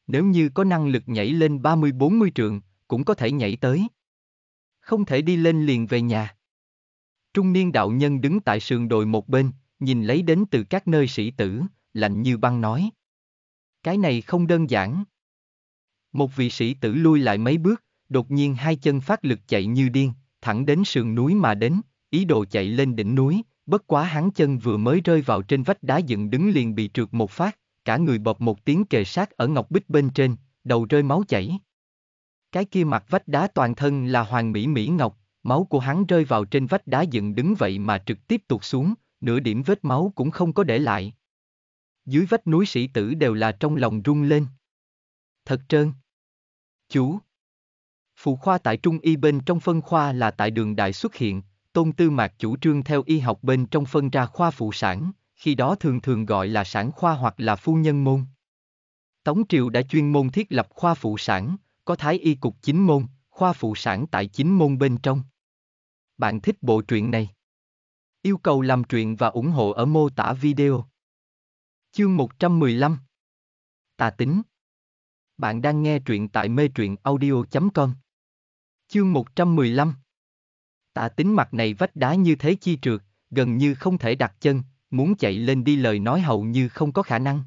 Nếu như có năng lực nhảy lên 30-40 trượng, cũng có thể nhảy tới. Không thể đi lên liền về nhà. Trung niên đạo nhân đứng tại sườn đồi một bên, nhìn lấy đến từ các nơi sĩ tử, lạnh như băng nói. Cái này không đơn giản. Một vị sĩ tử lui lại mấy bước, đột nhiên hai chân phát lực chạy như điên, thẳng đến sườn núi mà đến, ý đồ chạy lên đỉnh núi, bất quá hắn chân vừa mới rơi vào trên vách đá dựng đứng liền bị trượt một phát, cả người bọc một tiếng kề sát ở ngọc bích bên trên, đầu rơi máu chảy. Cái kia mặt vách đá toàn thân là hoàng mỹ mỹ ngọc, máu của hắn rơi vào trên vách đá dựng đứng vậy mà trực tiếp tụt xuống, nửa điểm vết máu cũng không có để lại. Dưới vách núi sĩ tử đều là trong lòng rung lên. Thật trơn. Chú. Phụ khoa tại Trung Y bên trong phân khoa là tại đường đại xuất hiện, Tôn Tư Mạc chủ trương theo y học bên trong phân ra khoa phụ sản, khi đó thường thường gọi là sản khoa hoặc là phu nhân môn. Tống Triều đã chuyên môn thiết lập khoa phụ sản, có thái y cục chính môn, khoa phụ sản tại chính môn bên trong. Bạn thích bộ truyện này? Yêu cầu làm truyện và ủng hộ ở mô tả video. Chương 115 Tà tính Bạn đang nghe truyện tại mê truyện audio.com Chương 115 Tả tính mặt này vách đá như thế chi trượt, gần như không thể đặt chân, muốn chạy lên đi lời nói hầu như không có khả năng.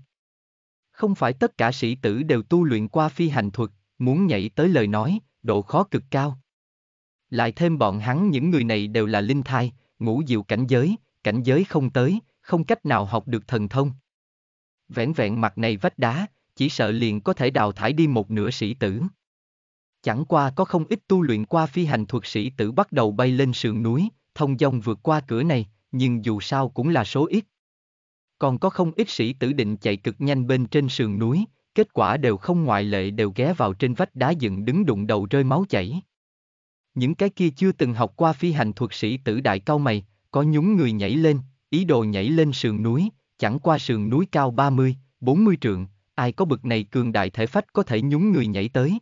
Không phải tất cả sĩ tử đều tu luyện qua phi hành thuật, muốn nhảy tới lời nói, độ khó cực cao. Lại thêm bọn hắn những người này đều là linh thai, ngũ diệu cảnh giới, cảnh giới không tới, không cách nào học được thần thông. Vẹn vẹn mặt này vách đá, chỉ sợ liền có thể đào thải đi một nửa sĩ tử. Chẳng qua có không ít tu luyện qua phi hành thuật sĩ tử bắt đầu bay lên sườn núi, thông dong vượt qua cửa này, nhưng dù sao cũng là số ít. Còn có không ít sĩ tử định chạy cực nhanh bên trên sườn núi, kết quả đều không ngoại lệ đều ghé vào trên vách đá dựng đứng đụng đầu rơi máu chảy. Những cái kia chưa từng học qua phi hành thuật sĩ tử đại cao mày, có nhúng người nhảy lên, ý đồ nhảy lên sườn núi, chẳng qua sườn núi cao 30, 40 trượng, ai có bực này cường đại thể phách có thể nhúng người nhảy tới.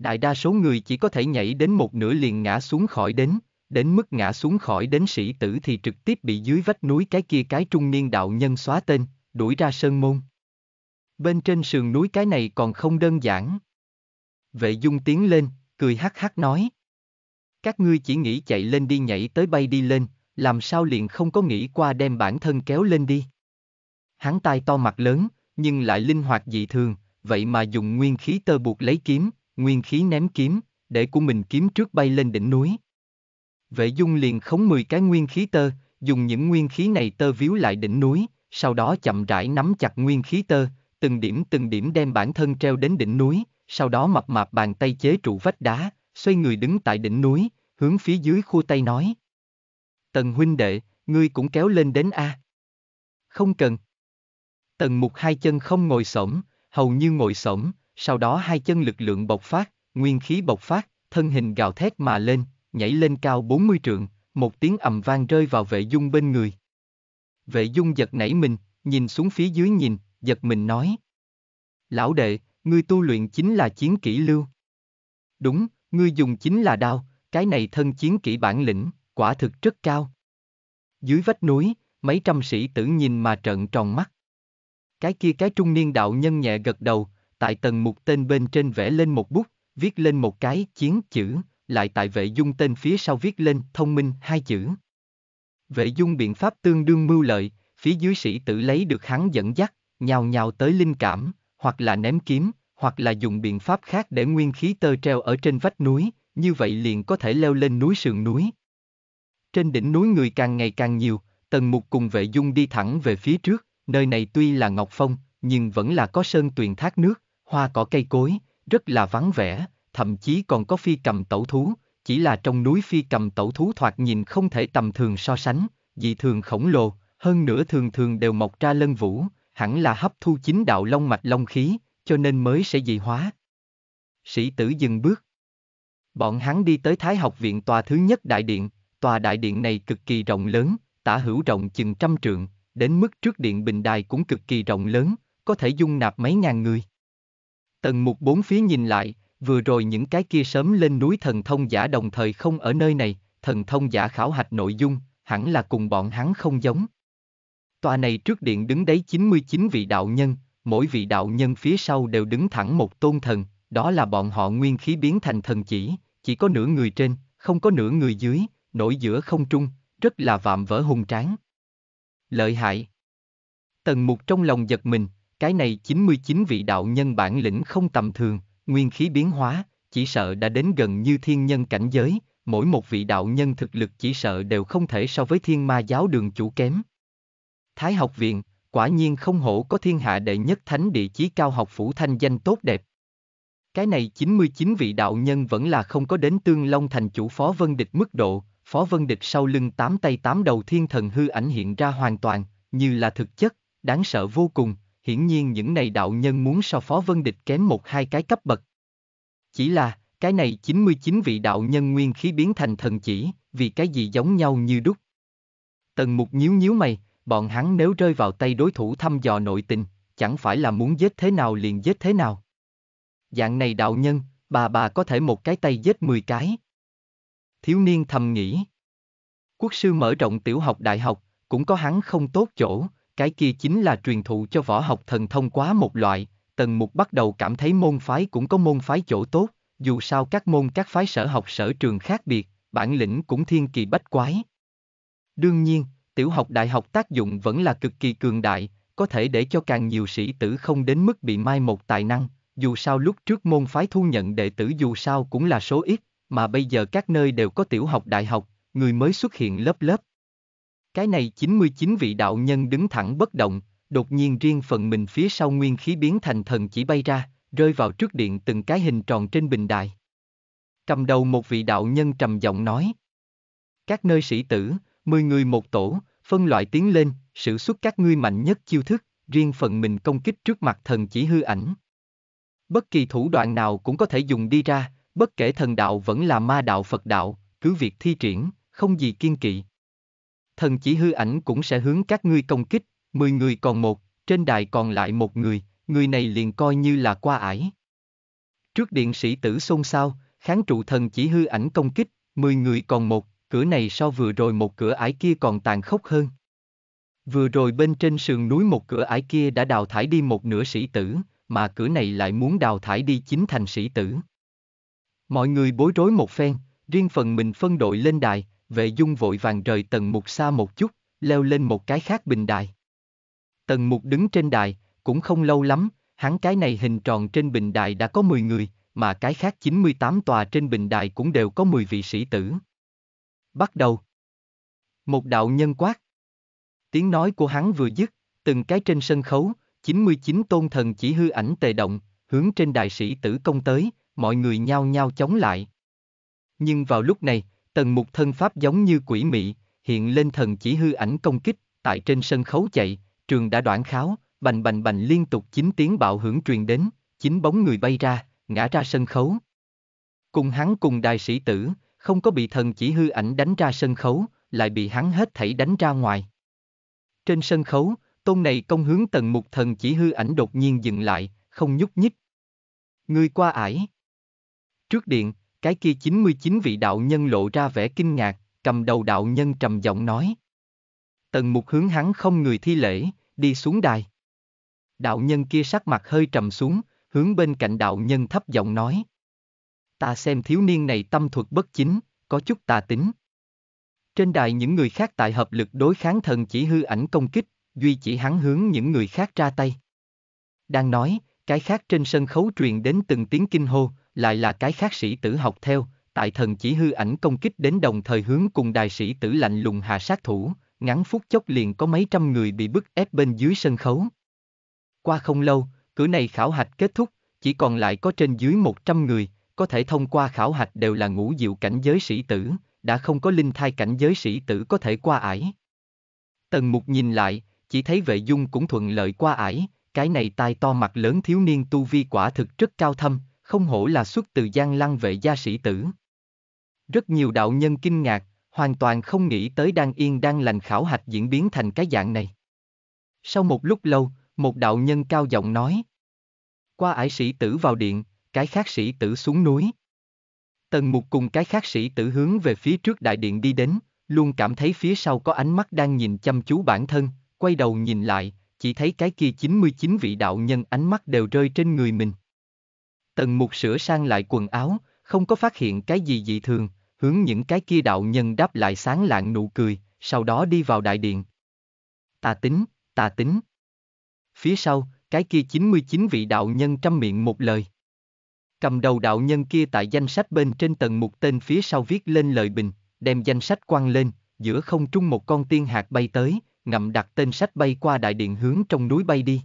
Đại đa số người chỉ có thể nhảy đến một nửa liền ngã xuống khỏi đến, đến mức ngã xuống khỏi đến sĩ tử thì trực tiếp bị dưới vách núi cái kia cái trung niên đạo nhân xóa tên, đuổi ra sơn môn. Bên trên sườn núi cái này còn không đơn giản. Vệ dung tiến lên, cười hắc hắc nói. Các ngươi chỉ nghĩ chạy lên đi nhảy tới bay đi lên, làm sao liền không có nghĩ qua đem bản thân kéo lên đi. Hắn tai to mặt lớn, nhưng lại linh hoạt dị thường, vậy mà dùng nguyên khí tơ buộc lấy kiếm, nguyên khí ném kiếm, để của mình kiếm trước bay lên đỉnh núi. Vệ dung liền khống 10 cái nguyên khí tơ, dùng những nguyên khí này tơ víu lại đỉnh núi, sau đó chậm rãi nắm chặt nguyên khí tơ, từng điểm từng điểm đem bản thân treo đến đỉnh núi, sau đó mập mạp bàn tay chế trụ vách đá, xoay người đứng tại đỉnh núi, hướng phía dưới khu tay nói. Tần huynh đệ, ngươi cũng kéo lên đến A. Không cần. Tần mục hai chân không ngồi xổm, hầu như ngồi xổm, sau đó hai chân lực lượng bộc phát, nguyên khí bộc phát, thân hình gào thét mà lên, nhảy lên cao 40 trượng, một tiếng ầm vang rơi vào vệ dung bên người. Vệ dung giật nảy mình, nhìn xuống phía dưới nhìn, giật mình nói. Lão đệ, ngươi tu luyện chính là chiến kỹ lưu. Đúng, ngươi dùng chính là đao, cái này thân chiến kỹ bản lĩnh, quả thực rất cao. Dưới vách núi, mấy trăm sĩ tử nhìn mà trợn tròn mắt. Cái kia cái trung niên đạo nhân nhẹ gật đầu, tại tầng mục tên bên trên vẽ lên một bút, viết lên một cái chiến chữ, lại tại vệ dung tên phía sau viết lên thông minh hai chữ. Vệ dung biện pháp tương đương mưu lợi, phía dưới sĩ tử lấy được hắn dẫn dắt, nhào nhào tới linh cảm, hoặc là ném kiếm, hoặc là dùng biện pháp khác để nguyên khí tơ treo ở trên vách núi, như vậy liền có thể leo lên núi sườn núi. Trên đỉnh núi người càng ngày càng nhiều, tần mục cùng vệ dung đi thẳng về phía trước, nơi này tuy là ngọc phong, nhưng vẫn là có sơn tuyền thác nước, hoa cỏ cây cối, rất là vắng vẻ, thậm chí còn có phi cầm tẩu thú, chỉ là trong núi phi cầm tẩu thú thoạt nhìn không thể tầm thường so sánh, dị thường khổng lồ, hơn nữa thường thường đều mọc ra lân vũ, hẳn là hấp thu chính đạo long mạch long khí, cho nên mới sẽ dị hóa. Sĩ tử dừng bước. Bọn hắn đi tới Thái học viện tòa thứ nhất đại điện, tòa đại điện này cực kỳ rộng lớn, tả hữu rộng chừng trăm trượng, đến mức trước điện bình đài cũng cực kỳ rộng lớn, có thể dung nạp mấy ngàn người. Tần mục bốn phía nhìn lại, vừa rồi những cái kia sớm lên núi thần thông giả đồng thời không ở nơi này, thần thông giả khảo hạch nội dung, hẳn là cùng bọn hắn không giống. Tòa này trước điện đứng đấy 99 vị đạo nhân, mỗi vị đạo nhân phía sau đều đứng thẳng một tôn thần, đó là bọn họ nguyên khí biến thành thần chỉ, chỉ có nửa người trên, không có nửa người dưới, nổi giữa không trung, rất là vạm vỡ hùng tráng. Lợi hại. Tần mục trong lòng giật mình, cái này 99 vị đạo nhân bản lĩnh không tầm thường, nguyên khí biến hóa, chỉ sợ đã đến gần như thiên nhân cảnh giới, mỗi một vị đạo nhân thực lực chỉ sợ đều không thể so với thiên ma giáo đường chủ kém. Thái học viện, quả nhiên không hổ có thiên hạ đệ nhất thánh địa chí cao học phủ thanh danh tốt đẹp. Cái này 99 vị đạo nhân vẫn là không có đến tương long thành chủ phó vân địch mức độ, phó vân địch sau lưng tám tay tám đầu thiên thần hư ảnh hiện ra hoàn toàn, như là thực chất, đáng sợ vô cùng, hiển nhiên những này đạo nhân muốn so phó vân địch kém một hai cái cấp bậc. Chỉ là, cái này 99 vị đạo nhân nguyên khí biến thành thần chỉ, vì cái gì giống nhau như đúc. Tần mục nhíu nhíu mày, bọn hắn nếu rơi vào tay đối thủ thăm dò nội tình, chẳng phải là muốn giết thế nào liền giết thế nào. Dạng này đạo nhân, bà bà có thể một cái tay giết 10 cái. Thiếu niên thầm nghĩ. Quốc sư mở rộng tiểu học đại học, cũng có hắn không tốt chỗ, cái kia chính là truyền thụ cho võ học thần thông quá một loại, tần mục bắt đầu cảm thấy môn phái cũng có môn phái chỗ tốt, dù sao các môn các phái sở học sở trường khác biệt, bản lĩnh cũng thiên kỳ bách quái. Đương nhiên, tiểu học đại học tác dụng vẫn là cực kỳ cường đại, có thể để cho càng nhiều sĩ tử không đến mức bị mai một tài năng, dù sao lúc trước môn phái thu nhận đệ tử dù sao cũng là số ít, mà bây giờ các nơi đều có tiểu học đại học, người mới xuất hiện lớp lớp, cái này 99 vị đạo nhân đứng thẳng bất động, đột nhiên riêng phần mình phía sau nguyên khí biến thành thần chỉ bay ra, rơi vào trước điện từng cái hình tròn trên bình đài. Cầm đầu một vị đạo nhân trầm giọng nói. Các nơi sĩ tử, 10 người một tổ, phân loại tiến lên, sử xuất các ngươi mạnh nhất chiêu thức, riêng phần mình công kích trước mặt thần chỉ hư ảnh. Bất kỳ thủ đoạn nào cũng có thể dùng đi ra, bất kể thần đạo vẫn là ma đạo Phật đạo, cứ việc thi triển, không gì kiên kỵ, thần chỉ hư ảnh cũng sẽ hướng các ngươi công kích, 10 người còn một, trên đài còn lại một người, người này liền coi như là qua ải. Trước điện sĩ tử xôn xao, kháng trụ thần chỉ hư ảnh công kích, 10 người còn một, cửa này so vừa rồi một cửa ải kia còn tàn khốc hơn. Vừa rồi bên trên sườn núi một cửa ải kia đã đào thải đi một nửa sĩ tử, mà cửa này lại muốn đào thải đi chính thành sĩ tử. Mọi người bối rối một phen, riêng phần mình phân đội lên đài, Vệ dung vội vàng rời tần mục xa một chút, leo lên một cái khác bình đài. Tần mục đứng trên đài, cũng không lâu lắm, hắn cái này hình tròn trên bình đài đã có 10 người, mà cái khác 98 tòa trên bình đài cũng đều có 10 vị sĩ tử. Bắt đầu. Một đạo nhân quát. Tiếng nói của hắn vừa dứt, từng cái trên sân khấu, 99 tôn thần chỉ hư ảnh tề động, hướng trên đại sĩ tử công tới, mọi người nhao nhao chống lại. Nhưng vào lúc này, Tần mục thân pháp giống như quỷ mị, hiện lên thần chỉ hư ảnh công kích, tại trên sân khấu chạy, trường đã đoạn kháo, bành bành bành liên tục chín tiếng bạo hưởng truyền đến, chín bóng người bay ra, ngã ra sân khấu. Cùng hắn cùng đài sĩ tử, không có bị thần chỉ hư ảnh đánh ra sân khấu, lại bị hắn hết thảy đánh ra ngoài. Trên sân khấu, tôn này công hướng tần mục thần chỉ hư ảnh đột nhiên dừng lại, không nhúc nhích. người qua ải. Trước điện, cái kia 99 vị đạo nhân lộ ra vẻ kinh ngạc, cầm đầu đạo nhân trầm giọng nói. Tần mục hướng hắn không người thi lễ, đi xuống đài. Đạo nhân kia sắc mặt hơi trầm xuống, hướng bên cạnh đạo nhân thấp giọng nói. Ta xem thiếu niên này tâm thuật bất chính, có chút tà tính. Trên đài những người khác tại hợp lực đối kháng thần chỉ hư ảnh công kích, duy chỉ hắn hướng những người khác ra tay. Đang nói, cái khác trên sân khấu truyền đến từng tiếng kinh hô, lại là cái khác sĩ tử học theo, tại thần chỉ hư ảnh công kích đến đồng thời hướng cùng đài sĩ tử lạnh lùng hạ sát thủ, ngắn phút chốc liền có mấy trăm người bị bức ép bên dưới sân khấu. Qua không lâu, cửa này khảo hạch kết thúc, chỉ còn lại có trên dưới 100 người, có thể thông qua khảo hạch đều là ngũ diệu cảnh giới sĩ tử, đã không có linh thai cảnh giới sĩ tử có thể qua ải. Tần mục nhìn lại, chỉ thấy vệ dung cũng thuận lợi qua ải, cái này tai to mặt lớn thiếu niên tu vi quả thực rất cao thâm, không hổ là xuất từ gian lăng vệ gia sĩ tử. Rất nhiều đạo nhân kinh ngạc, hoàn toàn không nghĩ tới đang yên đang lành khảo hạch diễn biến thành cái dạng này. Sau một lúc lâu, một đạo nhân cao giọng nói. Qua ải sĩ tử vào điện, cái khác sĩ tử xuống núi. Tần mục cùng cái khác sĩ tử hướng về phía trước đại điện đi đến, luôn cảm thấy phía sau có ánh mắt đang nhìn chăm chú bản thân, quay đầu nhìn lại, chỉ thấy cái kia 99 vị đạo nhân ánh mắt đều rơi trên người mình. Tần mục sửa sang lại quần áo, không có phát hiện cái gì dị thường, hướng những cái kia đạo nhân đáp lại sáng lạng nụ cười, sau đó đi vào đại điện. Tà tính, tà tính. Phía sau, cái kia 99 vị đạo nhân trăm miệng một lời. Cầm đầu đạo nhân kia tại danh sách bên trên tầng mục tên phía sau viết lên lời bình, đem danh sách quăng lên, giữa không trung một con tiên hạt bay tới, ngậm đặt tên sách bay qua đại điện hướng trong núi bay đi.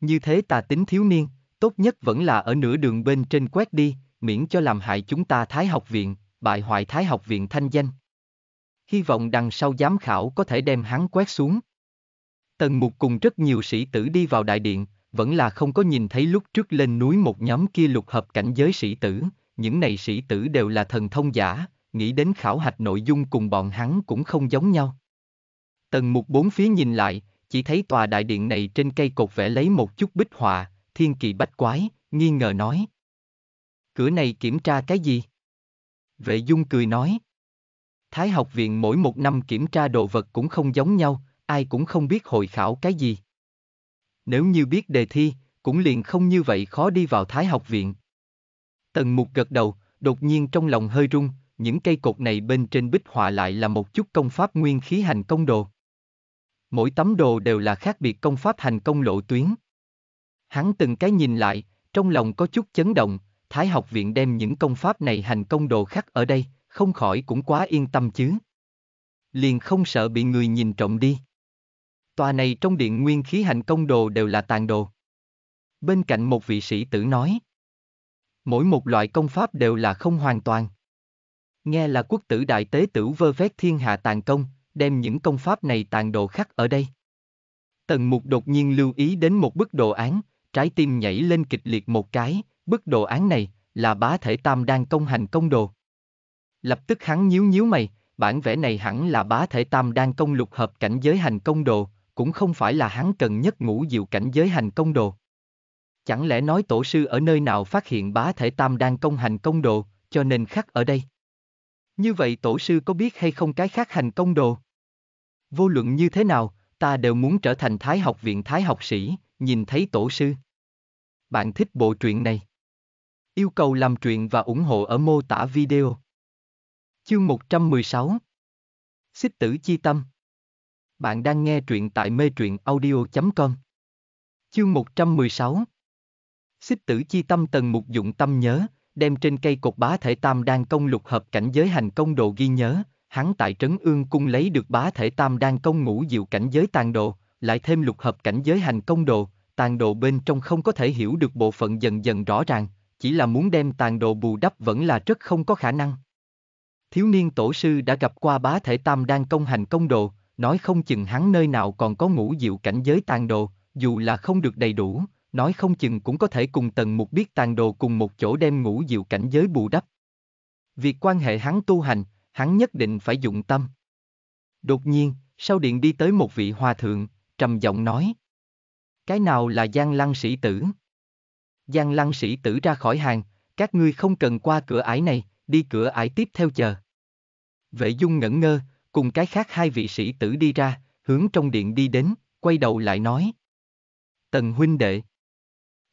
Như thế tà tính thiếu niên, tốt nhất vẫn là ở nửa đường bên trên quét đi, miễn cho làm hại chúng ta Thái học viện, bại hoại Thái học viện thanh danh. Hy vọng đằng sau giám khảo có thể đem hắn quét xuống. Tần Mục cùng rất nhiều sĩ tử đi vào đại điện, vẫn là không có nhìn thấy lúc trước lên núi một nhóm kia lục hợp cảnh giới sĩ tử, những này sĩ tử đều là thần thông giả, nghĩ đến khảo hạch nội dung cùng bọn hắn cũng không giống nhau. Tần Mục bốn phía nhìn lại, chỉ thấy tòa đại điện này trên cây cột vẽ lấy một chút bích họa, thiên kỳ bách quái, nghi ngờ nói. Cửa này kiểm tra cái gì? Vệ Dung cười nói. Thái học viện mỗi một năm kiểm tra đồ vật cũng không giống nhau, ai cũng không biết hội khảo cái gì. Nếu như biết đề thi, cũng liền không như vậy khó đi vào Thái học viện. Tần mục gật đầu, đột nhiên trong lòng hơi rung, những cây cột này bên trên bích họa lại là một chút công pháp nguyên khí hành công đồ. Mỗi tấm đồ đều là khác biệt công pháp hành công lộ tuyến. Hắn từng cái nhìn lại, trong lòng có chút chấn động, Thái học viện đem những công pháp này hành công đồ khắc ở đây, không khỏi cũng quá yên tâm chứ. Liền không sợ bị người nhìn trộm đi. Tòa này trong điện nguyên khí hành công đồ đều là tàn đồ. Bên cạnh một vị sĩ tử nói. Mỗi một loại công pháp đều là không hoàn toàn. Nghe là quốc tử đại tế tử vơ vét thiên hạ tàn công, đem những công pháp này tàn đồ khắc ở đây. Tần mục đột nhiên lưu ý đến một bức đồ án, trái tim nhảy lên kịch liệt một cái, bức đồ án này, là bá thể tam đang công hành công đồ. Lập tức hắn nhíu nhíu mày, bản vẽ này hẳn là bá thể tam đang công lục hợp cảnh giới hành công đồ, cũng không phải là hắn cần nhất ngũ diệu cảnh giới hành công đồ. Chẳng lẽ nói tổ sư ở nơi nào phát hiện bá thể tam đang công hành công đồ, cho nên khắc ở đây. Như vậy tổ sư có biết hay không cái khác hành công đồ? Vô luận như thế nào, ta đều muốn trở thành thái học viện thái học sĩ, nhìn thấy tổ sư. Bạn thích bộ truyện này? Yêu cầu làm truyện và ủng hộ ở mô tả video. Chương 116 Xích tử chi tâm Bạn đang nghe truyện tại mê truyện audio.com Chương 116 Xích tử chi tâm tần mục dụng tâm nhớ, đem trên cây cột bá thể tam đang công lục hợp cảnh giới hành công độ ghi nhớ, hắn tại trấn ương cung lấy được bá thể tam đang công ngũ diệu cảnh giới tàn độ, lại thêm lục hợp cảnh giới hành công độ, tàn đồ bên trong không có thể hiểu được bộ phận dần dần rõ ràng, chỉ là muốn đem tàn đồ bù đắp vẫn là rất không có khả năng. Thiếu niên tổ sư đã gặp qua bá thể tam đang công hành công đồ, nói không chừng hắn nơi nào còn có ngũ diệu cảnh giới tàn đồ, dù là không được đầy đủ, nói không chừng cũng có thể cùng tần mục biết tàn đồ cùng một chỗ đem ngũ diệu cảnh giới bù đắp. Việc quan hệ hắn tu hành, hắn nhất định phải dụng tâm. Đột nhiên, sau điện đi tới một vị hòa thượng, trầm giọng nói. Cái nào là gian lăng sĩ tử? Gian lăng sĩ tử ra khỏi hàng, các ngươi không cần qua cửa ải này, đi cửa ải tiếp theo chờ. Vệ dung ngẩn ngơ, cùng cái khác hai vị sĩ tử đi ra, hướng trong điện đi đến, quay đầu lại nói. Tần huynh đệ.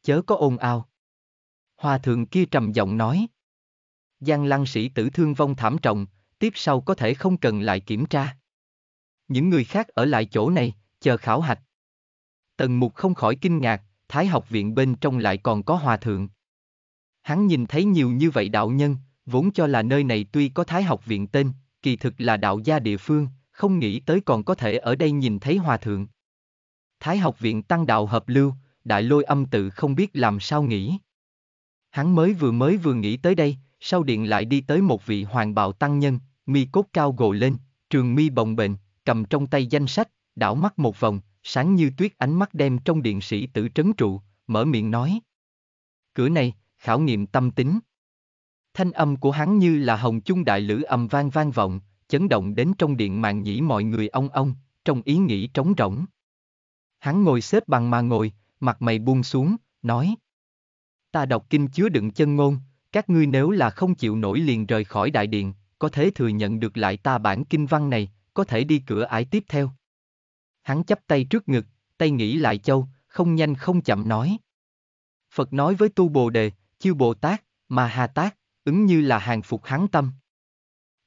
Chớ có ồn ào. Hòa thượng kia trầm giọng nói. Giang lăng sĩ tử thương vong thảm trọng, tiếp sau có thể không cần lại kiểm tra. Những người khác ở lại chỗ này, chờ khảo hạch. Tần mục không khỏi kinh ngạc, Thái học viện bên trong lại còn có hòa thượng. Hắn nhìn thấy nhiều như vậy đạo nhân, vốn cho là nơi này tuy có Thái học viện tên, kỳ thực là đạo gia địa phương, không nghĩ tới còn có thể ở đây nhìn thấy hòa thượng. Thái học viện tăng đạo hợp lưu, đại lôi âm tự không biết làm sao nghĩ. Hắn mới vừa mới vừa nghĩ tới đây, sau điện lại đi tới một vị hoàng bào tăng nhân, mi cốt cao gồ lên, trường mi bồng bệnh, cầm trong tay danh sách, đảo mắt một vòng, sáng như tuyết ánh mắt đem trong điện sĩ tử trấn trụ, mở miệng nói. Cửa này, khảo nghiệm tâm tính. Thanh âm của hắn như là hồng chung đại lữ âm vang vang vọng, chấn động đến trong điện màng nhĩ mọi người ông ông, trong ý nghĩ trống rỗng. Hắn ngồi xếp bằng mà ngồi, mặt mày buông xuống, nói. Ta đọc kinh chứa đựng chân ngôn, các ngươi nếu là không chịu nổi liền rời khỏi đại điện, có thể thừa nhận được lại ta bản kinh văn này, có thể đi cửa ải tiếp theo hắn chắp tay trước ngực, tay nghĩ lại châu, không nhanh không chậm nói. Phật nói với tu Bồ Đề, chiêu Bồ Tát, mà Hà Tát, ứng như là hàng phục hắn tâm.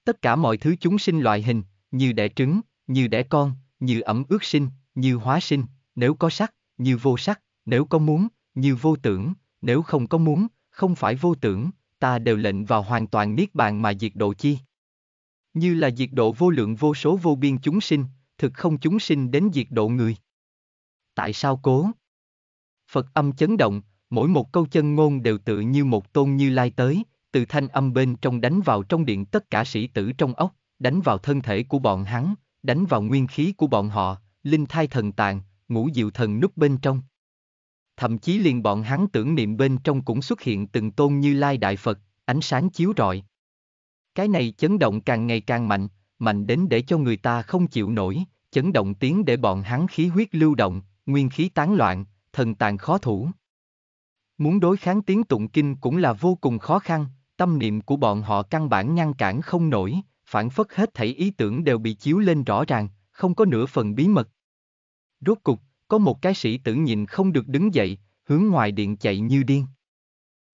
Tất cả mọi thứ chúng sinh loại hình, như đẻ trứng, như đẻ con, như ẩm ướt sinh, như hóa sinh, nếu có sắc, như vô sắc, nếu có muốn, như vô tưởng, nếu không có muốn, không phải vô tưởng, ta đều lệnh vào hoàn toàn niết bàn mà diệt độ chi. Như là diệt độ vô lượng vô số vô biên chúng sinh, thực không chúng sinh đến diệt độ người. Tại sao cố? Phật âm chấn động, mỗi một câu chân ngôn đều tự như một tôn như lai tới, từ thanh âm bên trong đánh vào trong điện tất cả sĩ tử trong ốc, đánh vào thân thể của bọn hắn, đánh vào nguyên khí của bọn họ, linh thai thần tàn, ngũ diệu thần núp bên trong. Thậm chí liền bọn hắn tưởng niệm bên trong cũng xuất hiện từng tôn như lai đại Phật, ánh sáng chiếu rọi. Cái này chấn động càng ngày càng mạnh mạnh đến để cho người ta không chịu nổi, chấn động tiếng để bọn hắn khí huyết lưu động, nguyên khí tán loạn, thần tàn khó thủ. Muốn đối kháng tiếng tụng kinh cũng là vô cùng khó khăn, tâm niệm của bọn họ căn bản ngăn cản không nổi, phản phất hết thảy ý tưởng đều bị chiếu lên rõ ràng, không có nửa phần bí mật. Rốt cục, có một cái sĩ tử nhìn không được đứng dậy, hướng ngoài điện chạy như điên.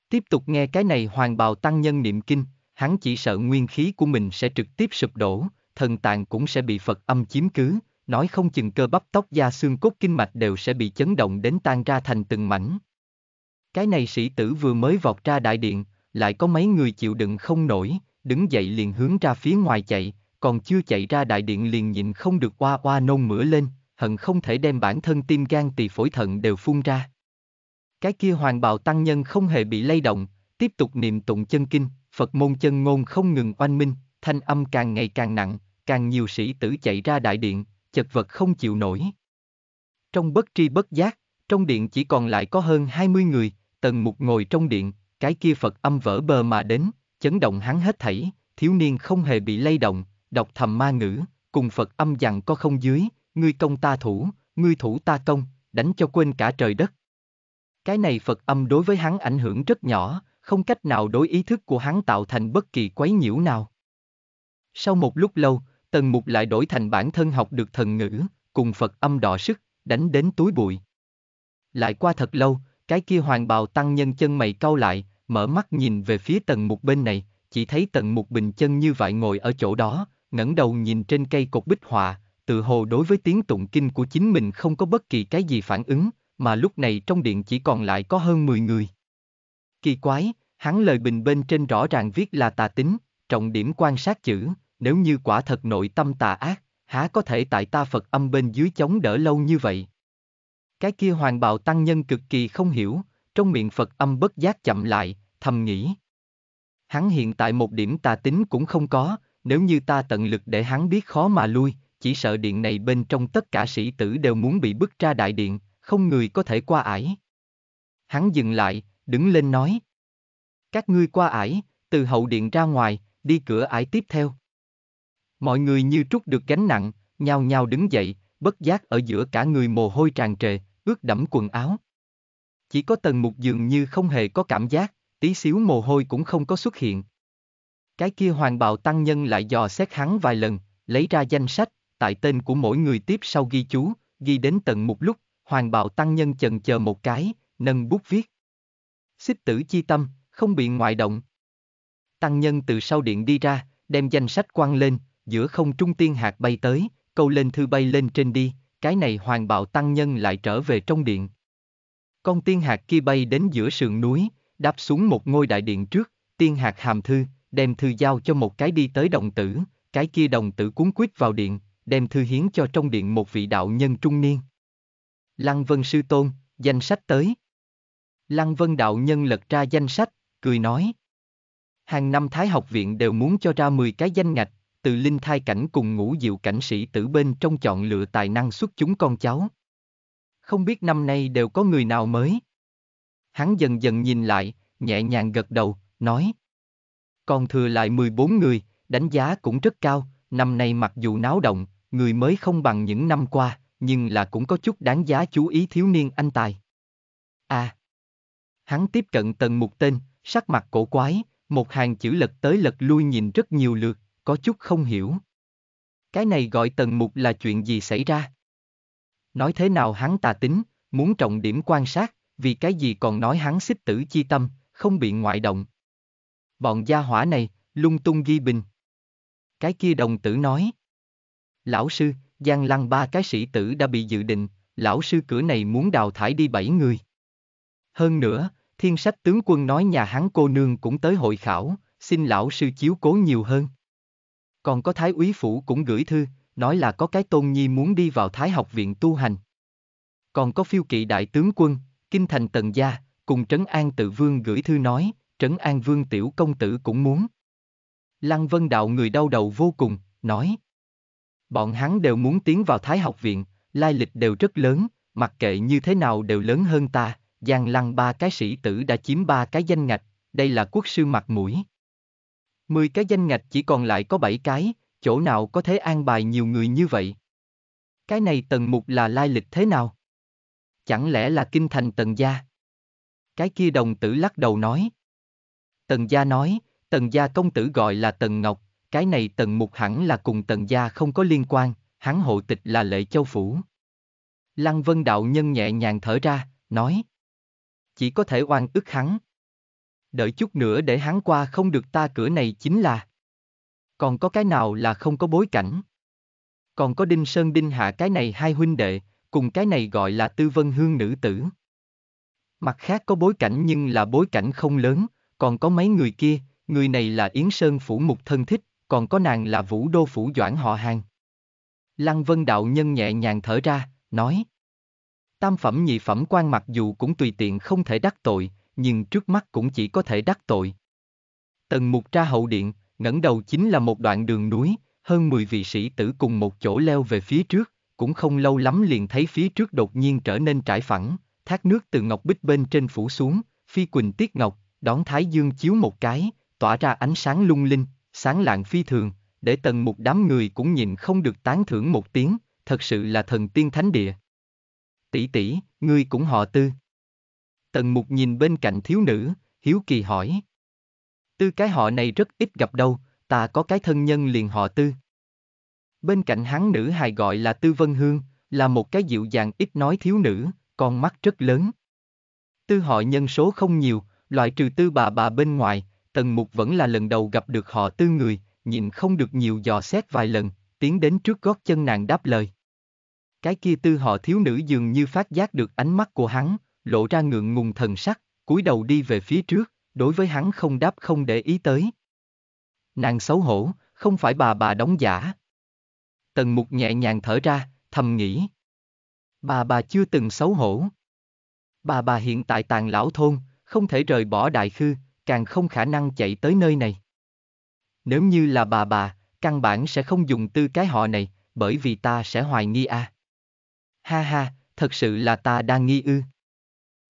Tiếp tục nghe cái này hoàng bào tăng nhân niệm kinh, hắn chỉ sợ nguyên khí của mình sẽ trực tiếp sụp đổ, thần tạng cũng sẽ bị Phật âm chiếm cứ, nói không chừng cơ bắp tóc da xương cốt kinh mạch đều sẽ bị chấn động đến tan ra thành từng mảnh. Cái này sĩ tử vừa mới vọt ra đại điện, lại có mấy người chịu đựng không nổi, đứng dậy liền hướng ra phía ngoài chạy, còn chưa chạy ra đại điện liền nhịn không được qua qua nôn mửa lên, hận không thể đem bản thân tim gan tỳ phổi thận đều phun ra. Cái kia hoàng bào tăng nhân không hề bị lay động, tiếp tục niệm tụng chân kinh, Phật môn chân ngôn không ngừng oanh minh, thanh âm càng ngày càng nặng, càng nhiều sĩ tử chạy ra đại điện, chật vật không chịu nổi. Trong bất tri bất giác, trong điện chỉ còn lại có hơn 20 người, tần mục ngồi trong điện, cái kia Phật âm vỡ bờ mà đến, chấn động hắn hết thảy, thiếu niên không hề bị lay động, đọc thầm ma ngữ, cùng Phật âm dằn có không dưới, ngươi công ta thủ, ngươi thủ ta công, đánh cho quên cả trời đất. Cái này Phật âm đối với hắn ảnh hưởng rất nhỏ, không cách nào đối ý thức của hắn tạo thành bất kỳ quấy nhiễu nào. Sau một lúc lâu, Tần Mục lại đổi thành bản thân học được thần ngữ, cùng Phật âm đỏ sức, đánh đến túi bụi. Lại qua thật lâu, cái kia hoàng bào tăng nhân chân mày cau lại, mở mắt nhìn về phía Tần Mục bên này, chỉ thấy Tần Mục bình chân như vậy ngồi ở chỗ đó, ngẩng đầu nhìn trên cây cột bích họa, tự hồ đối với tiếng tụng kinh của chính mình không có bất kỳ cái gì phản ứng, mà lúc này trong điện chỉ còn lại có hơn 10 người. Kỳ quái, hắn lời bình bên trên rõ ràng viết là tà tính, trọng điểm quan sát chữ, nếu như quả thật nội tâm tà ác, há có thể tại ta Phật âm bên dưới chống đỡ lâu như vậy. Cái kia hoàng bào tăng nhân cực kỳ không hiểu, trong miệng Phật âm bất giác chậm lại, thầm nghĩ. Hắn hiện tại một điểm tà tính cũng không có, nếu như ta tận lực để hắn biết khó mà lui, chỉ sợ điện này bên trong tất cả sĩ tử đều muốn bị bức ra đại điện, không người có thể qua ải. Hắn dừng lại, đứng lên nói. Các ngươi qua ải, từ hậu điện ra ngoài, đi cửa ải tiếp theo. Mọi người như trút được gánh nặng, nhao nhao đứng dậy, bất giác ở giữa cả người mồ hôi tràn trề, ướt đẫm quần áo. Chỉ có tần mục dường như không hề có cảm giác, tí xíu mồ hôi cũng không có xuất hiện. Cái kia hoàng bào tăng nhân lại dò xét hắn vài lần, lấy ra danh sách, tại tên của mỗi người tiếp sau ghi chú, ghi đến tận một lúc, hoàng bào tăng nhân chần chờ một cái, nâng bút viết xích tử chi tâm, không bị ngoại động. Tăng nhân từ sau điện đi ra, đem danh sách quăng lên, giữa không trung tiên hạt bay tới, câu lên thư bay lên trên đi, cái này hoàng bạo tăng nhân lại trở về trong điện. Con tiên hạt kia bay đến giữa sườn núi, đáp xuống một ngôi đại điện trước, tiên hạt hàm thư, đem thư giao cho một cái đi tới đồng tử, cái kia đồng tử cuốn quýt vào điện, đem thư hiến cho trong điện một vị đạo nhân trung niên. Lăng Vân Sư Tôn, danh sách tới, Lăng Vân Đạo Nhân lật ra danh sách, cười nói. Hàng năm Thái học viện đều muốn cho ra 10 cái danh ngạch, từ linh thai cảnh cùng ngũ diệu cảnh sĩ tử bên trong chọn lựa tài năng xuất chúng con cháu. Không biết năm nay đều có người nào mới. Hắn dần dần nhìn lại, nhẹ nhàng gật đầu, nói. Còn thừa lại 14 người, đánh giá cũng rất cao, năm nay mặc dù náo động, người mới không bằng những năm qua, nhưng là cũng có chút đáng giá chú ý thiếu niên anh tài. À, Hắn tiếp cận tần mục tên, sắc mặt cổ quái, một hàng chữ lật tới lật lui nhìn rất nhiều lượt, có chút không hiểu. Cái này gọi tần mục là chuyện gì xảy ra? Nói thế nào hắn tà tính, muốn trọng điểm quan sát, vì cái gì còn nói hắn xích tử chi tâm, không bị ngoại động. Bọn gia hỏa này, lung tung ghi bình. Cái kia đồng tử nói. Lão sư, Giang Lăng ba cái sĩ tử đã bị dự định, lão sư cửa này muốn đào thải đi bảy người. Hơn nữa, Thiên sách tướng quân nói nhà hắn cô nương cũng tới hội khảo, xin lão sư chiếu cố nhiều hơn. Còn có thái úy phủ cũng gửi thư, nói là có cái tôn nhi muốn đi vào thái học viện tu hành. Còn có phiêu kỵ đại tướng quân, kinh thành tần gia, cùng trấn an tự vương gửi thư nói, trấn an vương tiểu công tử cũng muốn. Lăng vân đạo người đau đầu vô cùng, nói. Bọn hắn đều muốn tiến vào thái học viện, lai lịch đều rất lớn, mặc kệ như thế nào đều lớn hơn ta, Giang Lăng ba cái sĩ tử đã chiếm ba cái danh ngạch, đây là quốc sư mặt mũi. Mười cái danh ngạch chỉ còn lại có bảy cái, chỗ nào có thể an bài nhiều người như vậy? Cái này tần mục là lai lịch thế nào? Chẳng lẽ là kinh thành tần gia? Cái kia đồng tử lắc đầu nói. Tần gia nói, tần gia công tử gọi là tần ngọc, cái này tần mục hẳn là cùng tần gia không có liên quan, hắn hộ tịch là lệ châu phủ. Lăng vân đạo nhân nhẹ nhàng thở ra, nói chỉ có thể oan ức hắn. Đợi chút nữa để hắn qua không được ta cửa này chính là. Còn có cái nào là không có bối cảnh? Còn có Đinh Sơn Đinh Hạ cái này hai huynh đệ, cùng cái này gọi là tư vân hương nữ tử. Mặt khác có bối cảnh nhưng là bối cảnh không lớn, còn có mấy người kia, người này là Yến Sơn Phủ Mục thân thích, còn có nàng là Vũ Đô Phủ Doãn họ hàng. Lăng Vân Đạo Nhân nhẹ nhàng thở ra, nói. Tam phẩm nhị phẩm quan mặc dù cũng tùy tiện không thể đắc tội, nhưng trước mắt cũng chỉ có thể đắc tội. Tần mục ra hậu điện, ngẩng đầu chính là một đoạn đường núi, hơn 10 vị sĩ tử cùng một chỗ leo về phía trước, cũng không lâu lắm liền thấy phía trước đột nhiên trở nên trải phẳng, thác nước từ ngọc bích bên trên phủ xuống, phi quỳnh tiết ngọc, đón thái dương chiếu một cái, tỏa ra ánh sáng lung linh, sáng lạng phi thường, để tần một đám người cũng nhìn không được tán thưởng một tiếng, thật sự là thần tiên thánh địa tỷ tỷ, ngươi cũng họ tư. Tần mục nhìn bên cạnh thiếu nữ, hiếu kỳ hỏi. Tư cái họ này rất ít gặp đâu, ta có cái thân nhân liền họ tư. Bên cạnh hắn nữ hài gọi là Tư Vân Hương, là một cái dịu dàng ít nói thiếu nữ, con mắt rất lớn. Tư họ nhân số không nhiều, loại trừ tư bà bà bên ngoài, Tần Mục vẫn là lần đầu gặp được họ tư người, nhìn không được nhiều dò xét vài lần, tiến đến trước gót chân nàng đáp lời. Cái kia tư họ thiếu nữ dường như phát giác được ánh mắt của hắn, lộ ra ngượng ngùng thần sắc, cúi đầu đi về phía trước, đối với hắn không đáp không để ý tới. Nàng xấu hổ, không phải bà bà đóng giả. Tần mục nhẹ nhàng thở ra, thầm nghĩ. Bà bà chưa từng xấu hổ. Bà bà hiện tại tàn lão thôn, không thể rời bỏ đại khư, càng không khả năng chạy tới nơi này. Nếu như là bà bà, căn bản sẽ không dùng tư cái họ này, bởi vì ta sẽ hoài nghi a. À. Ha ha, thật sự là ta đang nghi ư.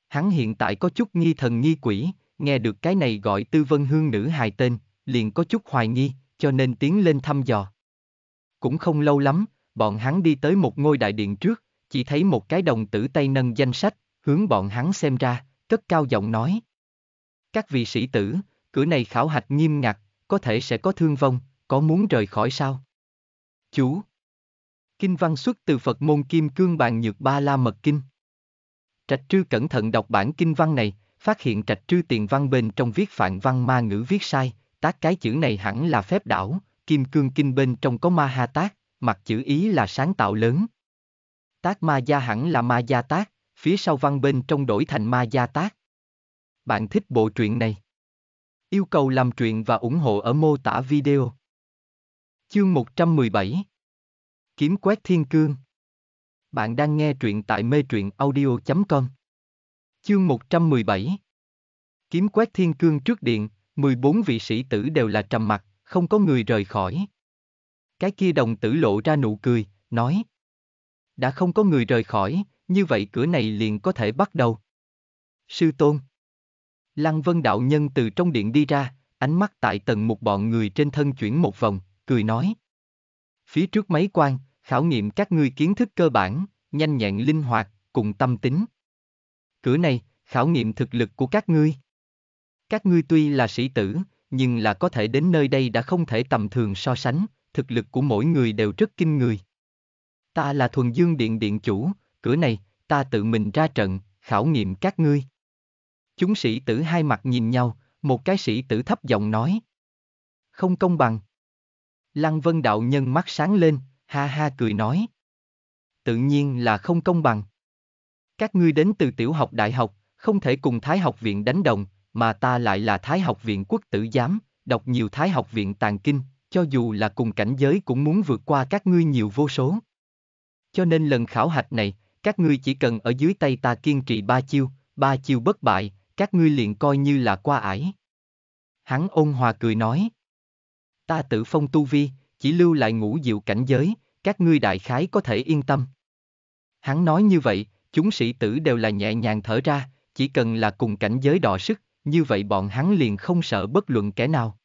Hắn hiện tại có chút nghi thần nghi quỷ, nghe được cái này gọi tư vân hương nữ hài tên, liền có chút hoài nghi, cho nên tiến lên thăm dò. Cũng không lâu lắm, bọn hắn đi tới một ngôi đại điện trước, chỉ thấy một cái đồng tử tay nâng danh sách, hướng bọn hắn xem ra, cất cao giọng nói. Các vị sĩ tử, cửa này khảo hạch nghiêm ngặt, có thể sẽ có thương vong, có muốn rời khỏi sao? Chú, Kinh văn xuất từ Phật môn Kim Cương Bàn Nhược Ba La Mật Kinh. Trạch Trư cẩn thận đọc bản kinh văn này, phát hiện Trạch Trư tiền văn bên trong viết phạn văn ma ngữ viết sai, tác cái chữ này hẳn là phép đảo, Kim Cương Kinh bên trong có ma ha tác, mặt chữ ý là sáng tạo lớn. Tác ma gia hẳn là ma gia tác, phía sau văn bên trong đổi thành ma gia tác. Bạn thích bộ truyện này? Yêu cầu làm truyện và ủng hộ ở mô tả video. Chương 117 Kiếm quét thiên cương. Bạn đang nghe truyện tại mê truyện audio.com. Chương 117 Kiếm quét thiên cương trước điện, 14 vị sĩ tử đều là trầm mặt, không có người rời khỏi. Cái kia đồng tử lộ ra nụ cười, nói. Đã không có người rời khỏi, như vậy cửa này liền có thể bắt đầu. Sư Tôn Lăng Vân Đạo Nhân từ trong điện đi ra, ánh mắt tại tầng một bọn người trên thân chuyển một vòng, cười nói. Phía trước mấy quan, khảo nghiệm các ngươi kiến thức cơ bản, nhanh nhẹn linh hoạt, cùng tâm tính. Cửa này, khảo nghiệm thực lực của các ngươi. Các ngươi tuy là sĩ tử, nhưng là có thể đến nơi đây đã không thể tầm thường so sánh, thực lực của mỗi người đều rất kinh người. Ta là thuần dương điện điện chủ, cửa này, ta tự mình ra trận, khảo nghiệm các ngươi. Chúng sĩ tử hai mặt nhìn nhau, một cái sĩ tử thấp giọng nói. Không công bằng. Lăng vân đạo nhân mắt sáng lên, ha ha cười nói. Tự nhiên là không công bằng. Các ngươi đến từ tiểu học đại học, không thể cùng Thái học viện đánh đồng, mà ta lại là Thái học viện quốc tử giám, đọc nhiều Thái học viện tàn kinh, cho dù là cùng cảnh giới cũng muốn vượt qua các ngươi nhiều vô số. Cho nên lần khảo hạch này, các ngươi chỉ cần ở dưới tay ta kiên trì ba chiêu, ba chiêu bất bại, các ngươi liền coi như là qua ải. Hắn ôn hòa cười nói. Ta tự phong tu vi, chỉ lưu lại ngũ diệu cảnh giới, các ngươi đại khái có thể yên tâm. Hắn nói như vậy, chúng sĩ tử đều là nhẹ nhàng thở ra, chỉ cần là cùng cảnh giới đọ sức, như vậy bọn hắn liền không sợ bất luận kẻ nào.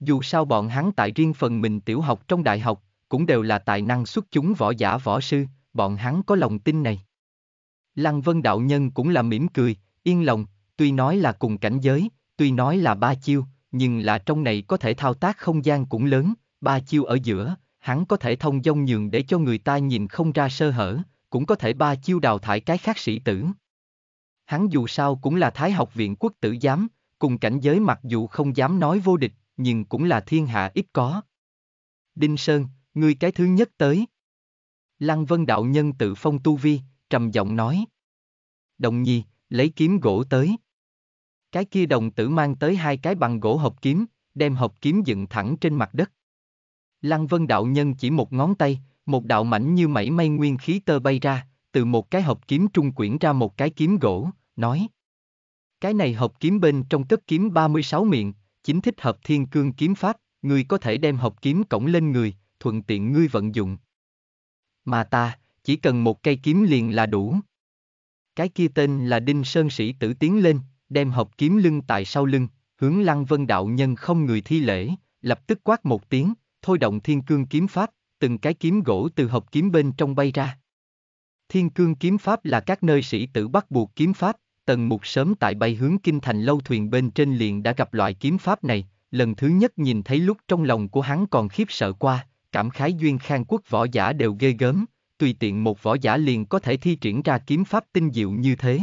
Dù sao bọn hắn tại riêng phần mình tiểu học trong đại học, cũng đều là tài năng xuất chúng võ giả võ sư, bọn hắn có lòng tin này. Lăng Vân Đạo Nhân cũng là mỉm cười, yên lòng, tuy nói là cùng cảnh giới, tuy nói là ba chiêu, nhưng là trong này có thể thao tác không gian cũng lớn, ba chiêu ở giữa, hắn có thể thông dông nhường để cho người ta nhìn không ra sơ hở, cũng có thể ba chiêu đào thải cái khác sĩ tử. Hắn dù sao cũng là Thái học viện quốc tử giám, cùng cảnh giới mặc dù không dám nói vô địch, nhưng cũng là thiên hạ ít có. Đinh Sơn, ngươi cái thứ nhất tới. Lăng Vân Đạo Nhân tự phong tu vi, trầm giọng nói. Đồng nhi, lấy kiếm gỗ tới. Cái kia đồng tử mang tới hai cái bằng gỗ hộp kiếm, đem hộp kiếm dựng thẳng trên mặt đất. Lăng Vân đạo nhân chỉ một ngón tay, một đạo mảnh như mảy may nguyên khí tơ bay ra, từ một cái hộp kiếm trung quyển ra một cái kiếm gỗ, nói. Cái này hộp kiếm bên trong tất kiếm 36 miệng, chính thích hợp thiên cương kiếm pháp, người có thể đem hộp kiếm cổng lên người, thuận tiện ngươi vận dụng. Mà ta, chỉ cần một cây kiếm liền là đủ. Cái kia tên là Đinh Sơn Sĩ tử tiến lên, đem hộp kiếm lưng tại sau lưng, hướng Lăng Vân Đạo Nhân không người thi lễ, lập tức quát một tiếng, thôi động thiên cương kiếm pháp, từng cái kiếm gỗ từ hộp kiếm bên trong bay ra. Thiên cương kiếm pháp là các nơi sĩ tử bắt buộc kiếm pháp, tần mục sớm tại bay hướng kinh thành lâu thuyền bên trên liền đã gặp loại kiếm pháp này, lần thứ nhất nhìn thấy lúc trong lòng của hắn còn khiếp sợ qua, cảm khái duyên khang quốc võ giả đều ghê gớm, tùy tiện một võ giả liền có thể thi triển ra kiếm pháp tinh diệu như thế.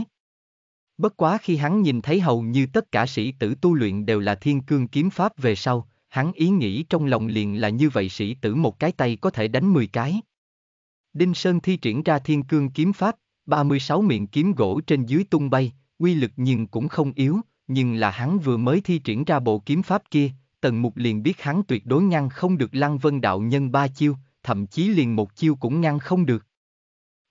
Bất quá khi hắn nhìn thấy hầu như tất cả sĩ tử tu luyện đều là thiên cương kiếm pháp về sau, hắn ý nghĩ trong lòng liền là như vậy sĩ tử một cái tay có thể đánh 10 cái. Đinh Sơn thi triển ra thiên cương kiếm pháp, 36 miệng kiếm gỗ trên dưới tung bay, quy lực nhưng cũng không yếu, nhưng là hắn vừa mới thi triển ra bộ kiếm pháp kia, tần mục liền biết hắn tuyệt đối ngăn không được lăng vân đạo nhân ba chiêu, thậm chí liền một chiêu cũng ngăn không được.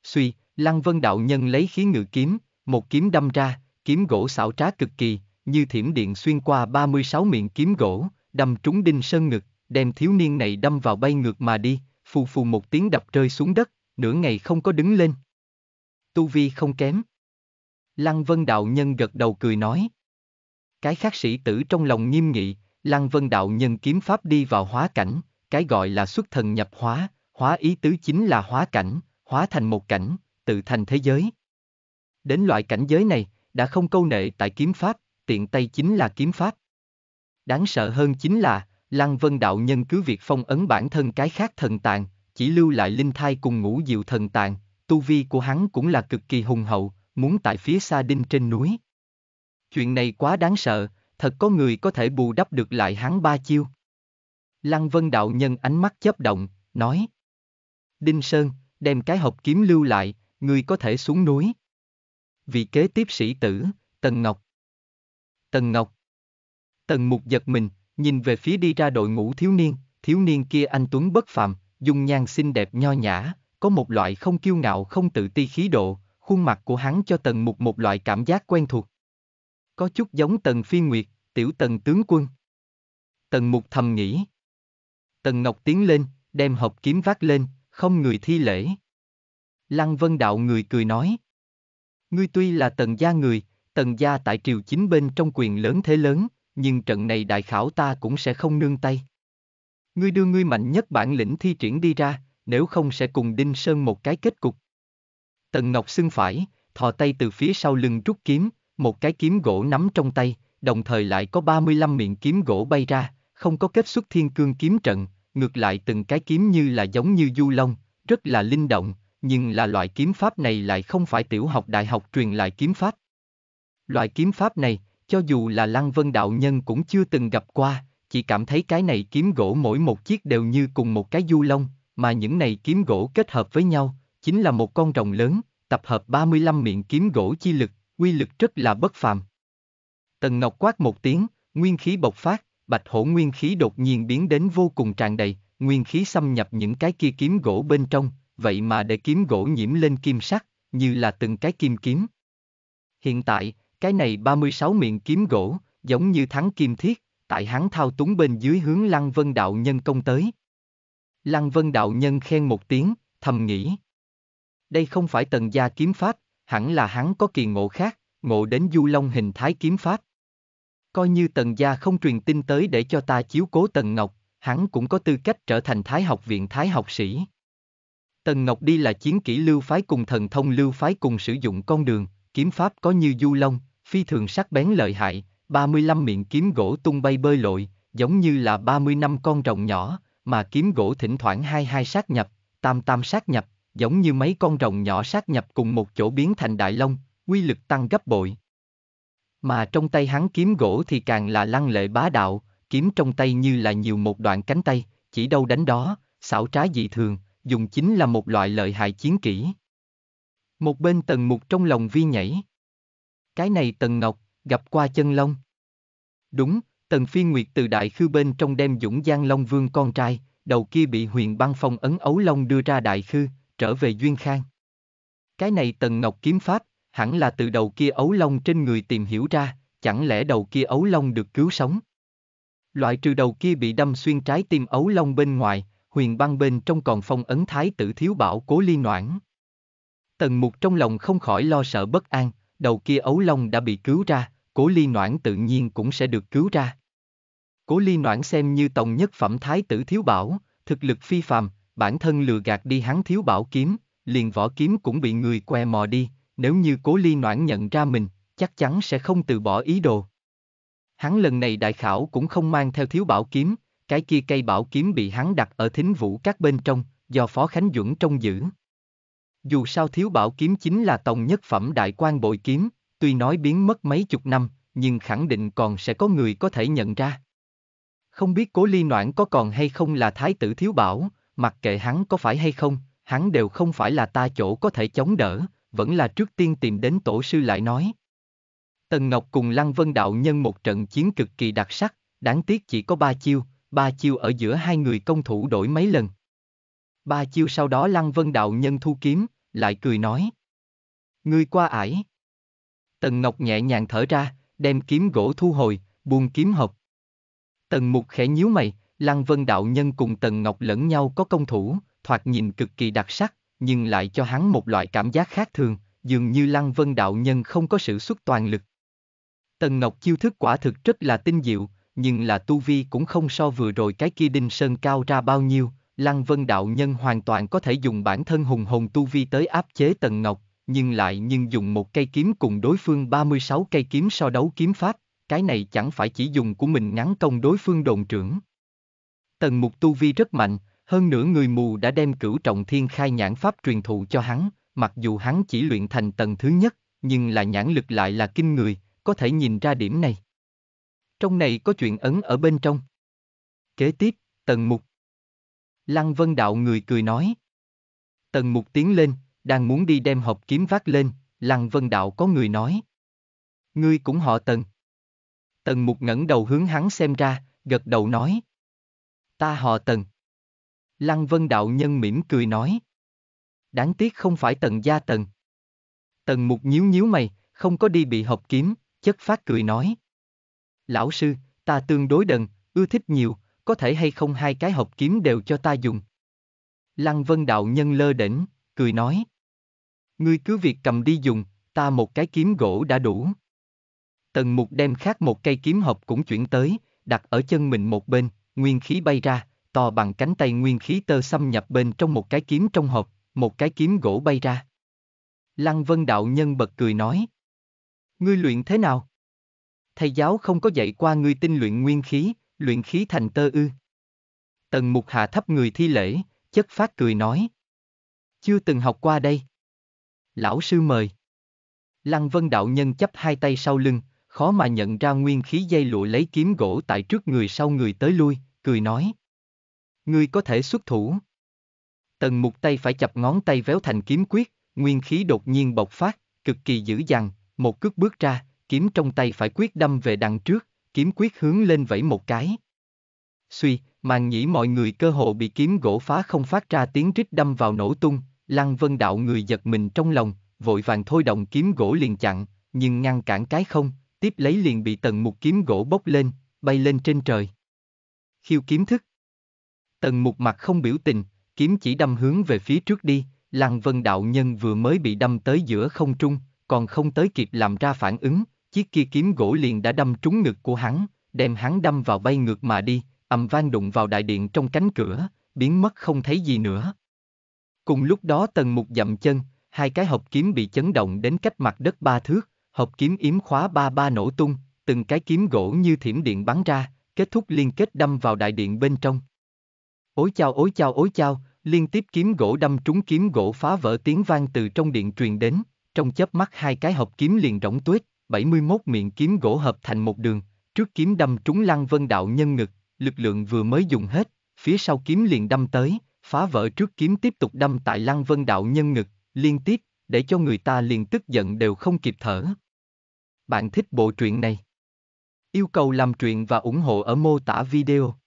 Suy, lăng vân đạo nhân lấy khí ngự kiếm, một kiếm đâm ra, kiếm gỗ xảo trá cực kỳ, như thiểm điện xuyên qua 36 miệng kiếm gỗ, đâm trúng đinh sơn ngực, đem thiếu niên này đâm vào bay ngược mà đi, phù phù một tiếng đập rơi xuống đất, nửa ngày không có đứng lên. Tu vi không kém. Lăng Vân Đạo Nhân gật đầu cười nói. Cái khác sĩ tử trong lòng nghiêm nghị, Lăng Vân Đạo Nhân kiếm pháp đi vào hóa cảnh, cái gọi là xuất thần nhập hóa, hóa ý tứ chính là hóa cảnh, hóa thành một cảnh, tự thành thế giới. Đến loại cảnh giới này, đã không câu nệ tại kiếm pháp, tiện tay chính là kiếm pháp. Đáng sợ hơn chính là, Lăng Vân Đạo Nhân cứ việc phong ấn bản thân cái khác thần tạng, chỉ lưu lại linh thai cùng ngũ diệu thần tạng, tu vi của hắn cũng là cực kỳ hùng hậu, muốn tại phía xa đinh trên núi. Chuyện này quá đáng sợ, thật có người có thể bù đắp được lại hắn ba chiêu. Lăng Vân Đạo Nhân ánh mắt chớp động, nói. Đinh Sơn, đem cái hộp kiếm lưu lại, người có thể xuống núi. Vị kế tiếp sĩ tử, Tần Ngọc. Tần Ngọc, Tần mục giật mình, nhìn về phía đi ra đội ngũ thiếu niên, thiếu niên kia anh Tuấn bất phàm, dung nhan xinh đẹp nho nhã, có một loại không kiêu ngạo không tự ti khí độ, khuôn mặt của hắn cho tần mục một loại cảm giác quen thuộc. Có chút giống tần phi nguyệt, tiểu tần tướng quân. Tần mục thầm nghĩ. Tần Ngọc tiến lên, đem hộp kiếm vác lên, không người thi lễ. Lăng Vân Đạo người cười nói. Ngươi tuy là tần gia người, tần gia tại triều chính bên trong quyền lớn thế lớn, nhưng trận này đại khảo ta cũng sẽ không nương tay. Ngươi đưa ngươi mạnh nhất bản lĩnh thi triển đi ra, nếu không sẽ cùng Đinh Sơn một cái kết cục. Tần Ngọc xưng phải, thò tay từ phía sau lưng rút kiếm, một cái kiếm gỗ nắm trong tay, đồng thời lại có 35 miệng kiếm gỗ bay ra, không có kết xuất thiên cương kiếm trận, ngược lại từng cái kiếm như là giống như du long, rất là linh động, nhưng là loại kiếm pháp này lại không phải tiểu học đại học truyền lại kiếm pháp. Loại kiếm pháp này, cho dù là Lăng Vân Đạo Nhân cũng chưa từng gặp qua, chỉ cảm thấy cái này kiếm gỗ mỗi một chiếc đều như cùng một cái du lông, mà những này kiếm gỗ kết hợp với nhau, chính là một con rồng lớn, tập hợp 35 miệng kiếm gỗ chi lực, quy lực rất là bất phàm. Tần Ngọc quát một tiếng, nguyên khí bộc phát, bạch hổ nguyên khí đột nhiên biến đến vô cùng tràn đầy, nguyên khí xâm nhập những cái kia kiếm gỗ bên trong, vậy mà để kiếm gỗ nhiễm lên kim sắc, như là từng cái kim kiếm. Hiện tại, cái này 36 miệng kiếm gỗ, giống như thắng kim thiết, tại hắn thao túng bên dưới hướng Lăng Vân Đạo Nhân công tới. Lăng Vân Đạo Nhân khen một tiếng, thầm nghĩ. Đây không phải tần gia kiếm pháp, hẳn là hắn có kỳ ngộ khác, ngộ đến du long hình thái kiếm pháp. Coi như tần gia không truyền tin tới để cho ta chiếu cố tần ngọc, hắn cũng có tư cách trở thành thái học viện thái học sĩ. Tần Ngọc đi là chiến kỹ lưu phái cùng thần thông lưu phái cùng sử dụng con đường, kiếm pháp có như du long, phi thường sắc bén lợi hại, 35 miệng kiếm gỗ tung bay bơi lội, giống như là 30 năm con rồng nhỏ, mà kiếm gỗ thỉnh thoảng hai hai sát nhập, tam tam sát nhập, giống như mấy con rồng nhỏ sát nhập cùng một chỗ biến thành đại long, quy lực tăng gấp bội. Mà trong tay hắn kiếm gỗ thì càng là lăng lệ bá đạo, kiếm trong tay như là nhiều một đoạn cánh tay, chỉ đâu đánh đó, xảo trá dị thường, dùng chính là một loại lợi hại chiến kỹ. Một bên tần mục trong lòng vi nhảy cái này Tần Ngọc, gặp qua chân long. Đúng, Tần Phi Nguyệt từ đại khư bên trong đem Dũng Giang Long Vương con trai, đầu kia bị Huyền băng phong ấn ấu long đưa ra đại khư, trở về Duyên Khang. Cái này Tần Ngọc kiếm pháp, hẳn là từ đầu kia ấu long trên người tìm hiểu ra, chẳng lẽ đầu kia ấu long được cứu sống? Loại trừ đầu kia bị đâm xuyên trái tim ấu long bên ngoài, huyền băng bên trong còn phong ấn thái tử thiếu bảo cố ly noãn. Tần mục trong lòng không khỏi lo sợ bất an, đầu kia ấu long đã bị cứu ra, cố ly noãn tự nhiên cũng sẽ được cứu ra. Cố ly noãn xem như tổng nhất phẩm thái tử thiếu bảo, thực lực phi phàm, bản thân lừa gạt đi hắn thiếu bảo kiếm, liền võ kiếm cũng bị người què mò đi, nếu như cố ly noãn nhận ra mình, chắc chắn sẽ không từ bỏ ý đồ. Hắn lần này đại khảo cũng không mang theo thiếu bảo kiếm, cái kia cây bảo kiếm bị hắn đặt ở thính vũ các bên trong, do Phó Khánh Duẩn trông giữ. Dù sao thiếu bảo kiếm chính là tòng nhất phẩm đại quan bội kiếm, tuy nói biến mất mấy chục năm, nhưng khẳng định còn sẽ có người có thể nhận ra. Không biết cố ly noãn có còn hay không là thái tử thiếu bảo, mặc kệ hắn có phải hay không, hắn đều không phải là ta chỗ có thể chống đỡ, vẫn là trước tiên tìm đến tổ sư lại nói. Tần Ngọc cùng Lăng Vân Đạo nhân một trận chiến cực kỳ đặc sắc, đáng tiếc chỉ có ba chiêu, ba chiêu ở giữa hai người công thủ đổi mấy lần. Ba chiêu sau đó Lăng Vân Đạo Nhân thu kiếm, lại cười nói. Ngươi qua ải. Tần Ngọc nhẹ nhàng thở ra, đem kiếm gỗ thu hồi, buông kiếm hộp. Tần Mục khẽ nhíu mày, Lăng Vân Đạo Nhân cùng Tần Ngọc lẫn nhau có công thủ, thoạt nhìn cực kỳ đặc sắc, nhưng lại cho hắn một loại cảm giác khác thường, dường như Lăng Vân Đạo Nhân không có sự xuất toàn lực. Tần Ngọc chiêu thức quả thực rất là tinh diệu, nhưng là tu vi cũng không so vừa rồi cái kia đinh sơn cao ra bao nhiêu, Lăng Vân Đạo Nhân hoàn toàn có thể dùng bản thân hùng hồn tu vi tới áp chế Tần Ngọc, nhưng lại nhưng dùng một cây kiếm cùng đối phương 36 cây kiếm so đấu kiếm pháp, cái này chẳng phải chỉ dùng của mình ngắn công đối phương đồn trưởng. Tần Mục tu vi rất mạnh, hơn nữa người mù đã đem cửu trọng thiên khai nhãn pháp truyền thụ cho hắn, mặc dù hắn chỉ luyện thành tầng thứ nhất, nhưng là nhãn lực lại là kinh người, có thể nhìn ra điểm này. Trong này có chuyện ấn ở bên trong. Kế tiếp, Tần Mục Lăng Vân Đạo người cười nói. Tần Mục tiến lên, đang muốn đi đem hộp kiếm vác lên, Lăng Vân Đạo có người nói. Ngươi cũng họ Tần. Tần Mục ngẩng đầu hướng hắn xem ra, gật đầu nói. Ta họ Tần. Lăng Vân Đạo nhân mỉm cười nói. Đáng tiếc không phải Tần gia Tần. Tần Mục nhíu nhíu mày, không có đi bị hộp kiếm, chất phát cười nói. Lão sư, ta tương đối đần, ưa thích nhiều, có thể hay không hai cái hộp kiếm đều cho ta dùng. Lăng Vân Đạo Nhân lơ đỉnh, cười nói. Ngươi cứ việc cầm đi dùng, ta một cái kiếm gỗ đã đủ. Tần mục đem khác một cây kiếm hộp cũng chuyển tới, đặt ở chân mình một bên, nguyên khí bay ra, to bằng cánh tay nguyên khí tơ xâm nhập bên trong một cái kiếm trong hộp, một cái kiếm gỗ bay ra. Lăng Vân Đạo Nhân bật cười nói. Ngươi luyện thế nào? Thầy giáo không có dạy qua ngươi tinh luyện nguyên khí, luyện khí thành tơ ư. Tần mục hạ thấp người thi lễ, chất phát cười nói. Chưa từng học qua đây. Lão sư mời. Lăng vân đạo nhân chấp hai tay sau lưng, khó mà nhận ra nguyên khí dây lụa lấy kiếm gỗ tại trước người sau người tới lui, cười nói. Ngươi có thể xuất thủ. Tần mục tay phải chập ngón tay véo thành kiếm quyết, nguyên khí đột nhiên bộc phát, cực kỳ dữ dằn, một cước bước ra, kiếm trong tay phải quyết đâm về đằng trước, kiếm quyết hướng lên vẫy một cái. Suy, màn nhĩ mọi người cơ hồ bị kiếm gỗ phá không phát ra tiếng rít đâm vào nổ tung, Lăng Vân Đạo người giật mình trong lòng, vội vàng thôi động kiếm gỗ liền chặn, nhưng ngăn cản cái không, tiếp lấy liền bị tần mục kiếm gỗ bốc lên, bay lên trên trời. Khiêu kiếm thức Tần mục mặt không biểu tình, kiếm chỉ đâm hướng về phía trước đi, Lăng Vân Đạo Nhân vừa mới bị đâm tới giữa không trung, còn không tới kịp làm ra phản ứng, Chiếc kia kiếm gỗ liền đã đâm trúng ngực của hắn, đem hắn đâm vào bay ngược mà đi, ầm vang đụng vào đại điện trong cánh cửa, biến mất không thấy gì nữa. Cùng lúc đó tần mục dậm chân, hai cái hộp kiếm bị chấn động đến cách mặt đất ba thước, hộp kiếm yếm khóa ba ba nổ tung, từng cái kiếm gỗ như thiểm điện bắn ra, kết thúc liên kết đâm vào đại điện bên trong. Ối chao ối chao ối chao, liên tiếp kiếm gỗ đâm trúng kiếm gỗ phá vỡ tiếng vang từ trong điện truyền đến, trong chớp mắt hai cái hộp kiếm liền rỗng tuyết. 71 miệng kiếm gỗ hợp thành một đường, trước kiếm đâm trúng Lăng Vân Đạo Nhân ngực, lực lượng vừa mới dùng hết, phía sau kiếm liền đâm tới, phá vỡ trước kiếm tiếp tục đâm tại Lăng Vân Đạo Nhân ngực, liên tiếp, để cho người ta liền tức giận đều không kịp thở. Bạn thích bộ truyện này? Yêu cầu làm truyện và ủng hộ ở mô tả video.